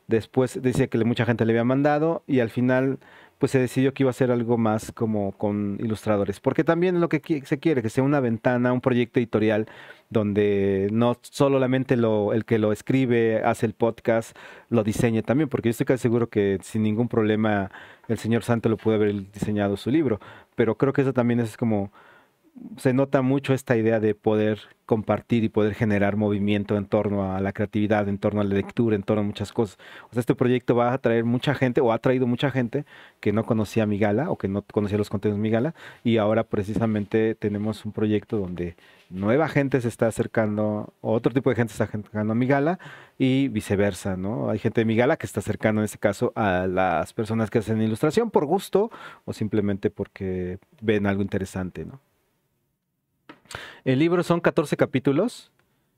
Después decía que mucha gente le había mandado y al final pues se decidió que iba a hacer algo más como con ilustradores. Porque también lo que se quiere, que sea una ventana, un proyecto editorial donde no solamente lo, el que lo escribe, hace el podcast, lo diseñe también, porque yo estoy casi seguro que sin ningún problema el señor Santo lo pudo haber diseñado su libro. Pero creo que eso también es como se nota mucho esta idea de poder compartir y poder generar movimiento en torno a la creatividad, en torno a la lectura, en torno a muchas cosas. O sea, este proyecto va a atraer mucha gente o ha traído mucha gente que no conocía mi gala o que no conocía los contenidos de mi gala y ahora precisamente tenemos un proyecto donde nueva gente se está acercando, otro tipo de gente se está acercando a mi gala y viceversa, ¿no? Hay gente de mi gala que está acercando en este caso a las personas que hacen ilustración por gusto o simplemente porque ven algo interesante, ¿no? El libro son 14 capítulos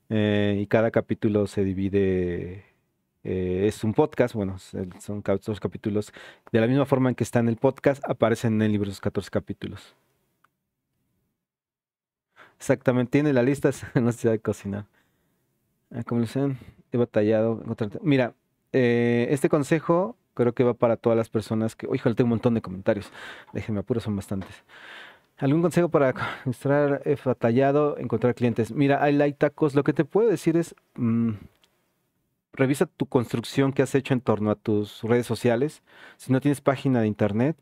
eh, y cada capítulo se divide eh, es un podcast, bueno, son 14 capítulos. De la misma forma en que está en el podcast, aparecen en el libro esos 14 capítulos. Exactamente, tiene la lista, [laughs] no ciudad de cocinar. Ah, como sean he batallado. Mira, eh, este consejo creo que va para todas las personas que. tengo un montón de comentarios. Déjenme apuro, son bastantes. ¿Algún consejo para [laughs] mostrar eh, batallado, encontrar clientes? Mira, hay light tacos. Lo que te puedo decir es, mm, revisa tu construcción que has hecho en torno a tus redes sociales. Si no tienes página de internet,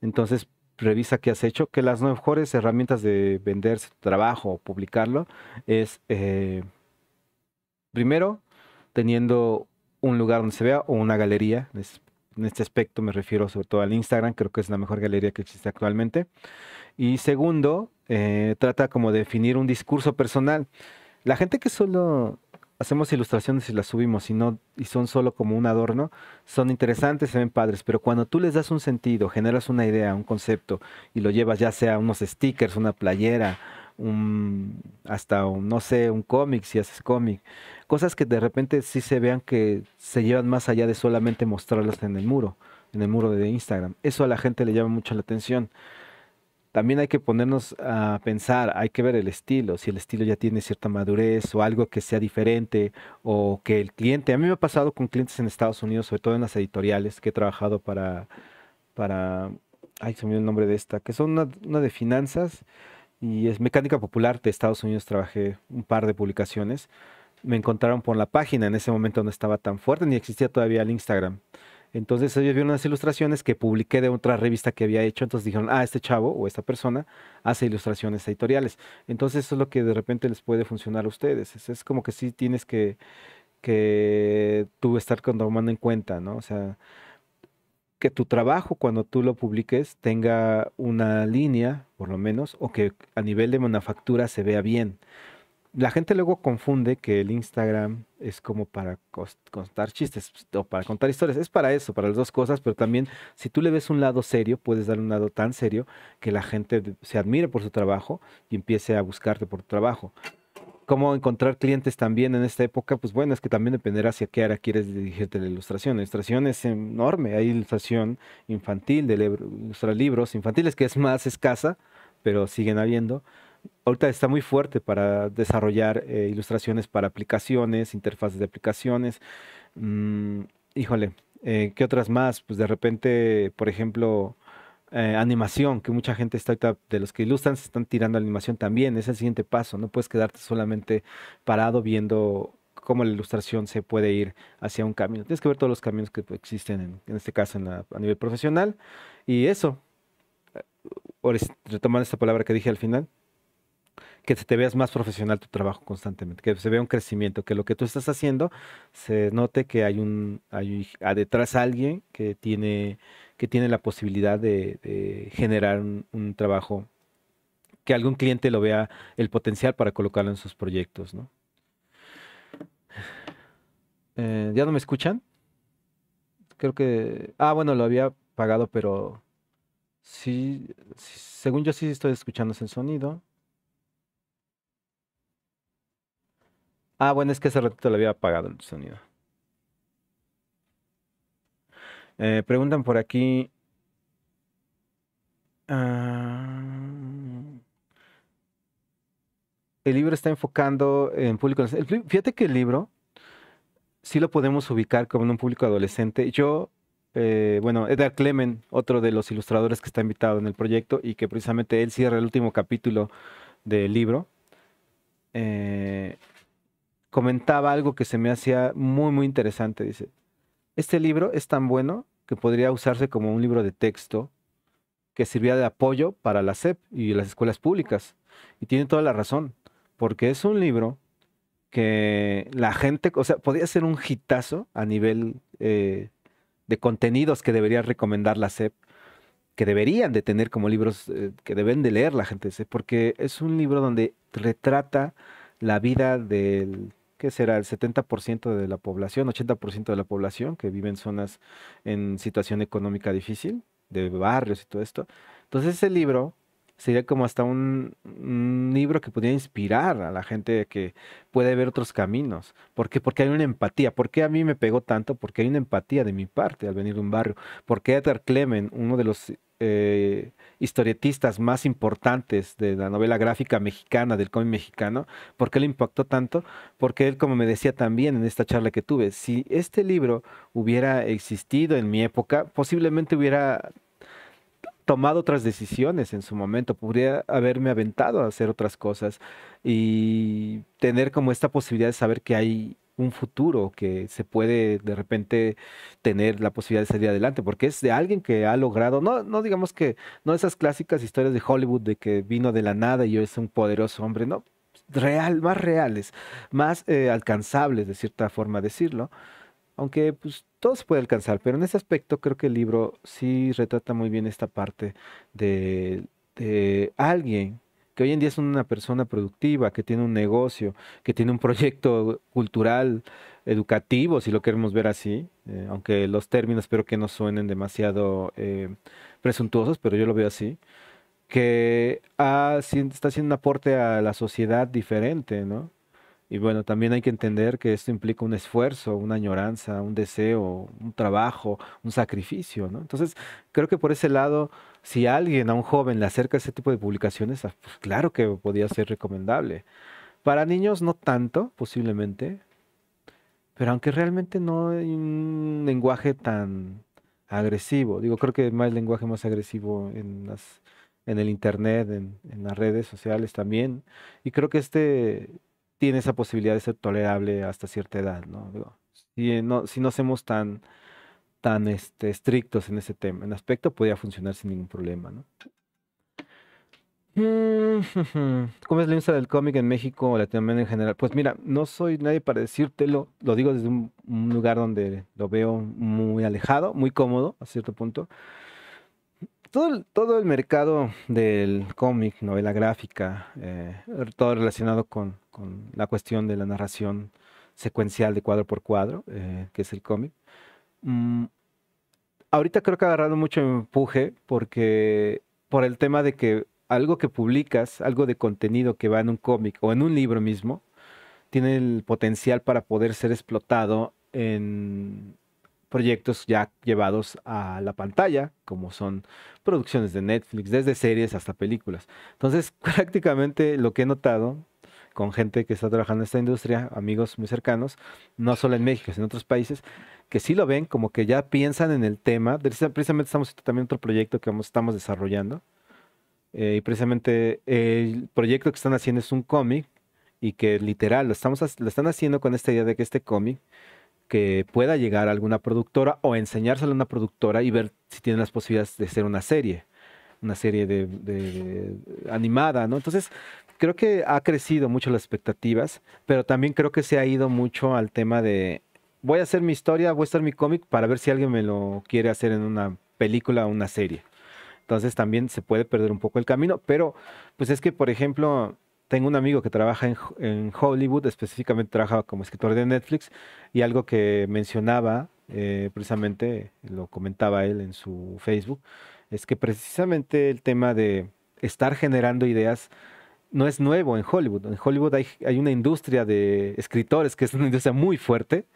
entonces revisa qué has hecho. Que las mejores herramientas de vender tu trabajo o publicarlo es, eh, primero, teniendo un lugar donde se vea o una galería. En este aspecto me refiero sobre todo al Instagram, creo que es la mejor galería que existe actualmente. Y segundo, eh, trata como de definir un discurso personal. La gente que solo hacemos ilustraciones y las subimos y, no, y son solo como un adorno, son interesantes, se ven padres, pero cuando tú les das un sentido, generas una idea, un concepto y lo llevas ya sea unos stickers, una playera, un, hasta, un, no sé, un cómic, si haces cómic. Cosas que de repente sí se vean que se llevan más allá de solamente mostrarlas en el muro, en el muro de Instagram. Eso a la gente le llama mucho la atención. También hay que ponernos a pensar, hay que ver el estilo, si el estilo ya tiene cierta madurez o algo que sea diferente o que el cliente, a mí me ha pasado con clientes en Estados Unidos, sobre todo en las editoriales que he trabajado para, para ay, se me dio el nombre de esta, que son una de finanzas, y es Mecánica Popular de Estados Unidos, trabajé un par de publicaciones. Me encontraron por la página, en ese momento no estaba tan fuerte ni existía todavía el Instagram. Entonces ellos vieron unas ilustraciones que publiqué de otra revista que había hecho, entonces dijeron, ah, este chavo o esta persona hace ilustraciones editoriales. Entonces eso es lo que de repente les puede funcionar a ustedes. Es, como que sí tienes que, que tú estar tomando en cuenta, ¿no? O sea, que tu trabajo cuando tú lo publiques tenga una línea, por lo menos, o que a nivel de manufactura se vea bien. La gente luego confunde que el Instagram es como para contar chistes pues, o para contar historias. Es para eso, para las dos cosas, pero también si tú le ves un lado serio, puedes dar un lado tan serio que la gente se admire por su trabajo y empiece a buscarte por tu trabajo cómo encontrar clientes también en esta época, pues bueno, es que también dependerá hacia qué área quieres dirigirte la ilustración. La ilustración es enorme, hay ilustración infantil, de libros infantiles, que es [laughs] más escasa, pero siguen habiendo. Ahorita está muy fuerte para desarrollar eh, ilustraciones para aplicaciones, interfaces de aplicaciones. Mm, híjole, eh, ¿qué otras más? Pues de repente, por ejemplo, eh, animación, que mucha gente está de los que ilustran se están tirando a animación también, es el siguiente paso, no puedes quedarte solamente parado viendo cómo la ilustración se puede ir hacia un camino. Tienes que ver todos los caminos que existen, en, este caso a nivel profesional. Y eso, eh, retomando esta palabra que dije al final, que te veas más profesional tu trabajo constantemente, que se vea un crecimiento, que lo que tú estás haciendo se note que hay un, hay, detrás alguien que tiene que tiene la posibilidad de, generar un, trabajo, que algún cliente lo vea el potencial para colocarlo en sus proyectos. ¿no? Eh, ¿Ya no me escuchan? Creo que... Ah, bueno, lo había pagado, pero sí, sí según yo sí estoy escuchando ese sonido. Ah, bueno, es que hace ratito lo había apagado el sonido. Eh, preguntan por aquí. Ah, el libro está enfocando en público. Fíjate que el libro sí lo podemos ubicar como en un público adolescente. Yo, eh, bueno, Edgar Clemen, otro de los ilustradores que está invitado en el proyecto y que precisamente él cierra el último capítulo del libro. Eh, comentaba algo que se me hacía muy, muy interesante. Dice, este libro es tan bueno que podría usarse como un libro de texto que sirviera de apoyo para la SEP y las escuelas públicas. Y tiene toda la razón, porque es un libro que la gente, o sea, podría ser un hitazo a nivel eh, de contenidos que debería recomendar la SEP, que deberían de tener como libros eh, que deben de leer la gente, porque es un libro donde retrata la vida del que será el 70% de la población, 80% de la población que vive en zonas en situación económica difícil, de barrios y todo esto. Entonces ese libro sería como hasta un, libro que pudiera inspirar a la gente que puede ver otros caminos. ¿Por qué? Porque hay una empatía. ¿Por qué a mí me pegó tanto? Porque hay una empatía de mi parte al venir de un barrio. Porque Edgar Clemen uno de los eh, historietistas más importantes de la novela gráfica mexicana, del cómic mexicano. ¿Por qué le impactó tanto? Porque él, como me decía también en esta charla que tuve, si este libro hubiera existido en mi época, posiblemente hubiera tomado otras decisiones en su momento, podría haberme aventado a hacer otras cosas y tener como esta posibilidad de saber que hay un futuro que se puede de repente tener la posibilidad de salir adelante, porque es de alguien que ha logrado, no, no digamos que, no esas clásicas historias de Hollywood de que vino de la nada y es un poderoso hombre, no, real, más reales, más eh, alcanzables de cierta forma decirlo, aunque pues todo se puede alcanzar, pero en ese aspecto creo que el libro sí retrata muy bien esta parte de, alguien que hoy en día es una persona productiva, que tiene un negocio, que tiene un proyecto cultural, educativo, si lo queremos ver así, eh, aunque los términos espero que no suenen demasiado eh, presuntuosos, pero yo lo veo así, que está haciendo un aporte a la sociedad diferente, ¿no? Y bueno, también hay que entender que esto implica un esfuerzo, una añoranza, un deseo, un trabajo, un sacrificio, ¿no? Entonces, creo que por ese lado, si alguien, a un joven, le acerca ese tipo de publicaciones, ah, pues claro que podría ser recomendable. Para niños no tanto, posiblemente, pero aunque realmente no hay un lenguaje tan agresivo, digo, creo que más lenguaje más agresivo en las en el internet, en las redes sociales también. Y creo que este tiene esa posibilidad de ser tolerable hasta cierta edad, ¿no? si no, si no somos tan, tan este, estrictos en ese tema, en aspecto podría funcionar sin ningún problema, ¿no? Mm, ¿Cómo es la industria del cómic en México o Latinoamérica en general? Pues mira, no soy nadie para decírtelo, lo digo desde un lugar donde lo veo muy alejado, muy cómodo a cierto punto todo, el mercado del cómic, novela gráfica, eh, todo relacionado con, la cuestión de la narración secuencial de cuadro por cuadro, eh, que es el cómic, mm, ahorita creo que ha agarrado mucho empuje porque por el tema de que algo que publicas, algo de contenido que va en un cómic o en un libro mismo, tiene el potencial para poder ser explotado en proyectos ya llevados a la pantalla, como son producciones de Netflix, desde series hasta películas. Entonces, [laughs] prácticamente lo que he notado con gente que está trabajando en esta industria, amigos muy cercanos, no solo en México, sino en otros países, que sí lo ven, como que ya piensan en el tema. Precisamente estamos también otro proyecto que estamos desarrollando. Eh, y precisamente el proyecto que están haciendo es un cómic y que literal lo, estamos, lo están haciendo con esta idea de que este cómic que pueda llegar a alguna productora o enseñársela a una productora y ver si tiene las posibilidades de hacer una serie, una serie de, animada, ¿no? Entonces, creo que ha crecido mucho las expectativas, pero también creo que se ha ido mucho al tema de voy a hacer mi historia, voy a hacer mi cómic para ver si alguien me lo quiere hacer en una película o una serie. Entonces también se puede perder un poco el camino, pero pues es que, por ejemplo, tengo un amigo que trabaja en, Hollywood, específicamente trabaja como escritor de Netflix, y algo que mencionaba, eh, precisamente lo comentaba él en su Facebook, es que precisamente el tema de estar generando ideas no es nuevo en Hollywood. En Hollywood hay, hay una industria de escritores que es una industria muy fuerte,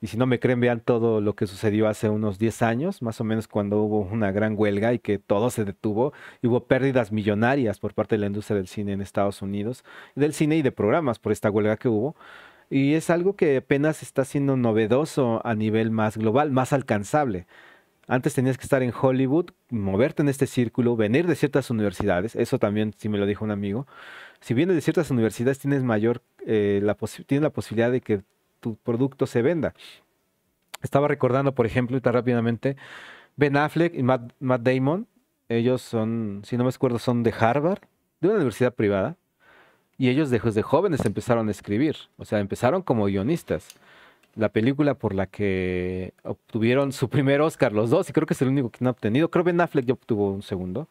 y si no me creen, vean todo lo que sucedió hace unos 10 años, más o menos cuando hubo una gran huelga y que todo se detuvo. Y hubo pérdidas millonarias por parte de la industria del cine en Estados Unidos, del cine y de programas por esta huelga que hubo. Y es algo que apenas está siendo novedoso a nivel más global, más alcanzable. Antes tenías que estar en Hollywood, moverte en este círculo, venir de ciertas universidades, eso también si me lo dijo un amigo. Si vienes de ciertas universidades tienes mayor eh, la tienes la posibilidad de que producto se venda. Estaba recordando, por ejemplo, tan rápidamente, Ben Affleck y Matt, Damon, ellos son, si no me acuerdo, son de Harvard, de una universidad privada, y ellos de jóvenes empezaron a escribir, o sea, empezaron como guionistas. La película por la que obtuvieron su primer Oscar los dos, y creo que es el único que no ha obtenido, creo Ben Affleck ya obtuvo un segundo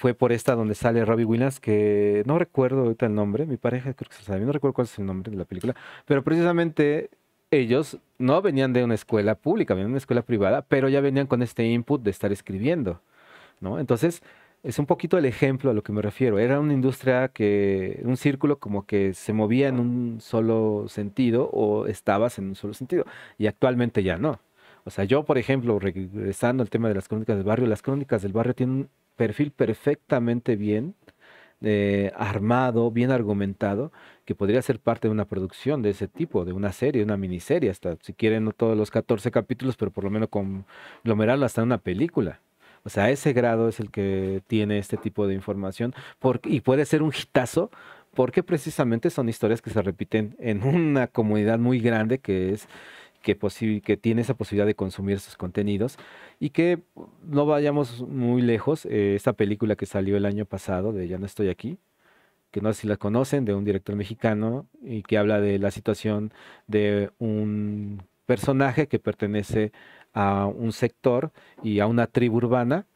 fue por esta donde sale Robbie Williams, que no recuerdo ahorita el nombre, mi pareja creo que se sabe, no recuerdo cuál es el nombre de la película, pero precisamente ellos no venían de una escuela pública, venían de una escuela privada, pero ya venían con este input de estar escribiendo, ¿no? Entonces, es un poquito el ejemplo a lo que me refiero. Era una industria que, un círculo como que se movía en un solo sentido o estabas en un solo sentido. Y actualmente ya no. O sea, yo, por ejemplo, regresando al tema de las crónicas del barrio, las crónicas del barrio tienen perfil perfectamente bien eh, armado, bien argumentado, que podría ser parte de una producción de ese tipo, de una serie, una miniserie, hasta si quieren no todos los 14 capítulos, pero por lo menos conglomerarlo hasta una película. O sea, ese grado es el que tiene este tipo de información y puede ser un hitazo porque precisamente son historias que se repiten en una comunidad muy grande que es que, que tiene esa posibilidad de consumir sus contenidos y que uh, no vayamos muy lejos. Eh, esta película que salió el año pasado de Ya no estoy aquí, que no sé si la conocen, de un director mexicano y que habla de la situación de un personaje que pertenece a un sector y a una tribu urbana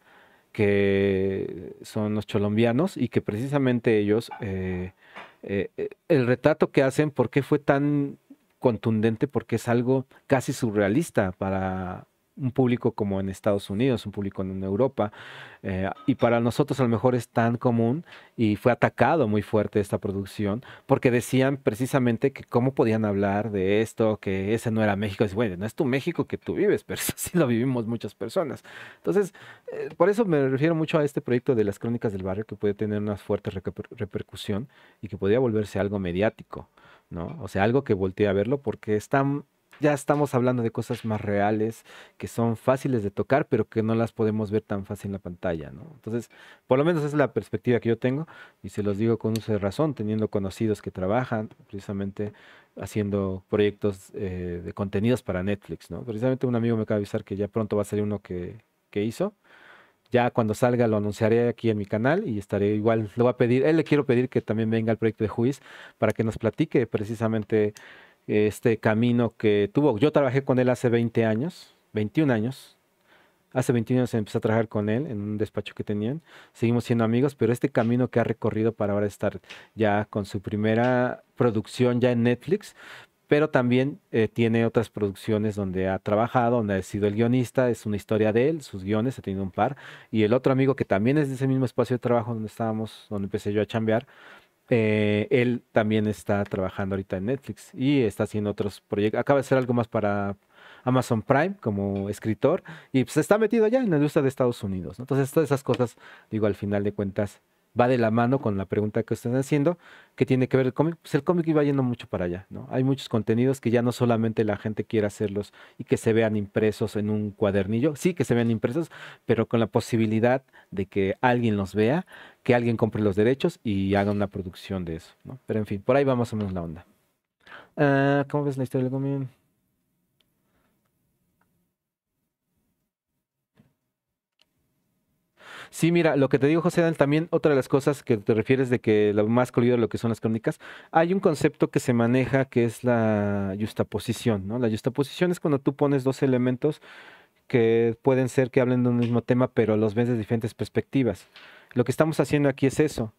que son los cholombianos y que precisamente ellos, eh, eh, eh, el retrato que hacen, por qué fue tan contundente porque es algo casi surrealista para un público como en Estados Unidos, un público en Europa, eh, y para nosotros a lo mejor es tan común y fue atacado muy fuerte esta producción, porque decían precisamente que cómo podían hablar de esto, que ese no era México, y bueno, no es tu México que tú vives, [laughs] pero sí lo vivimos muchas personas. Entonces, eh, por eso me refiero mucho a este proyecto de las crónicas del barrio, que puede tener una fuerte repercusión y que podría volverse algo mediático. O sea, algo que voltee a verlo porque están, ya estamos hablando de cosas más reales, que son fáciles de tocar, pero que no las podemos ver tan fácil en la pantalla, Entonces, por lo menos esa es la perspectiva que yo tengo y se los digo con uso de razón, teniendo conocidos que trabajan precisamente haciendo proyectos eh, de contenidos para Netflix, Precisamente un amigo me acaba de avisar que ya pronto va a salir uno que hizo ya cuando salga lo anunciaré aquí en mi canal y estaré igual. Le voy a pedir, él le quiero pedir que también venga al proyecto de Juiz para que nos platique precisamente eh, este camino que tuvo. Yo trabajé con él hace 20 años, 21 años. Hace 21 años empecé a trabajar con él en un despacho que tenían. Seguimos siendo amigos, pero este camino que ha recorrido para ahora estar ya con su primera producción ya en Netflix, pero también eh, tiene otras producciones donde ha trabajado, donde ha sido el guionista, es una historia de él, sus guiones, ha tenido un par. Y el otro amigo que también es de ese mismo espacio de trabajo donde estábamos, donde empecé yo a chambear, eh, él también está trabajando ahorita en Netflix y está haciendo otros proyectos. Acaba de hacer algo más para Amazon Prime como escritor y pues está metido ya en la industria de Estados Unidos. Entonces, todas esas cosas, digo, al final de cuentas, va de la mano con la pregunta que están haciendo, que tiene que ver el cómic. Pues el cómic iba yendo mucho para allá, ¿no? Hay muchos contenidos que ya no solamente la gente quiere hacerlos y que se vean impresos en un cuadernillo, sí que se vean impresos, pero con la posibilidad de que alguien los vea, que alguien compre los derechos y haga una producción de eso, ¿no? Pero en fin, por ahí va más o menos la onda. Ah, ¿Cómo ves la historia del cómic? Sí, mira, lo que te digo, José también otra de las cosas que te refieres de que lo más colido lo que son las crónicas, hay un concepto que se maneja que es la justaposición, ¿no? La justaposición es cuando tú pones dos elementos que pueden ser que hablen de un mismo tema, pero los ves desde diferentes perspectivas. Lo que estamos haciendo aquí es eso.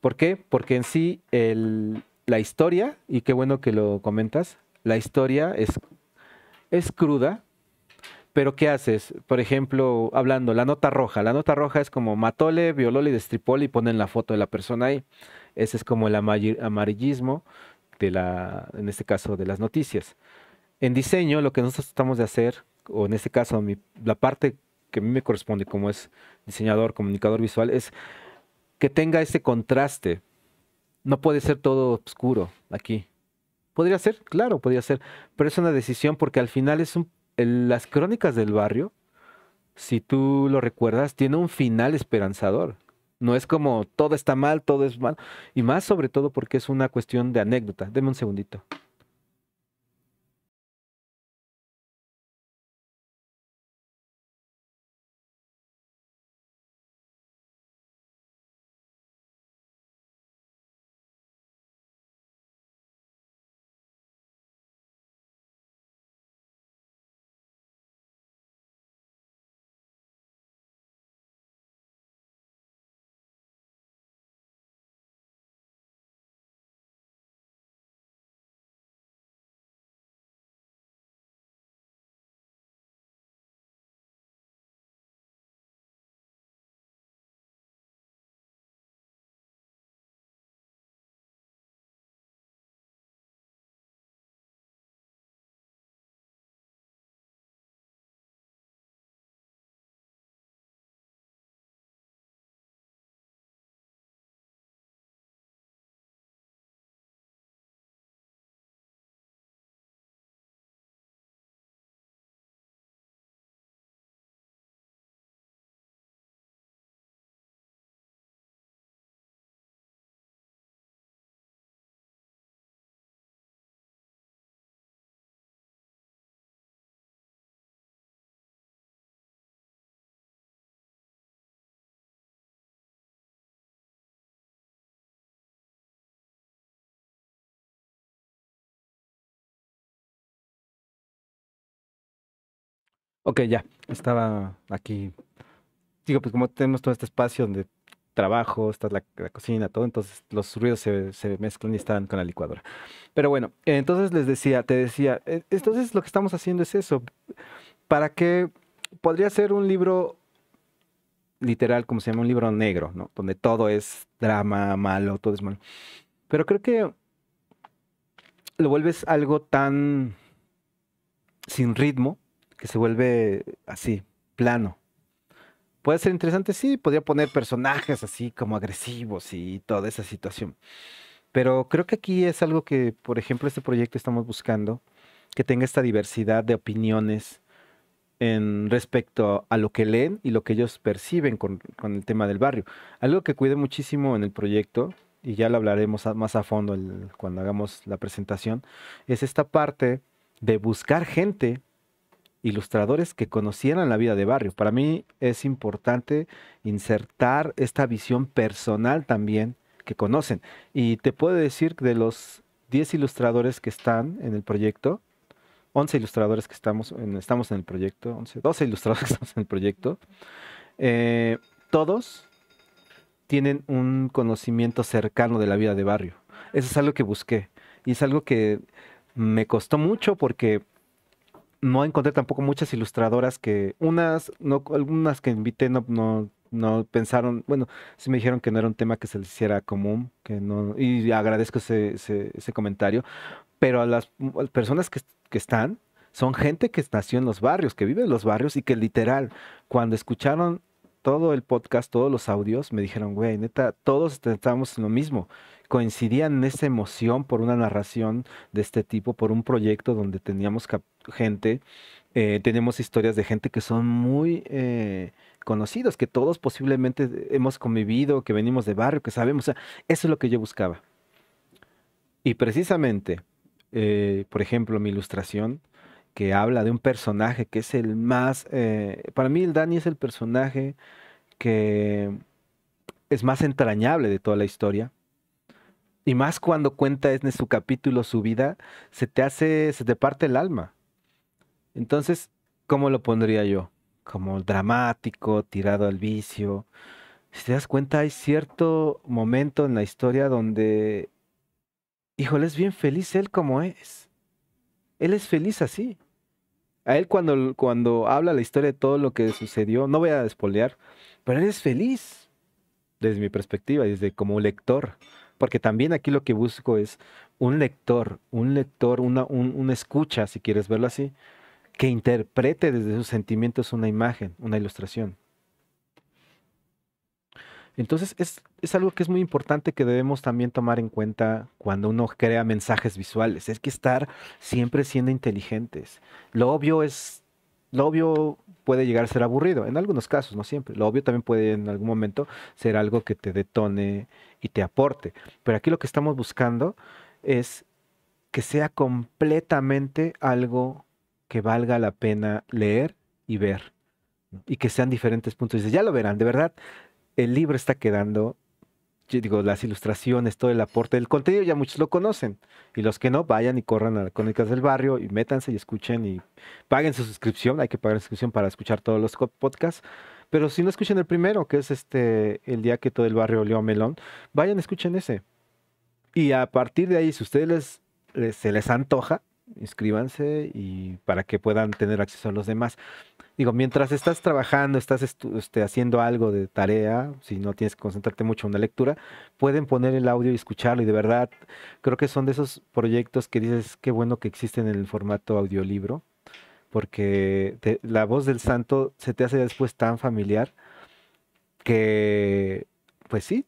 ¿Por qué? Porque en sí la historia, y qué bueno que lo comentas, la historia es, es cruda, pero ¿qué haces? Por ejemplo, hablando, la nota roja. La nota roja es como matole, violóle y y ponen la foto de la persona ahí. Ese es como el amarillismo de la, en este caso, de las noticias. En diseño, lo que nosotros tratamos de hacer, o en este caso, la parte que a mí me corresponde como es diseñador, comunicador visual, es que tenga ese contraste. No puede ser todo oscuro aquí. Podría ser, claro, podría ser, pero es una decisión porque al final es un las crónicas del barrio, si tú lo recuerdas, tiene un final esperanzador. No es como todo está mal, todo es mal. Y más sobre todo porque es una cuestión de anécdota. Deme un segundito. Ok, ya, estaba aquí. Digo, pues como tenemos todo este espacio donde trabajo, está la, cocina, todo, entonces los ruidos se, mezclan y están con la licuadora. Pero bueno, entonces les decía, te decía, eh, entonces lo que estamos haciendo es eso. ¿Para que, podría ser un libro literal, como se llama, un libro negro, ¿no? Donde todo es drama, malo, todo es malo. Pero creo que lo vuelves algo tan sin ritmo que se vuelve así, plano. Puede ser interesante, sí, podría poner personajes así como agresivos y toda esa situación. Pero creo que aquí es algo que, por ejemplo, este proyecto estamos buscando, que tenga esta diversidad de opiniones en respecto a lo que leen y lo que ellos perciben con, el tema del barrio. Algo que cuide muchísimo en el proyecto, y ya lo hablaremos más a fondo cuando hagamos la presentación, es esta parte de buscar gente ilustradores que conocieran la vida de barrio. Para mí es importante insertar esta visión personal también que conocen. Y te puedo decir que de los 10 ilustradores que están en el proyecto, 11 ilustradores que estamos en, estamos en el proyecto, 11, 12 ilustradores que estamos en el proyecto, eh, todos tienen un conocimiento cercano de la vida de barrio. Eso es algo que busqué y es algo que me costó mucho porque no encontré tampoco muchas ilustradoras que, unas, no, algunas que invité no, no, pensaron, bueno, sí me dijeron que no era un tema que se les hiciera común, que no, y agradezco ese, comentario, pero a las personas que, que están, son gente que nació en los barrios, que vive en los barrios y que literal, cuando escucharon todo el podcast, todos los audios, me dijeron, güey, neta, todos este, estábamos en lo mismo. Coincidían en esa emoción por una narración de este tipo, por un proyecto donde teníamos gente, eh, tenemos historias de gente que son muy eh, conocidos, que todos posiblemente hemos convivido, que venimos de barrio, que sabemos. eso es lo que yo buscaba. Y precisamente, eh, por ejemplo, mi ilustración que habla de un personaje que es el más... Eh, para mí el Dani es el personaje que es más entrañable de toda la historia. Y más cuando cuenta en su capítulo su vida, se te hace, se te parte el alma. Entonces, ¿cómo lo pondría yo? Como dramático, tirado al vicio. Si te das cuenta, hay cierto momento en la historia donde, híjole, es bien feliz él como es. Él es feliz así. A él cuando, cuando habla la historia de todo lo que sucedió, no voy a despolear, pero él es feliz desde mi perspectiva, desde como lector, porque también aquí lo que busco es un lector, un lector, una, un, una escucha, si quieres verlo así, que interprete desde sus sentimientos una imagen, una ilustración. Entonces es, algo que es muy importante que debemos también tomar en cuenta cuando uno crea mensajes visuales. Es que estar siempre siendo inteligentes. Lo obvio es, lo obvio puede llegar a ser aburrido, en algunos casos, no siempre. Lo obvio también puede en algún momento ser algo que te detone y te aporte. Pero aquí lo que estamos buscando es que sea completamente algo que valga la pena leer y ver. Y que sean diferentes puntos. ya lo verán, de verdad el libro está quedando, yo digo, las ilustraciones, todo el aporte del contenido, ya muchos lo conocen. Y los que no, vayan y corran a las Crónicas del Barrio y métanse y escuchen y paguen su suscripción. Hay que pagar suscripción para escuchar todos los podcasts. Pero si no escuchan el primero, que es este el día que todo el barrio olió a melón, vayan, escuchen ese. Y a partir de ahí, si ustedes se les antoja, inscríbanse y para que puedan tener acceso a los demás. Digo, mientras estás trabajando, estás este, haciendo algo de tarea, si no tienes que concentrarte mucho en una lectura, pueden poner el audio y escucharlo. Y de verdad, creo que son de esos proyectos que dices, qué bueno que existen en el formato audiolibro, porque la voz del santo se te hace después tan familiar que, pues sí,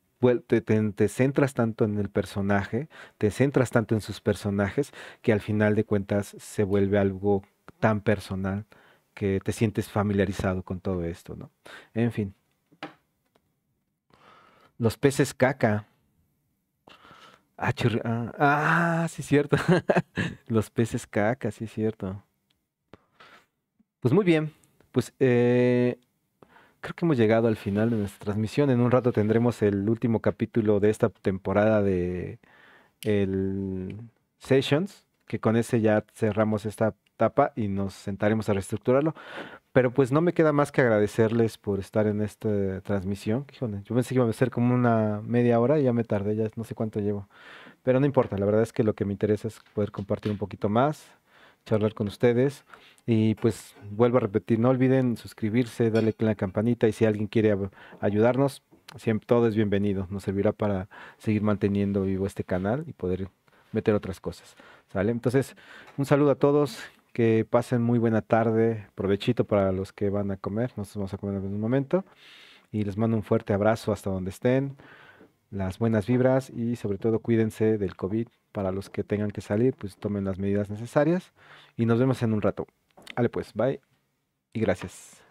te, centras tanto en el personaje, te centras tanto en sus personajes, que al final de cuentas se vuelve algo tan personal que te sientes familiarizado con todo esto, ¿no? En fin. Los peces caca. Ah, ah, ah, sí, cierto. [laughs] Los peces caca, sí, cierto. Pues muy bien. Pues eh, creo que hemos llegado al final de nuestra transmisión. En un rato tendremos el último capítulo de esta temporada de Sessions, que con ese ya cerramos esta etapa y nos sentaremos a reestructurarlo. Pero pues no me queda más que agradecerles por estar en esta transmisión. yo pensé que iba a ser como una media hora y ya me tardé, ya no sé cuánto llevo. Pero no importa, la verdad es que lo que me interesa es poder compartir un poquito más, charlar con ustedes. Y pues vuelvo a repetir, no olviden suscribirse, darle clic a la campanita y si alguien quiere ayudarnos, siempre todo es bienvenido. Nos servirá para seguir manteniendo vivo este canal y poder meter otras cosas. ¿Sale? Entonces, un saludo a todos, que pasen muy buena tarde, provechito para los que van a comer, nos vamos a comer en un momento. Y les mando un fuerte abrazo hasta donde estén las buenas vibras y sobre todo cuídense del COVID. Para los que tengan que salir, pues tomen las medidas necesarias y nos vemos en un rato. Vale, pues, bye y gracias.